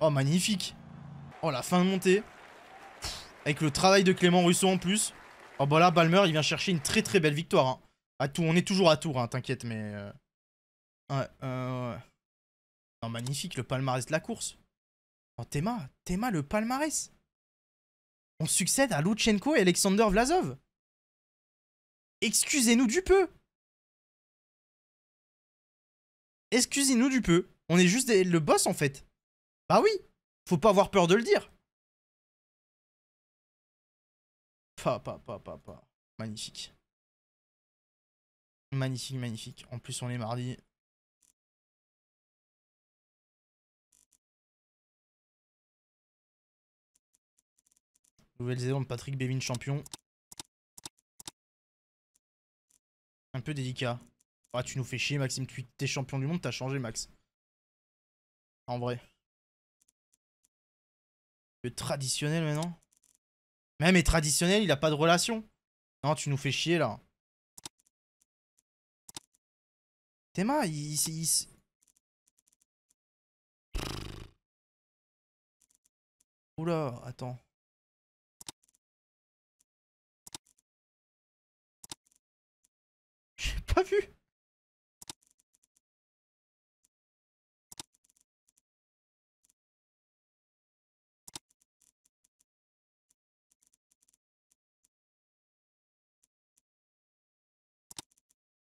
Oh, magnifique Oh, la fin de montée Avec le travail de Clément Russo en plus. Oh, bah là, Balmer, il vient chercher une très très belle victoire. À hein. ah, tout, on est toujours à tour, hein, t'inquiète, mais... Euh, Ouais, euh, Non, magnifique, le palmarès de la course. Oh, Théma, Théma le palmarès. On succède à Lutsenko et Alexander Vlasov. Excusez-nous du peu. Excusez-nous du peu. On est juste le boss en fait. Bah oui, faut pas avoir peur de le dire. pa, pa, pa, pa. Magnifique. Magnifique, magnifique. En plus, on est mardi. Nouvelle-Zélande, Patrick Bévin champion. Un peu délicat. Ah, tu nous fais chier, Maxime. Tu es champion du monde, t'as changé, Max. En vrai. Le traditionnel, maintenant. Même mais traditionnel, il a pas de relation. Non, tu nous fais chier, là. Théma, il, il, il... Oula, attends. pas vu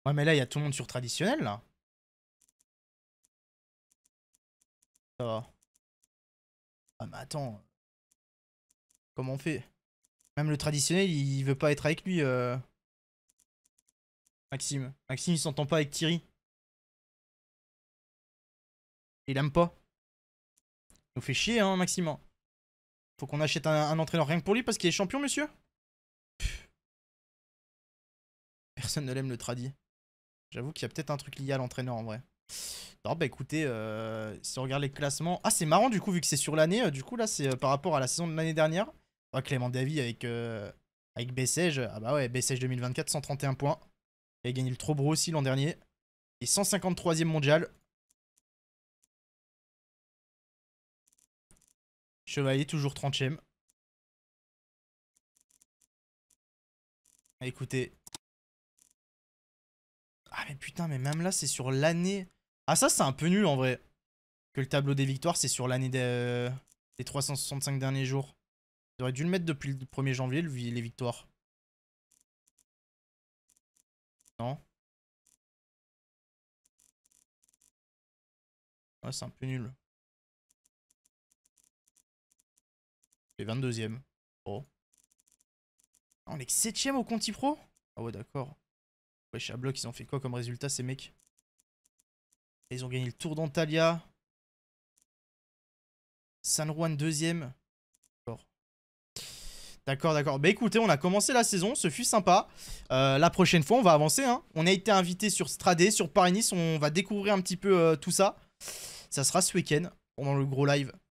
Ouais, mais là, il y a tout le monde sur traditionnel, là. Ça va. Ah, mais attends. Comment on fait Même le traditionnel, il veut pas être avec lui. Euh. Maxime. Maxime, il s'entend pas avec Thierry. Il aime pas. Il nous fait chier, hein, Maxime. Hein. Faut qu'on achète un, entraîneur rien que pour lui parce qu'il est champion, monsieur. Personne ne l'aime, le tradit. J'avoue qu'il y a peut-être un truc lié à l'entraîneur, en vrai. Non, bah écoutez, euh, si on regarde les classements... Ah, c'est marrant, du coup, vu que c'est sur l'année. Euh, du coup, là, c'est euh, par rapport à la saison de l'année dernière. Ah, Clément Davy avec, avec Bessège. Ah bah ouais, Bessège 2024, 131 points. Il a gagné le Trobro aussi l'an dernier. Et 153e mondial. Chevalier toujours 30 e ah, Écoutez. Ah mais putain, mais même là, c'est sur l'année... Ah ça, c'est un peu nul en vrai. Que le tableau des victoires, c'est sur l'année des... Euh, des 365 derniers jours. J'aurais dû le mettre depuis le 1er janvier, les victoires. Non. Ouais, c'est un peu nul. Les 22e. Oh. On est 7ème au Conti Pro Ah ouais, d'accord. Wesh, à bloc, ils ont fait quoi comme résultat, ces mecs Ils ont gagné le Tour d'Antalya. San Juan, 2 D'accord, d'accord. Bah écoutez, on a commencé la saison, ce fut sympa. Euh, la prochaine fois, on va avancer. Hein. On a été invité sur Stradé, sur Paris-Nice. On va découvrir un petit peu euh, tout ça. Ça sera ce week-end pendant le gros live.